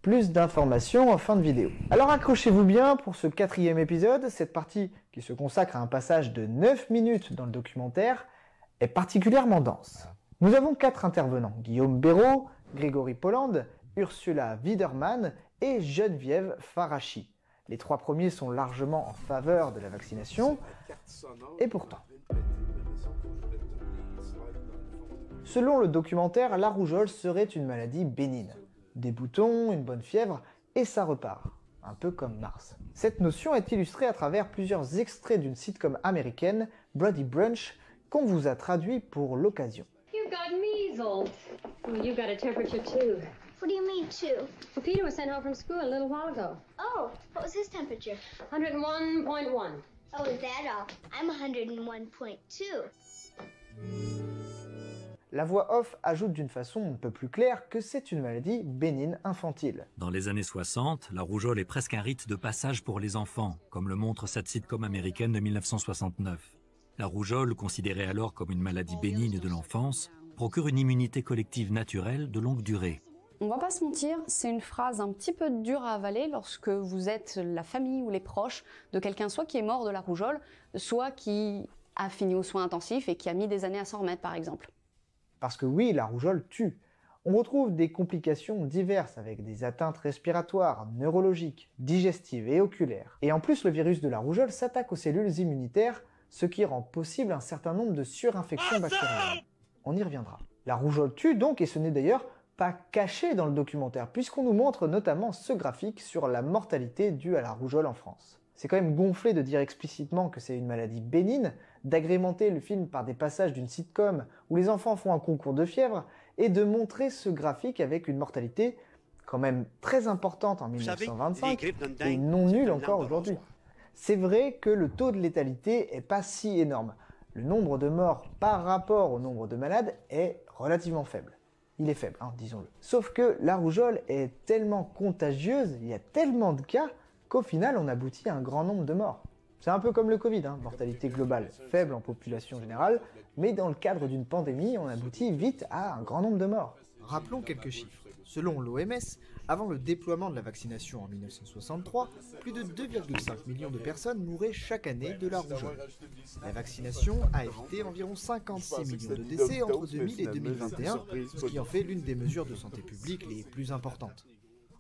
plus d'informations en fin de vidéo. Alors accrochez-vous bien pour ce quatrième épisode, cette partie qui se consacre à un passage de 9 minutes dans le documentaire est particulièrement dense. Nous avons quatre intervenants, Guillaume Béraud, Grégory Poland, Ursula Widerman et Geneviève Farachi. Les trois premiers sont largement en faveur de la vaccination, et pourtant. Selon le documentaire, la rougeole serait une maladie bénigne des boutons, une bonne fièvre, et ça repart, un peu comme Mars. Cette notion est illustrée à travers plusieurs extraits d'une sitcom américaine, Brady Brunch, qu'on vous a traduit pour l'occasion. You got measles. Well, you got a temperature too. What do you mean too? Well, Peter was sent home from school a little while ago. Oh, what was his temperature? 101.1. Oh, is that all? I'm 101.2. La voix off ajoute d'une façon un peu plus claire que c'est une maladie bénigne infantile. Dans les années 60, la rougeole est presque un rite de passage pour les enfants, comme le montre cette sitcom américaine de 1969. La rougeole, considérée alors comme une maladie bénigne de l'enfance, procure une immunité collective naturelle de longue durée. On va pas se mentir, c'est une phrase un petit peu dure à avaler lorsque vous êtes la famille ou les proches de quelqu'un soit qui est mort de la rougeole, soit qui a fini aux soins intensifs et qui a mis des années à s'en remettre par exemple. Parce que oui, la rougeole tue. On retrouve des complications diverses avec des atteintes respiratoires, neurologiques, digestives et oculaires. Et en plus, le virus de la rougeole s'attaque aux cellules immunitaires, ce qui rend possible un certain nombre de surinfections bactériennes. On y reviendra. La rougeole tue donc, et ce n'est d'ailleurs pas caché dans le documentaire, puisqu'on nous montre notamment ce graphique sur la mortalité due à la rougeole en France. C'est quand même gonflé de dire explicitement que c'est une maladie bénigne, d'agrémenter le film par des passages d'une sitcom où les enfants font un concours de fièvre, et de montrer ce graphique avec une mortalité quand même très importante en 1925 et non nulle encore aujourd'hui. C'est vrai que le taux de létalité n'est pas si énorme. Le nombre de morts par rapport au nombre de malades est relativement faible. Il est faible, hein, disons-le. Sauf que la rougeole est tellement contagieuse, il y a tellement de cas, qu'au final on aboutit à un grand nombre de morts. C'est un peu comme le Covid, hein. mortalité globale faible en population générale, mais dans le cadre d'une pandémie, on aboutit vite à un grand nombre de morts. Rappelons quelques chiffres. Selon l'OMS, avant le déploiement de la vaccination en 1963, plus de 2,5 millions de personnes mouraient chaque année de la rougeole. La vaccination a évité environ 56 millions de décès entre 2000 et 2021, ce qui en fait l'une des mesures de santé publique les plus importantes.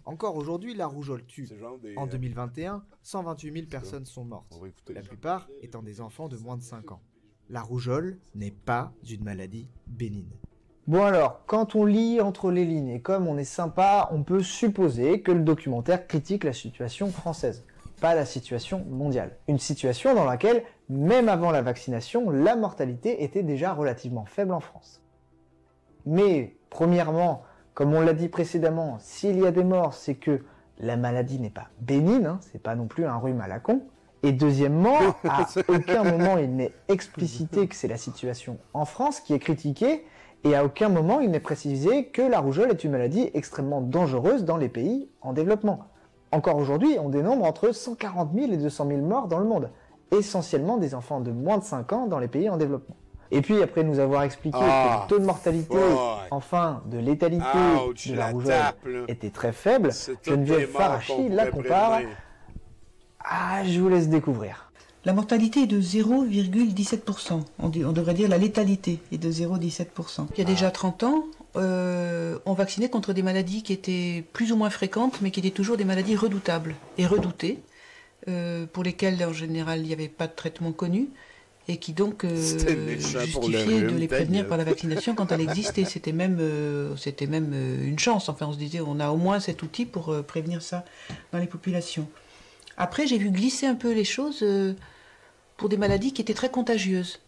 Encore aujourd'hui, la rougeole tue. En 2021, 128 000 personnes sont mortes, la plupart étant des enfants de moins de 5 ans. La rougeole n'est pas une maladie bénigne. Bon alors, quand on lit entre les lignes et comme on est sympa, on peut supposer que le documentaire critique la situation française, pas la situation mondiale. Une situation dans laquelle, même avant la vaccination, la mortalité était déjà relativement faible en France. Mais, premièrement, comme on l'a dit précédemment, s'il y a des morts, c'est que la maladie n'est pas bénigne, hein, c'est pas non plus un rhume à la con. Et deuxièmement, à aucun moment il n'est explicité que c'est la situation en France qui est critiquée, et à aucun moment il n'est précisé que la rougeole est une maladie extrêmement dangereuse dans les pays en développement. Encore aujourd'hui, on dénombre entre 140 000 et 200 000 morts dans le monde, essentiellement des enfants de moins de 5 ans dans les pays en développement. Et puis après nous avoir expliqué que le ah, taux de mortalité, enfin de létalité ah, de la, rougeole était très faible, Geneviève Farachi la compare. Ah, je vous laisse découvrir. La mortalité est de 0,17%. On, devrait dire la létalité est de 0,17%. Il y a déjà 30 ans, euh, on vaccinait contre des maladies qui étaient plus ou moins fréquentes, mais qui étaient toujours des maladies redoutables et redoutées, euh, pour lesquelles en général il n'y avait pas de traitement connu et qui donc euh, justifiait de les prévenir par la vaccination quand elle existait. C'était même, euh, c'était même euh, une chance. Enfin, on se disait, on a au moins cet outil pour prévenir ça dans les populations. Après, j'ai vu glisser un peu les choses pour des maladies qui étaient très contagieuses.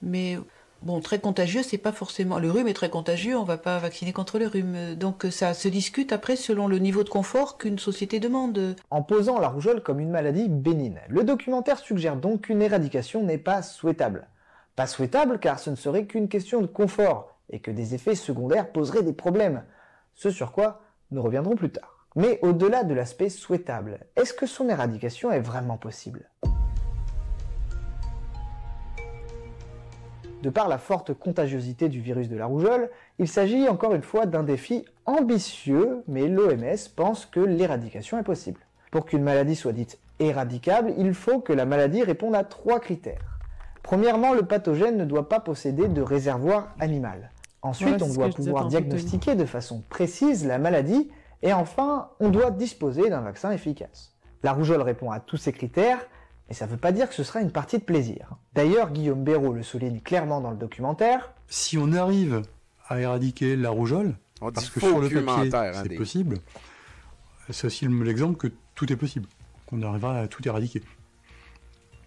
Mais Bon, très contagieux, c'est pas forcément. Le rhume est très contagieux, on va pas vacciner contre le rhume. Donc ça se discute après selon le niveau de confort qu'une société demande. En posant la rougeole comme une maladie bénigne, le documentaire suggère donc qu'une éradication n'est pas souhaitable. Pas souhaitable car ce ne serait qu'une question de confort et que des effets secondaires poseraient des problèmes. Ce sur quoi nous reviendrons plus tard. Mais au-delà de l'aspect souhaitable, est-ce que son éradication est vraiment possible De par la forte contagiosité du virus de la rougeole, il s'agit encore une fois d'un défi ambitieux, mais l'OMS pense que l'éradication est possible. Pour qu'une maladie soit dite éradicable, il faut que la maladie réponde à trois critères. Premièrement, le pathogène ne doit pas posséder de réservoir animal. Ensuite, on doit pouvoir diagnostiquer de façon précise la maladie. Et enfin, on doit disposer d'un vaccin efficace. La rougeole répond à tous ces critères, mais ça ne veut pas dire que ce sera une partie de plaisir. D'ailleurs, Guillaume Béraud le souligne clairement dans le documentaire. Si on arrive à éradiquer la rougeole, parce que sur le papier, hein, c'est possible, c'est aussi l'exemple que tout est possible, qu'on arrivera à tout éradiquer.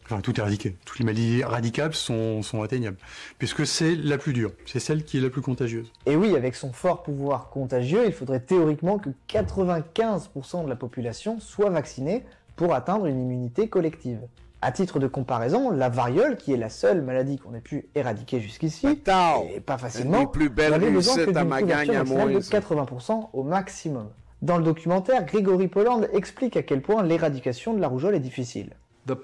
Enfin, tout éradiquer, éradiqué. Toutes les maladies radicables sont atteignables. Puisque c'est la plus dure. C'est celle qui est la plus contagieuse. Et oui, avec son fort pouvoir contagieux, il faudrait théoriquement que 95% de la population soit vaccinée pour atteindre une immunité collective. À titre de comparaison, la variole, qui est la seule maladie qu'on ait pu éradiquer jusqu'ici, et pas facilement, plus belle n'avait besoin que d'une de 80% au maximum. Dans le documentaire, Grégory Poland explique à quel point l'éradication de la rougeole est difficile. Le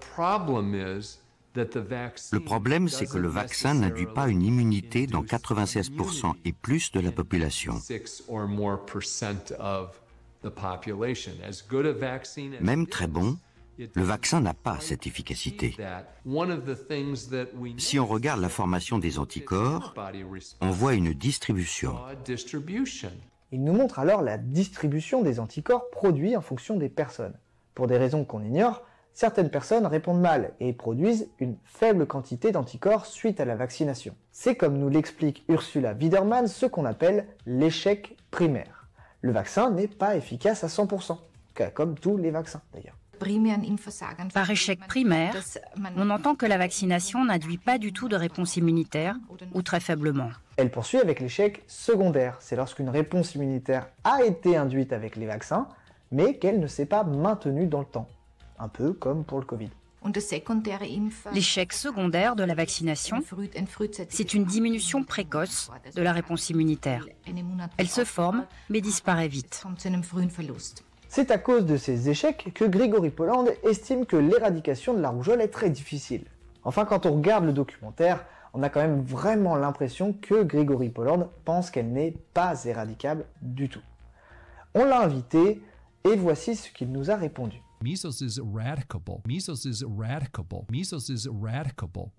problème, c'est que le vaccin n'induit pas une immunité dans 96% et plus de la population. Même très bon, le vaccin n'a pas cette efficacité. Si on regarde la formation des anticorps, on voit une distribution. Il nous montre alors la distribution des anticorps produits en fonction des personnes. Pour des raisons qu'on ignore, certaines personnes répondent mal et produisent une faible quantité d'anticorps suite à la vaccination. C'est comme nous l'explique Ursula Widerman ce qu'on appelle l'échec primaire le vaccin n'est pas efficace à 100%, comme tous les vaccins d'ailleurs. Par échec primaire, on entend que la vaccination n'induit pas du tout de réponse immunitaire, ou très faiblement. Elle poursuit avec l'échec secondaire. C'est lorsqu'une réponse immunitaire a été induite avec les vaccins, mais qu'elle ne s'est pas maintenue dans le temps. Un peu comme pour le Covid. L'échec secondaire de la vaccination, c'est une diminution précoce de la réponse immunitaire. Elle se forme, mais disparaît vite. C'est à cause de ces échecs que Grégory Poland estime que l'éradication de la rougeole est très difficile. Enfin, quand on regarde le documentaire, on a quand même vraiment l'impression que Grégory Poland pense qu'elle n'est pas éradicable du tout. On l'a invité et voici ce qu'il nous a répondu. Measles is is is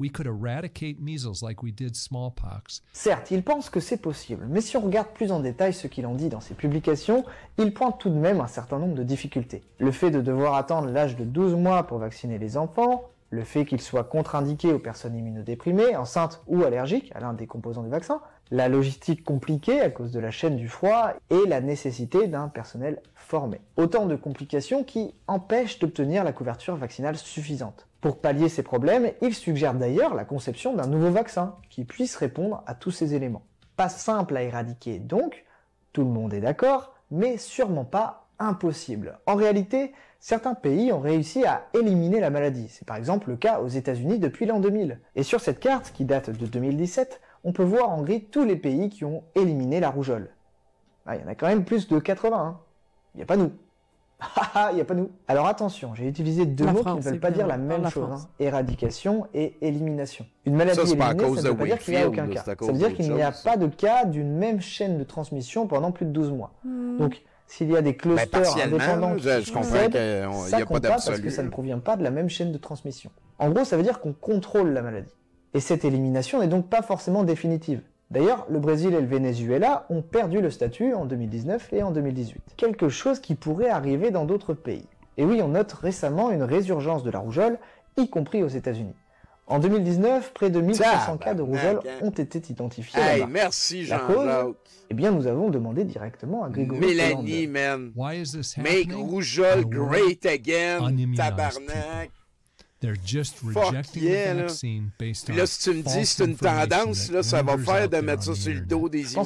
We could eradicate measles like we did smallpox. Certes, il pense que c'est possible, mais si on regarde plus en détail ce qu'il en dit dans ses publications, il pointe tout de même un certain nombre de difficultés. Le fait de devoir attendre l'âge de 12 mois pour vacciner les enfants, le fait qu'il soit contre-indiqué aux personnes immunodéprimées, enceintes ou allergiques à l'un des composants du vaccin, la logistique compliquée à cause de la chaîne du froid et la nécessité d'un personnel formé. Autant de complications qui empêchent d'obtenir la couverture vaccinale suffisante. Pour pallier ces problèmes, il suggère d'ailleurs la conception d'un nouveau vaccin qui puisse répondre à tous ces éléments. Pas simple à éradiquer donc, tout le monde est d'accord, mais sûrement pas impossible. En réalité, certains pays ont réussi à éliminer la maladie. C'est par exemple le cas aux États-Unis depuis l'an 2000. Et sur cette carte, qui date de 2017, on peut voir en gris tous les pays qui ont éliminé la rougeole. Ah, il y en a quand même plus de 80. Hein. Il n'y a pas nous. Ah, ah, il n'y a pas nous. Alors attention, j'ai utilisé deux mots qui ne veulent pas dire la même chose. Hein. Éradication et élimination. Une maladie éliminée, ça ne veut pas dire qu'il n'y a aucun cas. Ça veut dire qu'il n'y a pas de cas d'une même chaîne de transmission pendant plus de 12 mois. Hmm. Donc, s'il y a des clusters indépendants je, je comprends ça a pas parce que ça ne provient pas de la même chaîne de transmission. En gros, ça veut dire qu'on contrôle la maladie. Et cette élimination n'est donc pas forcément définitive. D'ailleurs, le Brésil et le Venezuela ont perdu le statut en 2019 et en 2018. Quelque chose qui pourrait arriver dans d'autres pays. Et oui, on note récemment une résurgence de la rougeole, y compris aux États-Unis. En 2019, près de 1 1500 ah, cas de bah, rougeole bah, ont été identifiés. merci Jean. La Eh bien, nous avons demandé directement à Grégory Mélanie, man. Make rougeole great again, tabarnak. They're just rejecting yeah, the vaccine là. Based là, si tu me dis c'est une tendance, là, ça va faire de mettre ça sur le dos des immigrants.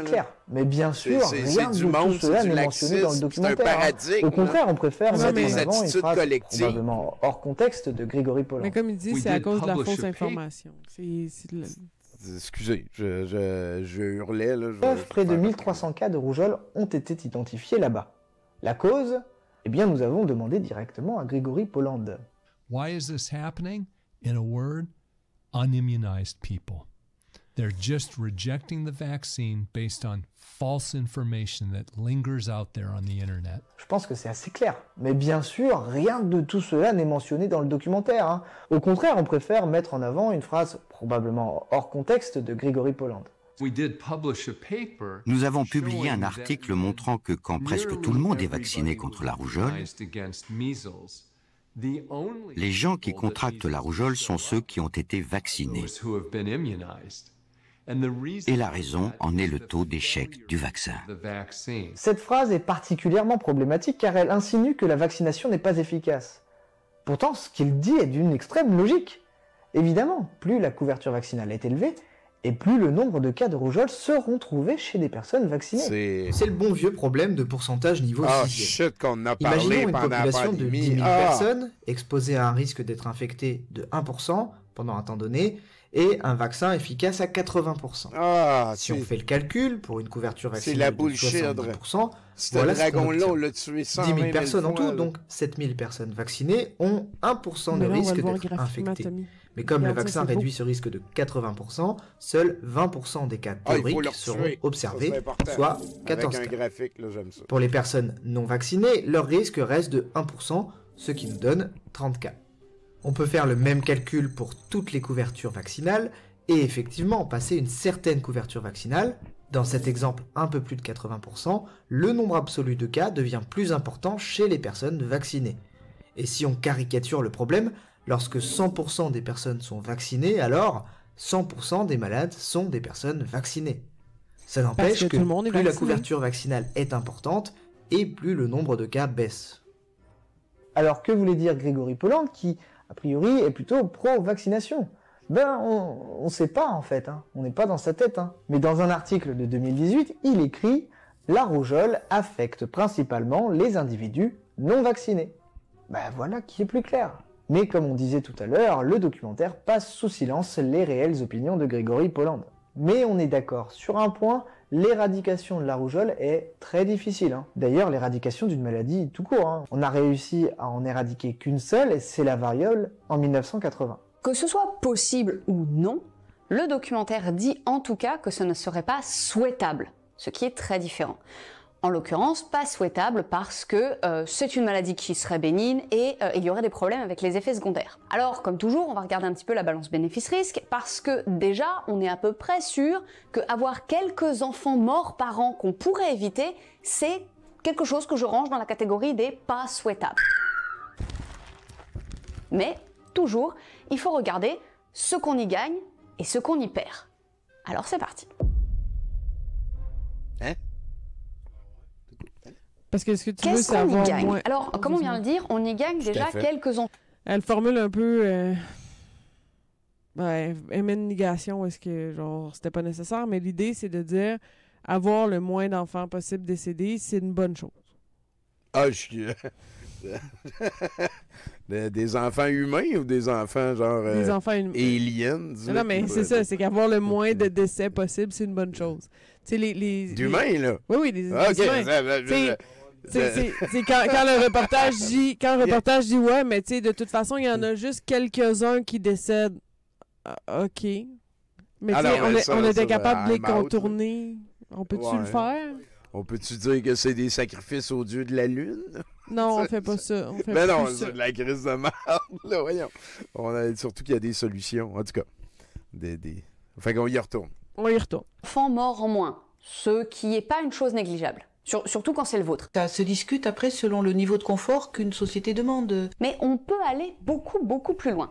C'est clair. Mais bien sûr, rien du de monde, tout cela n'est mentionné dans le documentaire. Hein. Au contraire, on préfère mettre mais... en avant une probablement hors contexte de Grégory Polland. »« Mais comme il dit, c'est à cause de la fausse information. excusez, je, je, je hurlais. Là, près de 1300 cas de rougeole ont été identifiés là-bas. La cause Eh bien, nous avons demandé directement à Grégory Poland. Why is this happening? In a word, unimmunized people. They're just rejecting the vaccine based on false information that lingers out there on the Je pense que c'est assez clair. Mais bien sûr, rien de tout cela n'est mentionné dans le documentaire. Hein. Au contraire, on préfère mettre en avant une phrase probablement hors contexte de Grégory Poland. Nous avons publié un article montrant que quand presque tout le monde est vacciné contre la rougeole, les gens qui contractent la rougeole sont ceux qui ont été vaccinés. Et la raison en est le taux d'échec du vaccin. Cette phrase est particulièrement problématique car elle insinue que la vaccination n'est pas efficace. Pourtant, ce qu'il dit est d'une extrême logique. Évidemment, plus la couverture vaccinale est élevée, et plus le nombre de cas de rougeole seront trouvés chez des personnes vaccinées. C'est le bon vieux problème de pourcentage niveau oh, ah, 6. Imaginons une population de 10 000 ah. personnes exposées à un risque d'être infectées de 1% pendant un temps donné et un vaccin efficace à 80%. Ah, si on fait le calcul, pour une couverture vaccinale de 70%, voilà dragon 10 000 personnes en tout, donc 7 000 personnes vaccinées ont 1% de risque d'être infectées. Mais comme le vaccin réduit ce risque de 80%, seuls 20% des cas ah, théoriques seront observés, soit 14 Pour les personnes non vaccinées, leur risque reste de 1%, ce qui nous donne 30 cas. On peut faire le même calcul pour toutes les couvertures vaccinales et effectivement passer une certaine couverture vaccinale. Dans cet exemple, un peu plus de 80%, le nombre absolu de cas devient plus important chez les personnes vaccinées. Et si on caricature le problème, Lorsque 100% des personnes sont vaccinées, alors 100% des malades sont des personnes vaccinées. Ça n'empêche que, plus la couverture vaccinale est importante et plus le nombre de cas baisse. Alors que voulait dire Grégory Poland qui, a priori, est plutôt pro-vaccination Ben, on ne sait pas en fait, hein. on n'est pas dans sa tête. Hein. Mais dans un article de 2018, il écrit La rougeole affecte principalement les individus non vaccinés. Ben voilà qui est plus clair. Mais comme on disait tout à l'heure, le documentaire passe sous silence les réelles opinions de Grégory Poland. Mais on est d'accord sur un point, l'éradication de la rougeole est très difficile. Hein. D'ailleurs, l'éradication d'une maladie tout court. Hein. On a réussi à en éradiquer qu'une seule, et c'est la variole, en 1980. Que ce soit possible ou non, le documentaire dit en tout cas que ce ne serait pas souhaitable, ce qui est très différent en l'occurrence pas souhaitable parce que euh, c'est une maladie qui serait bénigne et euh, il y aurait des problèmes avec les effets secondaires. Alors comme toujours, on va regarder un petit peu la balance bénéfice-risque parce que déjà on est à peu près sûr que avoir quelques enfants morts par an qu'on pourrait éviter, c'est quelque chose que je range dans la catégorie des pas souhaitables. Mais toujours, il faut regarder ce qu'on y gagne et ce qu'on y perd. Alors c'est parti. Hein parce que ce que tu veux y Gagne moins... Alors, oh, comme on vient de le dire, on y gagne déjà quelques ans. Elle formule un peu. Euh... elle met une négation, est-ce que, genre, c'était pas nécessaire, mais l'idée, c'est de dire avoir le moins d'enfants possible décédés, c'est une bonne chose. Ah, je euh, des enfants humains ou des enfants genre euh, des enfants aliens non, non mais c'est ça c'est qu'avoir le moins de décès possible c'est une bonne chose tu sais les, les d'humains là oui oui des, ah, humains c'est quand, le reportage dit ouais, mais tu sais, de toute façon, il y en a juste quelques-uns qui décèdent. Ah, OK. Mais tu on, ben on était ben, capable de les contourner. on peut-tu le faire? On peut-tu dire que c'est des sacrifices aux dieux de la Lune? Non, on fait pas ça. mais ben non, la crise de merde, voyons. On a, surtout qu'il y a des solutions, en tout cas. Des, qu'on y retourne. On y retourne. font mort en moins, ce qui n'est pas une chose négligeable surtout quand c'est le vôtre. Ça se discute après selon le niveau de confort qu'une société demande. Mais on peut aller beaucoup, beaucoup plus loin.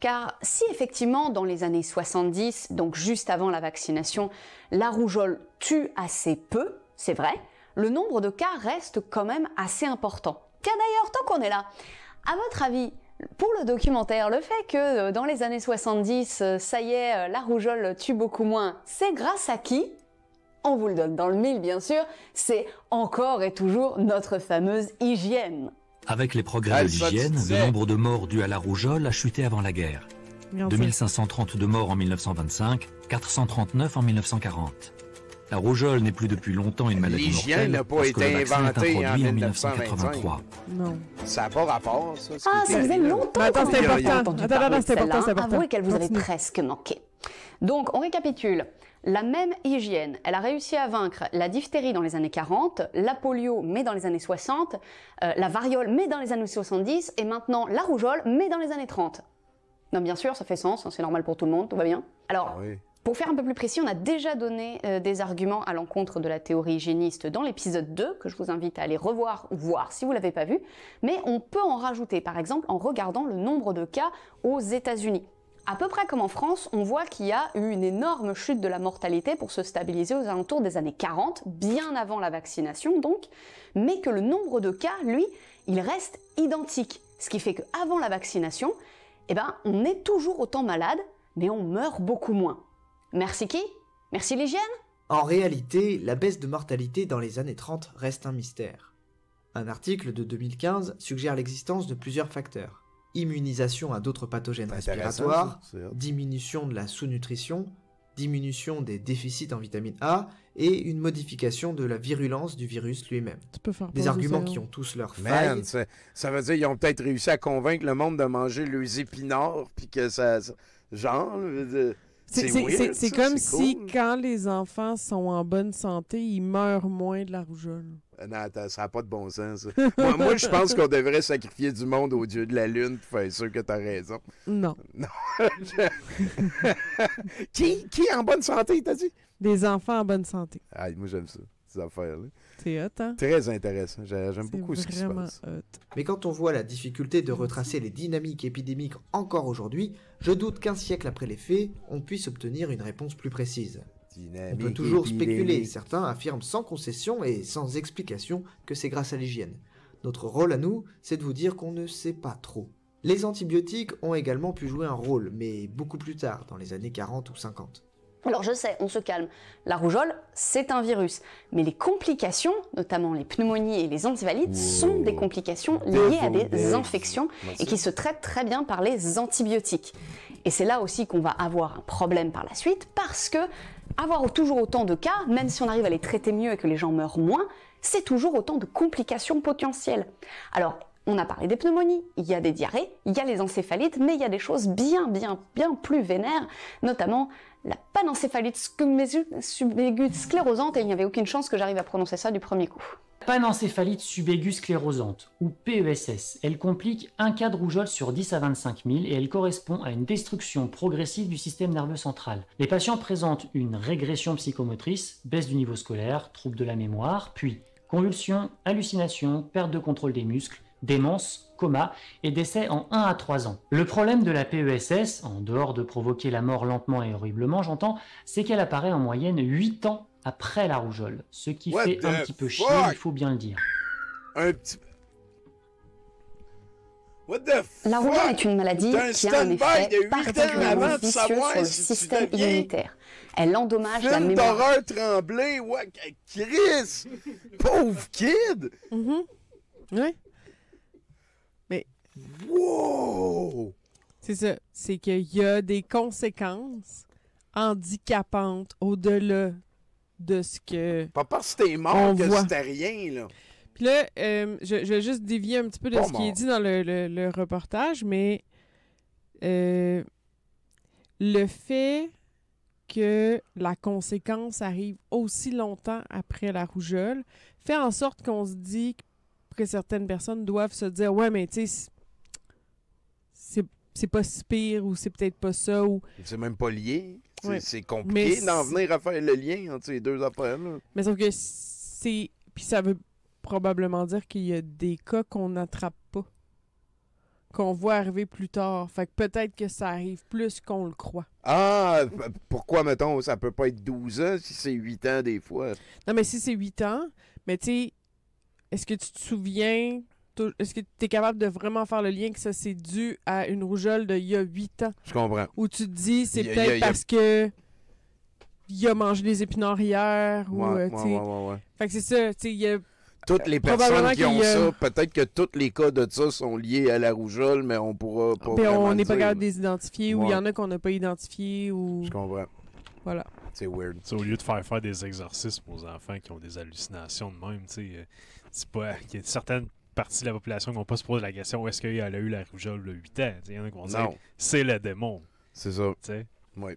Car si effectivement, dans les années 70, donc juste avant la vaccination, la rougeole tue assez peu, c'est vrai, le nombre de cas reste quand même assez important. Tiens d'ailleurs, tant qu'on est là, à votre avis, pour le documentaire, le fait que euh, dans les années 70, euh, ça y est, euh, la rougeole tue beaucoup moins, c'est grâce à qui on vous le donne dans le mille bien sûr, c'est encore et toujours notre fameuse hygiène. Avec les progrès de l'hygiène, le nombre de morts dus à la rougeole a chuté avant la guerre. 2532 morts en 1925, 439 en 1940. La rougeole n'est plus depuis longtemps une maladie mortelle parce été que le vaccin introduit en, 1983. Ça n'a pas rapport, ça. Ah, ça faisait longtemps Attends, c'est important. Attends, attends, c'est Avouez qu'elle vous avait presque manqué. Donc, on récapitule la même hygiène. Elle a réussi à vaincre la diphtérie dans les années 40, la polio mais dans les années 60, euh, la variole mais dans les années 70 et maintenant la rougeole mais dans les années 30. Non, bien sûr, ça fait sens, hein, c'est normal pour tout le monde, tout va bien. Alors, ah Pour faire un peu plus précis, on a déjà donné euh, des arguments à l'encontre de la théorie hygiéniste dans l'épisode 2, que je vous invite à aller revoir ou voir si vous l'avez pas vu, mais on peut en rajouter, par exemple en regardant le nombre de cas aux États-Unis. À peu près comme en France, on voit qu'il y a eu une énorme chute de la mortalité pour se stabiliser aux alentours des années 40, bien avant la vaccination donc, mais que le nombre de cas, lui, il reste identique. Ce qui fait qu'avant la vaccination, eh ben, on est toujours autant malade, mais on meurt beaucoup moins. Merci qui Merci l'hygiène En réalité, la baisse de mortalité dans les années 30 reste un mystère. Un article de 2015 suggère l'existence de plusieurs facteurs immunisation à d'autres pathogènes respiratoires, diminution de la sous-nutrition, diminution des déficits en vitamine A et une modification de la virulence du virus lui-même. Des arguments qui ont tous leur faille. ça, veut dire qu'ils ont peut-être réussi à convaincre le monde de manger les épinards, puis que ça... Genre... C'est comme si quand les enfants sont en bonne santé, ils meurent moins de la rougeole. Euh, non, ça n'a pas de bon sens. moi, moi je pense qu'on devrait sacrifier du monde au dieu de la Lune pour faire sûr que tu as raison. Non. Non. qui, qui en bonne santé, t'as dit? Des enfants en bonne santé. Ah, moi, j'aime ça, ces affaires-là. C'est hot, hein? Très intéressant. J'aime beaucoup ce qui se passe. Mais quand on voit la difficulté de retracer les dynamiques épidémiques encore aujourd'hui, je doute qu'un siècle après les faits, on puisse obtenir une réponse plus précise. On peut toujours spéculer, certains affirment sans concession et sans explication que c'est grâce à l'hygiène. Notre rôle à nous, c'est de vous dire qu'on ne sait pas trop. Les antibiotiques ont également pu jouer un rôle, mais beaucoup plus tard, dans les années 40 ou 50. Alors je sais, on se calme. La rougeole, c'est un virus. Mais les complications, notamment les pneumonies et les antivalides, sont des complications liées à des infections et qui se traitent très bien par les antibiotiques. Et c'est là aussi qu'on va avoir un problème par la suite parce que avoir toujours autant de cas, même si on arrive à les traiter mieux et que les gens meurent moins, c'est toujours autant de complications potentielles. Alors, on a parlé des pneumonies, il y a des diarrhées, il y a les encéphalites, mais il y a des choses bien, bien, bien plus vénères, notamment la panencéphalite subaiguë sclérosante, et il n'y avait aucune chance que j'arrive à prononcer ça du premier coup. Panencéphalite subégus sclérosante, ou PESS, elle complique un cas de rougeole sur 10 à 25 000 et elle correspond à une destruction progressive du système nerveux central. Les patients présentent une régression psychomotrice, baisse du niveau scolaire, troubles de la mémoire, puis convulsions, hallucinations, perte de contrôle des muscles, démence, coma et décès en 1 à 3 ans. Le problème de la PESS, en dehors de provoquer la mort lentement et horriblement, j'entends, c'est qu'elle apparaît en moyenne 8 ans après la rougeole, ce qui fait un petit peu chier, il faut bien le dire. Un petit... What the la rougeole est une maladie qui a un effet particulièrement vicieux sur le système immunitaire. Elle endommage la mémoire. d'horreur tremblée, ouais, Chris, pauvre kid. Mm-hmm. Oui. Mais. Wow. C'est ça, c'est qu'il y a des conséquences handicapantes au-delà de ce que. Pas parce que t'es mort que c'était rien, là. Puis là, euh, je, je, vais juste dévier un petit peu de ce qui est dit dans le, le, reportage, mais euh, le fait que la conséquence arrive aussi longtemps après la rougeole fait en sorte qu'on se dit que certaines personnes doivent se dire Ouais, mais tu sais, c'est pas si pire ou c'est peut-être pas ça ou. C'est même pas lié c'est compliqué d'en venir à faire le lien entre ces deux appareils Mais sauf que c'est. Puis ça veut probablement dire qu'il y a des cas qu'on n'attrape pas, qu'on voit arriver plus tard. Fait que peut-être que ça arrive plus qu'on le croit. Ah, pourquoi, mettons, ça peut pas être 12 ans si c'est 8 ans des fois? Non, mais si c'est 8 ans, mais tu sais, est-ce que tu te souviens est-ce que tu es capable de vraiment faire le lien que ça c'est dû à une rougeole de il y a 8 ans? Je comprends. Où tu te dis c'est peut-être parce que il a mangé des épinards hier ouais, euh, ou ouais, ouais, Fait que c'est ça, tu sais, toutes les personnes qui ont ça, peut-être que tous les cas de ça sont liés à la rougeole, mais on pourra pas. Puis on n'est pas capable de les identifier, ou il y en a qu'on n'a pas identifié, ou. Je comprends. Voilà. C'est weird. au lieu de faire faire des exercices aux enfants qui ont des hallucinations de même, tu sais, euh, pas. Il y a certaines partie de la population qui vont pas se poser la question est-ce qu'elle a eu la rougeole le 8 ans Il y en hein, a qui vont dire c'est le démon. C'est ça. Oui.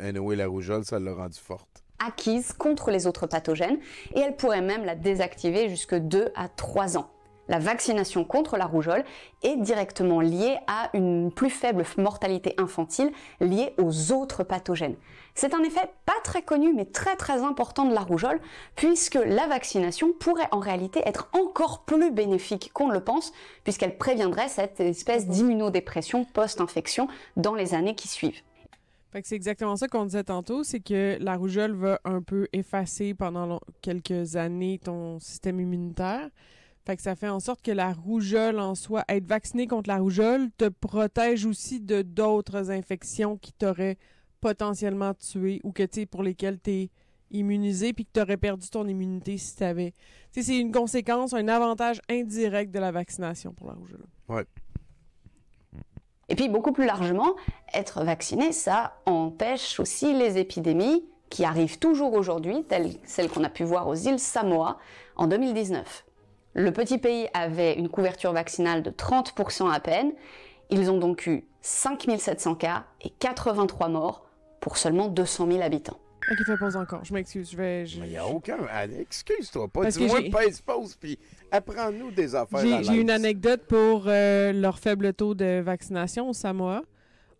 Anyway, la rougeole, ça l'a rendue forte acquise contre les autres pathogènes et elle pourrait même la désactiver jusque 2 à 3 ans. La vaccination contre la rougeole est directement liée à une plus faible mortalité infantile liée aux autres pathogènes. C'est un effet pas très connu mais très très important de la rougeole puisque la vaccination pourrait en réalité être encore plus bénéfique qu'on le pense puisqu'elle préviendrait cette espèce d'immunodépression post-infection dans les années qui suivent. c'est exactement ça qu'on disait tantôt, c'est que la rougeole va un peu effacer pendant quelques années ton système immunitaire. que ça fait en sorte que la rougeole en soi, être vacciné contre la rougeole, te protège aussi de d'autres infections qui t'auraient potentiellement tués ou que pour lesquels tu es immunisé puis que tu aurais perdu ton immunité si tu avais. c'est une conséquence, un avantage indirect de la vaccination pour la rougeole. Ouais. Et puis beaucoup plus largement, être vacciné, ça empêche aussi les épidémies qui arrivent toujours aujourd'hui, telles celles qu'on a pu voir aux îles Samoa en 2019. Le petit pays avait une couverture vaccinale de 30% à peine. Ils ont donc eu 5700 cas et 83 morts pour seulement 200 000 habitants. Ok, fais pause encore. Je m'excuse. Je vais. il n'y a aucun. Excuse-toi pas. Dis-moi, de pause, puis apprends-nous des affaires. J'ai une anecdote pour euh, leur faible taux de vaccination au Samoa.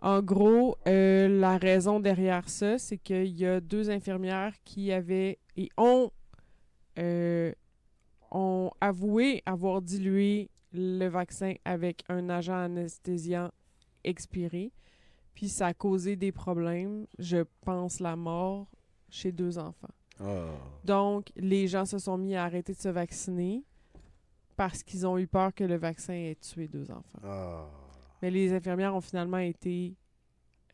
En gros, euh, la raison derrière ça, c'est qu'il y a deux infirmières qui avaient et ont, euh, ont avoué avoir dilué le vaccin avec un agent anesthésiant expiré. Puis ça a causé des problèmes, je pense la mort chez deux enfants. Ah. Donc, les gens se sont mis à arrêter de se vacciner parce qu'ils ont eu peur que le vaccin ait tué deux enfants. Ah. Mais les infirmières ont finalement été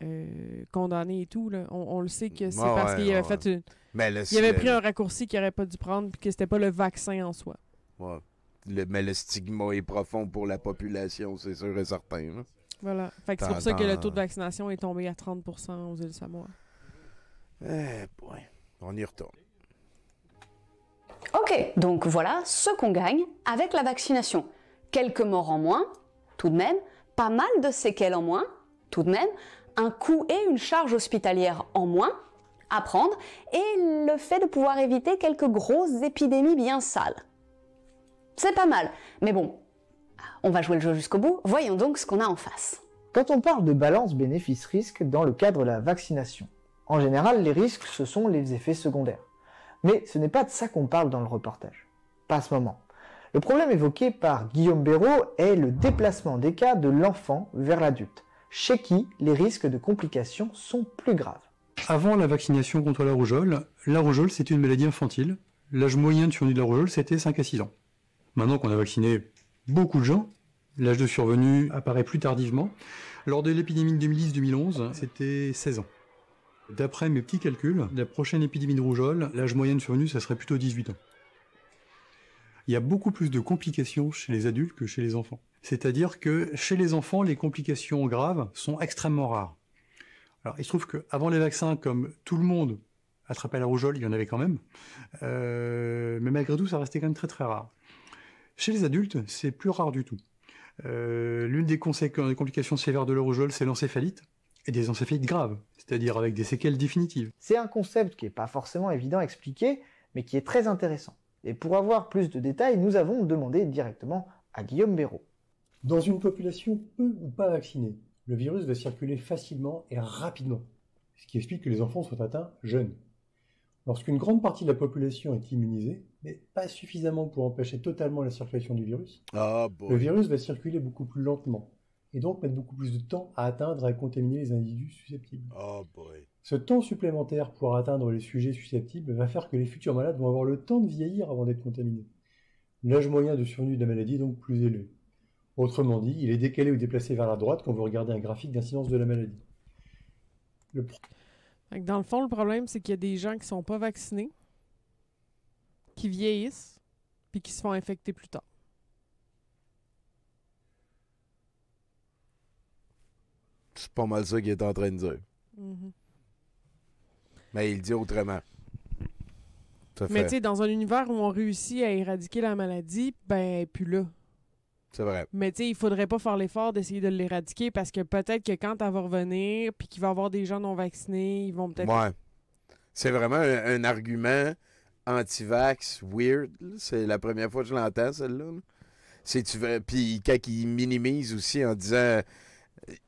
euh, condamnées et tout. Là. On, le sait que c'est parce qu'il avait fait avait pris un raccourci qu'il n'aurait pas dû prendre puis que c'était pas le vaccin en soi. Le, mais le stigma est profond pour la population, c'est sûr et certain. Voilà. c'est pour ça que le taux de vaccination est tombé à 30 aux îles Samoa. Eh, bon, On y retourne. Ok, donc voilà ce qu'on gagne avec la vaccination. Quelques morts en moins, tout de même, pas mal de séquelles en moins, tout de même, un coût et une charge hospitalière en moins à prendre, et le fait de pouvoir éviter quelques grosses épidémies bien sales. C'est pas mal, mais bon, on va jouer le jeu jusqu'au bout, voyons donc ce qu'on a en face. Quand on parle de balance bénéfice-risque dans le cadre de la vaccination, en général les risques ce sont les effets secondaires. Mais ce n'est pas de ça qu'on parle dans le reportage. Pas à ce moment. Le problème évoqué par Guillaume Béraud est le déplacement des cas de l'enfant vers l'adulte, chez qui les risques de complications sont plus graves. Avant la vaccination contre la rougeole, la rougeole c'était une maladie infantile. L'âge moyen de survie de la rougeole c'était 5 à 6 ans. Maintenant qu'on a vacciné beaucoup de gens. L'âge de survenue apparaît plus tardivement. Lors de l'épidémie de 2010-2011, c'était 16 ans. D'après mes petits calculs, la prochaine épidémie de rougeole, l'âge moyen de survenue, ça serait plutôt 18 ans. Il y a beaucoup plus de complications chez les adultes que chez les enfants. C'est-à-dire que chez les enfants, les complications graves sont extrêmement rares. Alors, il se trouve qu'avant les vaccins, comme tout le monde attrapait la rougeole, il y en avait quand même. Euh, mais malgré tout, ça restait quand même très très rare. Chez les adultes, c'est plus rare du tout. Euh, l'une des, complications sévères de la c'est l'encéphalite, et des encéphalites graves, c'est-à-dire avec des séquelles définitives. C'est un concept qui n'est pas forcément évident à expliquer, mais qui est très intéressant. Et pour avoir plus de détails, nous avons demandé directement à Guillaume Béraud. Dans une population peu ou pas vaccinée, le virus va circuler facilement et rapidement, ce qui explique que les enfants soient atteints jeunes. Lorsqu'une grande partie de la population est immunisée, mais pas suffisamment pour empêcher totalement la circulation du virus. Ah, le virus va circuler beaucoup plus lentement et donc mettre beaucoup plus de temps à atteindre et à contaminer les individus susceptibles. Ah, Ce temps supplémentaire pour atteindre les sujets susceptibles va faire que les futurs malades vont avoir le temps de vieillir avant d'être contaminés. L'âge moyen de survenue de la maladie est donc plus élevé. Autrement dit, il est décalé ou déplacé vers la droite quand vous regardez un graphique d'incidence de la maladie. Dans le fond, le problème, c'est qu'il y a des gens qui ne sont pas vaccinés, qui vieillissent puis qui se font infecter plus tard. C'est pas mal ça qu'il est en train de dire. Mm-hmm. Mais il dit autrement. Mais tu sais, dans un univers où on réussit à éradiquer la maladie, ben, puis là. C'est vrai. Mais tu sais, il faudrait pas faire l'effort d'essayer de l'éradiquer parce que peut-être que quand elle va revenir, puis qu'il va y avoir des gens non vaccinés, ils vont peut-être. Ouais. C'est vraiment un argument anti-vax, weird. C'est la première fois que je l'entends, celle-là. C'est-tu Puis quand il minimise aussi en disant euh,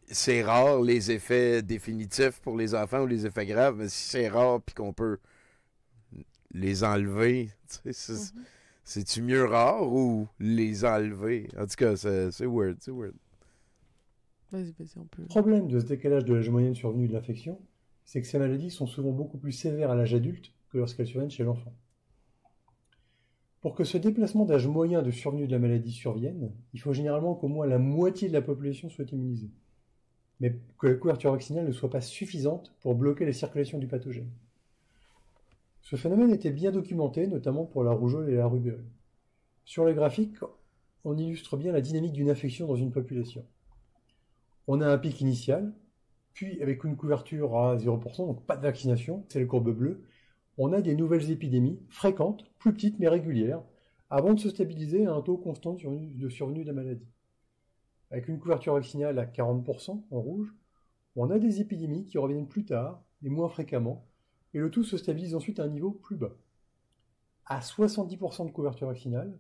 c'est rare les effets définitifs pour les enfants ou les effets graves, mais si c'est rare puis qu'on peut les enlever, mm-hmm. c'est-tu mieux rare ou les enlever? En tout cas, c'est weird, c'est weird. Vas-y, vas-y, Le problème de ce décalage de l'âge moyenne survenu de l'infection, c'est que ces maladies sont souvent beaucoup plus sévères à l'âge adulte que lorsqu'elles surviennent chez l'enfant. Pour que ce déplacement d'âge moyen de survenue de la maladie survienne, il faut généralement qu'au moins la moitié de la population soit immunisée, mais que la couverture vaccinale ne soit pas suffisante pour bloquer la circulation du pathogène. Ce phénomène était bien documenté, notamment pour la rougeole et la rubéole. Sur le graphique, on illustre bien la dynamique d'une infection dans une population. On a un pic initial, puis avec une couverture à 0%, donc pas de vaccination, c'est la courbe bleue, on a des nouvelles épidémies, fréquentes, plus petites mais régulières, avant de se stabiliser à un taux constant de survenue de la maladie. Avec une couverture vaccinale à 40% en rouge, on a des épidémies qui reviennent plus tard et moins fréquemment, et le tout se stabilise ensuite à un niveau plus bas. À 70% de couverture vaccinale,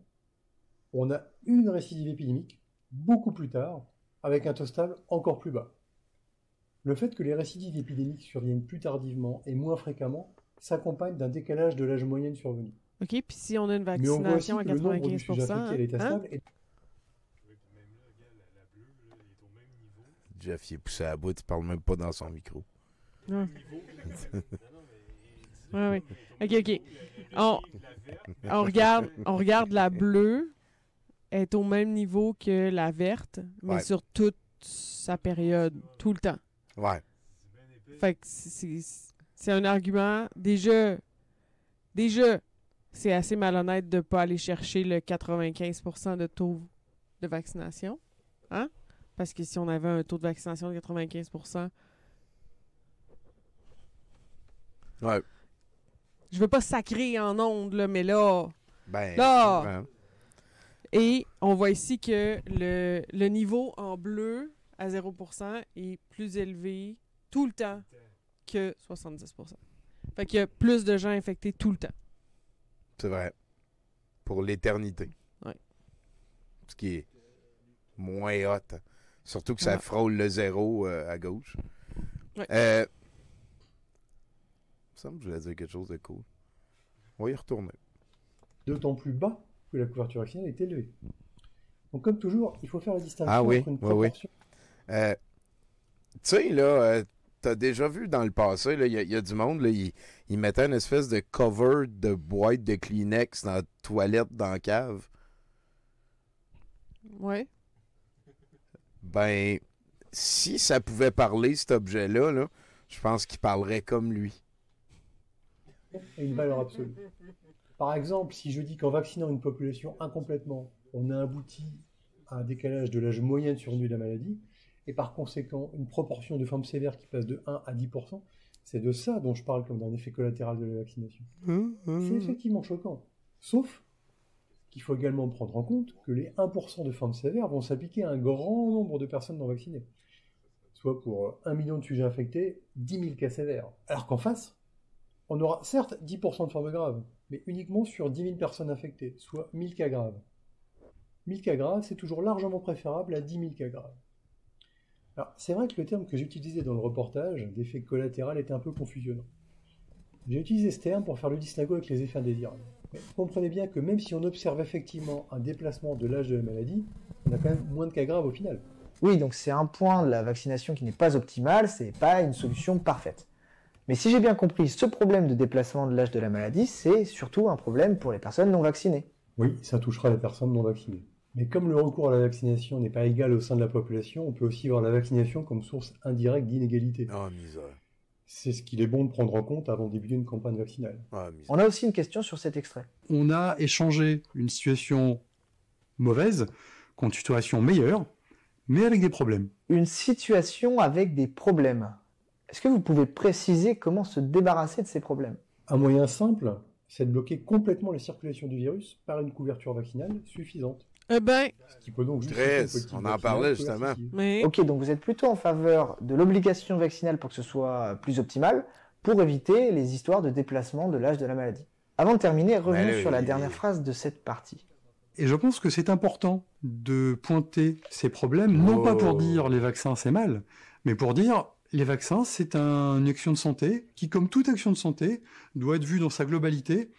on a une récidive épidémique beaucoup plus tard, avec un taux stable encore plus bas. Le fait que les récidives épidémiques surviennent plus tardivement et moins fréquemment s'accompagne d'un décalage de l'âge moyen survenu. OK, puis si on a une vaccination à 95 hein? Jeff, il est poussé à bout, il parle même pas dans son micro. oui, ah. oui. OK, OK. On, regarde, on regarde la bleue est au même niveau que la verte, mais sur toute sa période, tout le temps. Ouais. Fait que c'est c'est un argument. Déjà, déjà, c'est assez malhonnête de ne pas aller chercher le 95 de taux de vaccination. Hein? Parce que si on avait un taux de vaccination de 95 Ouais. Je veux pas sacrer en ondes, là, mais là. Ben, là. Et on voit ici que le, le niveau en bleu à 0 est plus élevé tout le temps que 70 Fait qu'il y a plus de gens infectés tout le temps. C'est vrai. Pour l'éternité. Oui. Ce qui est moins hot. Surtout que ça frôle le zéro euh, à gauche. Ouais. Euh, me semble je dire quelque chose de cool. On va y retourner. D'autant plus bas que la couverture vaccinale est élevée. Donc, comme toujours, il faut faire la distinction ah oui, Oui, oui. Euh, tu sais, là, t'as déjà vu dans le passé, il y, a du monde, ils mettaient une espèce de cover de boîte de Kleenex dans la toilette dans la cave. Ouais. Ben, si ça pouvait parler, cet objet-là, là, je pense qu'il parlerait comme lui. une valeur absolue. Par exemple, si je dis qu'en vaccinant une population incomplètement, on a abouti à un décalage de l'âge moyen de survenue de la maladie, et par conséquent une proportion de formes sévères qui passe de 1 à 10%, c'est de ça dont je parle comme d'un effet collatéral de la vaccination. Mmh, mmh, c'est mmh. effectivement choquant. Sauf qu'il faut également prendre en compte que les 1% de formes sévères vont s'appliquer à un grand nombre de personnes non vaccinées. Soit pour 1 million de sujets infectés, 10 000 cas sévères. Alors qu'en face, on aura certes 10% de formes graves, mais uniquement sur 10 000 personnes infectées, soit 1 000 cas graves. 1 000 cas graves, c'est toujours largement préférable à 10 000 cas graves. Alors, c'est vrai que le terme que j'utilisais dans le reportage d'effet collatéral était un peu confusionnant. J'ai utilisé ce terme pour faire le distinguo avec les effets indésirables. comprenez bien que même si on observe effectivement un déplacement de l'âge de la maladie, on a quand même moins de cas graves au final. Oui, donc c'est un point de la vaccination qui n'est pas optimale, c'est pas une solution parfaite. Mais si j'ai bien compris, ce problème de déplacement de l'âge de la maladie, c'est surtout un problème pour les personnes non vaccinées. Oui, ça touchera les personnes non vaccinées. Mais comme le recours à la vaccination n'est pas égal au sein de la population, on peut aussi voir la vaccination comme source indirecte d'inégalité. Ah, misère. C'est ce qu'il est bon de prendre en compte avant de débuter une campagne vaccinale. Ah, on a aussi une question sur cet extrait. On a échangé une situation mauvaise contre une situation meilleure, mais avec des problèmes. Une situation avec des problèmes. Est-ce que vous pouvez préciser comment se débarrasser de ces problèmes Un moyen simple, c'est de bloquer complètement la circulation du virus par une couverture vaccinale suffisante. Eh ben. Ce qui peut donc on en parlé justement. Ok, donc vous êtes plutôt en faveur de l'obligation vaccinale pour que ce soit plus optimal, pour éviter les histoires de déplacement de l'âge de la maladie. Avant de terminer, revenons sur la dernière phrase de cette partie. Et je pense que c'est important de pointer ces problèmes, non pas pour oh. dire les vaccins c'est mal, mais pour dire les vaccins c'est un, une action de santé qui, comme toute action de santé, doit être vue dans sa globalité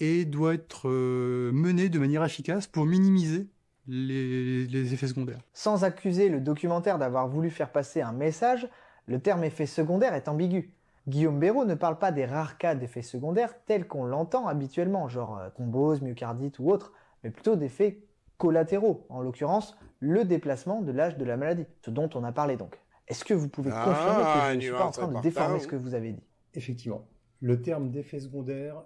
et doit être euh, menée de manière efficace pour minimiser les, effets secondaires. Sans accuser le documentaire d'avoir voulu faire passer un message, le terme effet secondaire est ambigu. Guillaume Béraud ne parle pas des rares cas d'effets secondaires tels qu'on l'entend habituellement, genre euh, thrombose, myocardite ou autre, mais plutôt d'effets collatéraux, en l'occurrence le déplacement de l'âge de la maladie, ce dont on a parlé donc. Est-ce que vous pouvez ah, confirmer que je ne suis pas en train de déformer ce que vous avez dit Effectivement. Le terme d'effet secondaire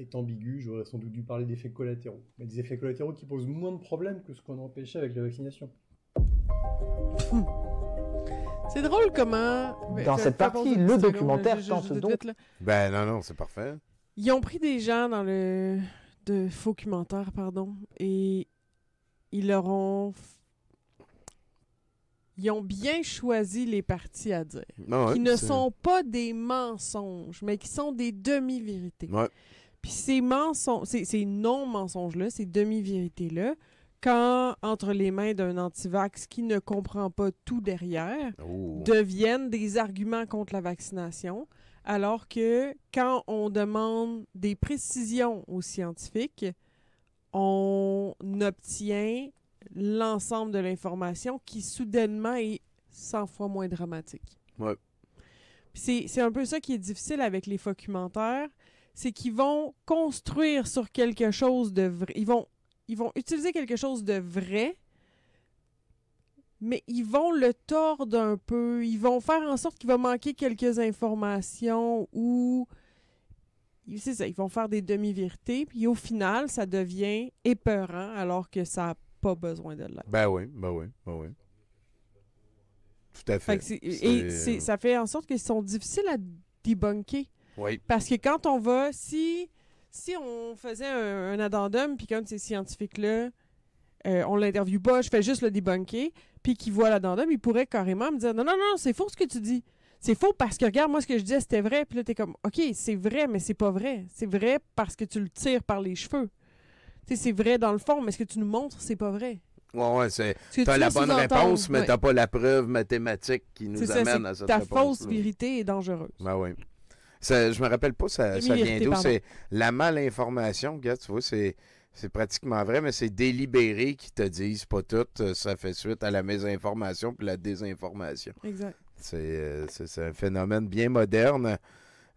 est ambigu. J'aurais sans doute dû parler d'effets collatéraux. Mais des effets collatéraux qui posent moins de problèmes que ce qu'on empêchait avec la vaccination. Hum. C'est drôle comment... Dans cette partie, le documentaire tente donc. Ben non, non, c'est parfait. Ils ont pris des gens dans le. de faux documentaire, pardon. Et ils leur ont ils ont bien choisi les parties à dire, ah qui ne sont pas des mensonges, mais qui sont des demi-vérités. Ouais. Puis ces ces, non-mensonges-là, ces demi-vérités-là, quand entre les mains d'un antivax qui ne comprend pas tout derrière, oh. deviennent des arguments contre la vaccination, alors que quand on demande des précisions aux scientifiques, on obtient l'ensemble de l'information qui soudainement est 100 fois moins dramatique. Ouais. C'est un peu ça qui est difficile avec les documentaires c'est qu'ils vont construire sur quelque chose de vrai. Ils vont, ils vont utiliser quelque chose de vrai, mais ils vont le tordre un peu. Ils vont faire en sorte qu'il va manquer quelques informations ou. C'est ça, ils vont faire des demi-vérités, puis au final, ça devient épeurant alors que ça n'a pas besoin de l'être. Ben oui, ben oui, ben oui. Tout à fait. fait et euh, ça fait en sorte qu'ils sont difficiles à débunker. Parce que quand on va, si, si on faisait un, addendum, puis comme ces scientifiques-là, euh, on l'interviewe pas, je fais juste le débunker, puis qui voit l'addendum, il pourrait carrément me dire non, non, non, c'est faux ce que tu dis. C'est faux parce que regarde, moi, ce que je disais, c'était vrai. Puis là, t'es comme, OK, c'est vrai, mais c'est pas vrai. C'est vrai parce que tu le tires par les cheveux. c'est vrai dans le fond, mais ce que tu nous montres, c'est pas vrai. Ouais, ouais, c'est. la bonne réponse, mais tu t'as pas la preuve mathématique qui nous amène à cette ta Ta fausse vérité est dangereuse. Ben ça, je me rappelle pas, ça, vient d'où. C'est la malinformation, gars, tu vois, c'est. pratiquement vrai, mais c'est délibéré qui te disent pas tout. Euh, ça fait suite à la mésinformation puis la désinformation. Exact. C'est euh, un phénomène bien moderne.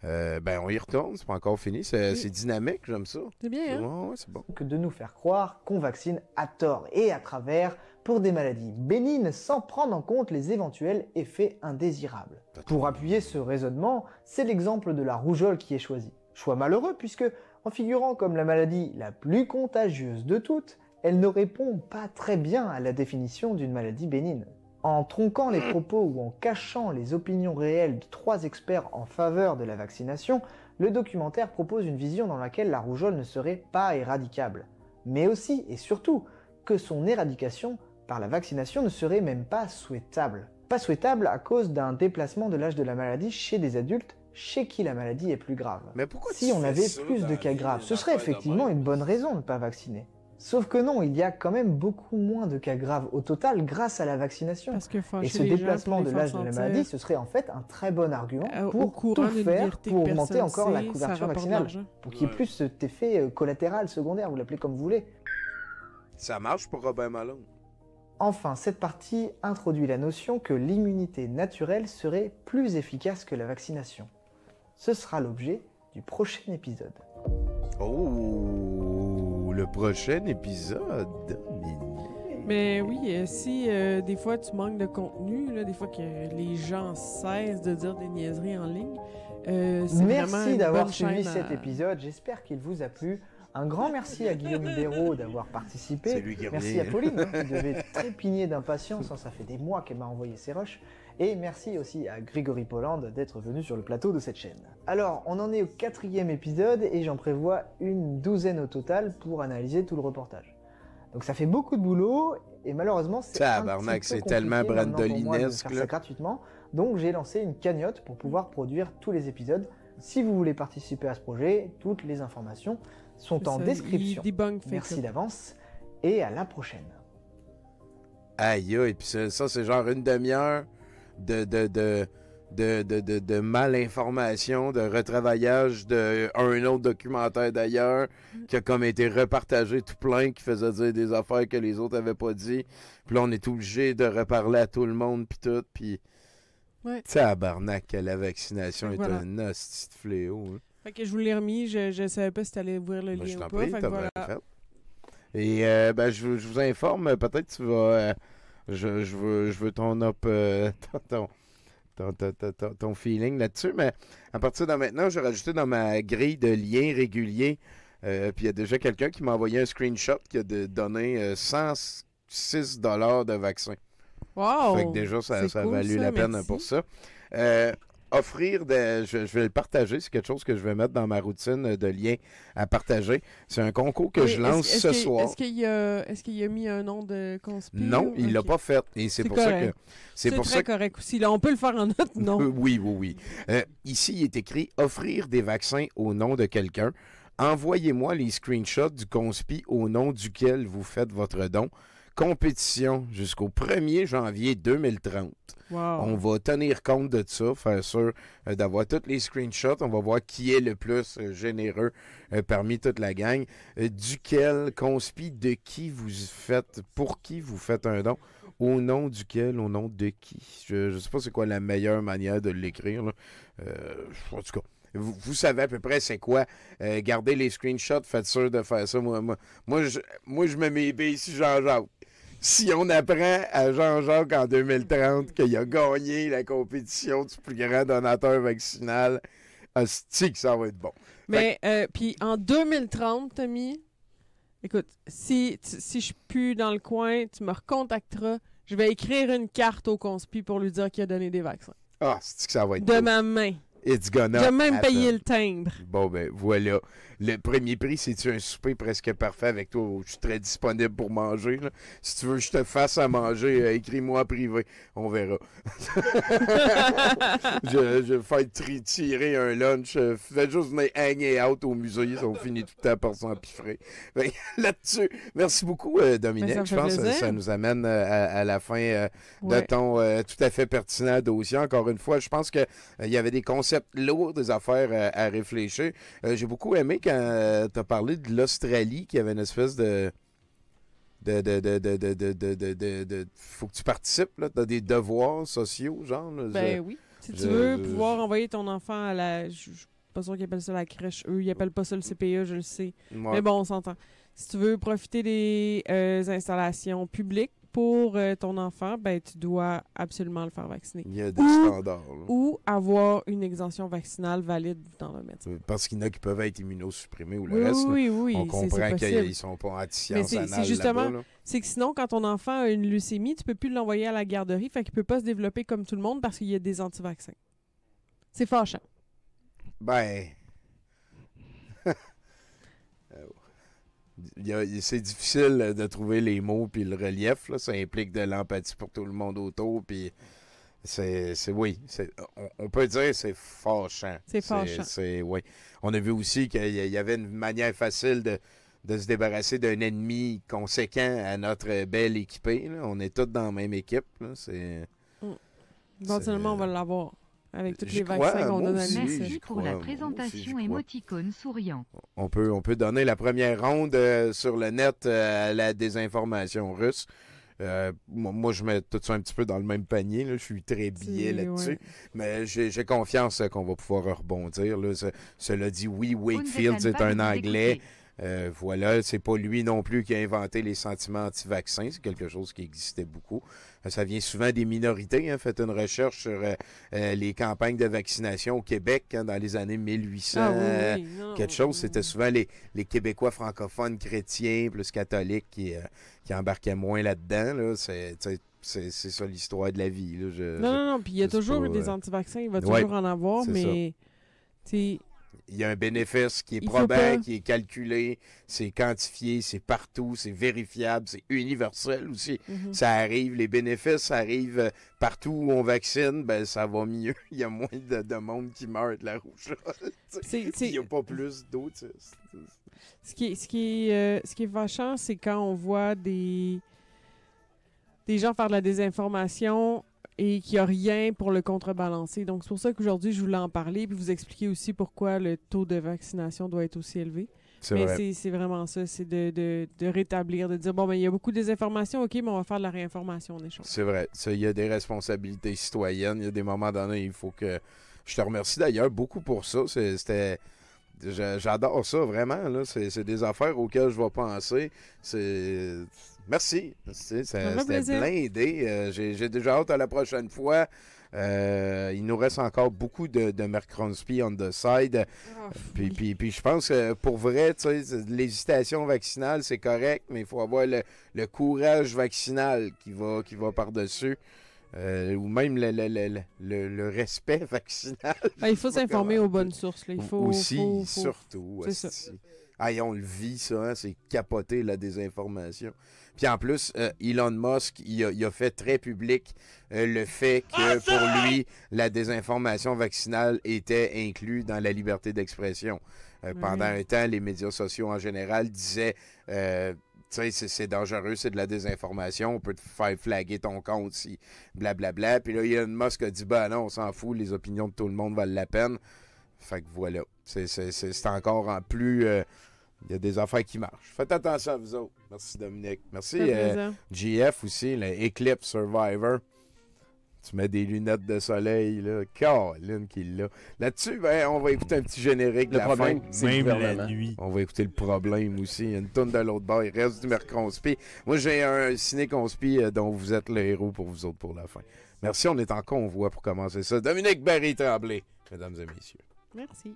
Euh, ben, on y retourne, c'est pas encore fini. C'est dynamique, j'aime ça. C'est bien, hein? c'est bon. Que de nous faire croire qu'on vaccine à tort et à travers pour des maladies bénignes sans prendre en compte les éventuels effets indésirables. Pour appuyer ce raisonnement, c'est l'exemple de la rougeole qui est choisi. Choix malheureux puisque, en figurant comme la maladie la plus contagieuse de toutes, elle ne répond pas très bien à la définition d'une maladie bénigne. En tronquant les propos ou en cachant les opinions réelles de trois experts en faveur de la vaccination, le documentaire propose une vision dans laquelle la rougeole ne serait pas éradicable, mais aussi et surtout que son éradication par la vaccination ne serait même pas souhaitable. Pas souhaitable à cause d'un déplacement de l'âge de la maladie chez des adultes chez qui la maladie est plus grave. Mais pourquoi si on avait plus de cas graves, ce serait effectivement une bonne raison de ne pas vacciner. Sauf que non, il y a quand même beaucoup moins de cas graves au total grâce à la vaccination. Et ce déplacement de l'âge de la maladie, ce serait en fait un très bon argument euh, pour tout faire pour augmenter encore la couverture vaccinale, pour qu'il y ait plus cet effet euh, collatéral, secondaire, vous l'appelez comme vous voulez. Ça marche pour Robin Malone. Enfin, cette partie introduit la notion que l'immunité naturelle serait plus efficace que la vaccination. Ce sera l'objet du prochain épisode. Oh, le prochain épisode. Mais oui, euh, si euh, des fois tu manques de contenu, là, des fois que les gens cessent de dire des niaiseries en ligne, euh, c'est Merci d'avoir suivi cet épisode. J'espère qu'il vous a plu. Un grand merci à Guillaume Béraud d'avoir participé. merci à Pauline hein, qui devait trépigner d'impatience. Hein, ça fait des mois qu'elle m'a envoyé ses rushs. Et merci aussi à Grégory Poland d'être venu sur le plateau de cette chaîne. Alors, on en est au quatrième épisode et j'en prévois une douzaine au total pour analyser tout le reportage. Donc ça fait beaucoup de boulot et malheureusement c'est Tabarnak, c'est tellement brandolinesque Ça gratuitement. Donc j'ai lancé une cagnotte pour pouvoir produire tous les épisodes. Si vous voulez participer à ce projet, toutes les informations sont en description. Merci d'avance et à la prochaine. Aïe, et puis ça, c'est genre une demi-heure de, de, de, de, de malinformation, de retravaillage d'un autre documentaire d'ailleurs mm. qui a comme été repartagé tout plein, qui faisait dire des affaires que les autres n'avaient pas dit. Puis là, on est obligé de reparler à tout le monde, puis tout, puis... Ouais. que la vaccination est un hostie de fléau. Hein je vous l'ai remis, je ne savais pas si tu allais ouvrir le ben, lien ou pas. Prie, fait fait. Et euh, ben, je, vous informe, peut-être tu vas. Euh, je, veux, ton ton, feeling là-dessus, mais à partir de maintenant, j'ai rajouté dans ma grille de liens réguliers. Euh, puis il y a déjà quelqu'un qui m'a envoyé un screenshot qui a donné 106 dollars de vaccin. Wow! Fait que déjà, ça, a valu la peine pour ça offrir, des, je, vais le partager, c'est quelque chose que je vais mettre dans ma routine de lien à partager. C'est un concours que je lance -ce, soir. Est-ce qu'il a, mis un nom de conspire? Non, il ne l'a pas fait. Et c'est pour ça que. C'est pour très ça correct aussi. on peut le faire en autre nom. oui, oui, oui. Euh, ici, il est écrit offrir des vaccins au nom de quelqu'un. Envoyez-moi les screenshots du conspi au nom duquel vous faites votre don compétition jusqu'au 1er janvier 2030. On va tenir compte de ça, faire sûr euh, d'avoir tous les screenshots. On va voir qui est le plus euh, généreux euh, parmi toute la gang, duquel conspire, de qui vous faites, pour qui vous faites un don, au nom duquel, au nom de qui. Je ne sais pas c'est quoi la meilleure manière de l'écrire. en tout cas, vous, savez à peu près c'est quoi. Euh, gardez les screenshots, faites sûr de faire ça. Moi, moi, moi, je, moi je me mets ici Jean-Jacques. Si on apprend à Jean-Jacques en 2030 qu'il a gagné la compétition du plus grand donateur vaccinal, hostie que ça va être bon. Mais, euh, puis en 2030, Tommy, écoute, si, si je pue dans le coin, tu me recontacteras. Je vais écrire une carte au conspi pour lui dire qu'il a donné des vaccins. Ah, c'est que ça va être De ma main. It's gonna. même payé le timbre. Bon, ben voilà. Le premier prix, c'est-tu un souper presque parfait avec toi je suis très disponible pour manger? Si tu veux que je te fasse à manger, euh, écris-moi en privé. On verra. je, vais faire tirer un lunch. Euh, faites fais juste venir hang out au musée. Ils ont tout à part par s'empiffrer. Ben, Là-dessus, merci beaucoup, euh, Dominique. Ben, je pense que ça nous amène à, la fin de ton tout à fait pertinent dossier. Encore une fois, je pense qu'il y avait des conseils lourd des affaires à, réfléchir. J'ai beaucoup aimé quand tu as parlé de l'Australie, qui avait une espèce de de, de, faut que tu participes, là. T'as des devoirs sociaux, genre. ben oui. Si tu veux pouvoir envoyer ton enfant à la. Je suis pas sûr qu'ils appellent ça la crèche. Eux, ils appellent pas ça le CPE, je le sais. Mais bon, on s'entend. Si tu veux profiter des installations publiques, pour euh, ton enfant, ben, tu dois absolument le faire vacciner. Il y a des standards. Ou avoir une exemption vaccinale valide dans le médecin. Euh, parce qu'il y en a qui peuvent être immunosupprimés ou le reste. Oui, oui, on comprend qu'ils sont pas anti C'est justement, c'est que sinon, quand ton enfant a une leucémie, tu peux plus l'envoyer à la garderie, fait qu'il peut pas se développer comme tout le monde parce qu'il y a des anti-vaccins. C'est fâchant. Ben, c'est difficile euh, de trouver les mots puis le relief. Ça implique de l'empathie pour tout le monde autour. Puis c'est, oui, on, peut dire que c'est fâchant. C'est C'est, On a vu aussi qu'il y avait une manière facile de, se débarrasser d'un ennemi conséquent à notre belle équipée. On est tous dans la même équipe. C'est, mm. Éventuellement, on va l'avoir avec les Merci pour la présentation émoticône souriant. On peut, on peut donner la première ronde euh, sur le net euh, à la désinformation russe. Euh, moi, je mets tout ça un petit peu dans le même panier. Là. Je suis très biais là-dessus. Mais j'ai confiance qu'on va pouvoir rebondir. Cela dit, oui, Wakefield c'est un Anglais. Euh, voilà, c'est pas lui non plus qui a inventé les sentiments anti-vaccins. C'est quelque chose qui existait beaucoup. Euh, ça vient souvent des minorités. Hein, faites une recherche sur euh, les campagnes de vaccination au Québec hein, dans les années 1800. Ah quelque chose, c'était souvent les, les, Québécois francophones chrétiens plus catholiques qui, qui embarquaient moins là-dedans. C'est ça l'histoire de la vie. non, non, non, Puis il y a toujours eu des anti-vaccins. Il va toujours en avoir, mais il y a un bénéfice qui est probable, qui est calculé, c'est quantifié, c'est partout, c'est vérifiable, c'est universel aussi. Mhm. Ça arrive, les bénéfices arrivent euh, partout où on vaccine, ben ça va mieux. Il y a moins de, monde qui meurt de la rougeole. Il n'y a pas plus d'autistes. Ce qui est, ce qui euh, ce qui vachant, c'est quand on voit des, des gens faire de la désinformation et qu'il n'y a rien pour le contrebalancer. Donc, c'est pour ça qu'aujourd'hui, je voulais en parler puis vous expliquer aussi pourquoi le taux de vaccination doit être aussi élevé. Mais vrai. c'est vraiment ça, c'est de, rétablir, de dire, bon, ben, il y a beaucoup de OK, mais on va faire de la réinformation des choses. C'est vrai. Il y a des responsabilités citoyennes. Il y a des moments donnés, il faut que... Je te remercie d'ailleurs beaucoup pour ça. C'était... J'adore ça, vraiment. C'est des affaires auxquelles je vais penser. C'est Merci. C'était plein aidé. Euh, j'ai déjà hâte à la prochaine fois. Euh, il nous reste encore beaucoup de, de on the side. puis, puis, puis, je pense que pour vrai, l'hésitation vaccinale, c'est correct, mais il faut avoir le, courage vaccinal qui va, qui va par-dessus. Euh, ou même le, respect vaccinal. Ben, il faut s'informer aux bonnes sources. Il faut, Aussi, surtout. on le vit, ça. Hein, c'est capoter la désinformation. Puis en plus, euh, Elon Musk, il a, fait très public euh, le fait que ah, pour lui, la désinformation vaccinale était inclue dans la liberté d'expression. Euh, pendant un temps, les médias sociaux en général disaient c'est dangereux, c'est de la désinformation, on peut te faire flaguer ton compte si blablabla. Puis là, Elon Musk a dit, ben non, on s'en fout, les opinions de tout le monde valent la peine. Fait que voilà, c'est encore en plus... Il y a des affaires qui marchent. Faites attention à vous autres. Merci, Dominique. Merci, euh, GF aussi, l'Eclipse Survivor. Tu mets des lunettes de soleil, là. lune qui l'a. Là-dessus, ben, on va écouter un petit générique. Le la problème, nuit. On va écouter le problème aussi. Une tonne de l'autre bord. Il reste du merconspi. Moi, j'ai un ciné-conspi euh, dont vous êtes le héros pour vous autres pour la fin. Merci, on est en convoi pour commencer ça. Dominique Barry-Tremblay, mesdames et messieurs. Merci.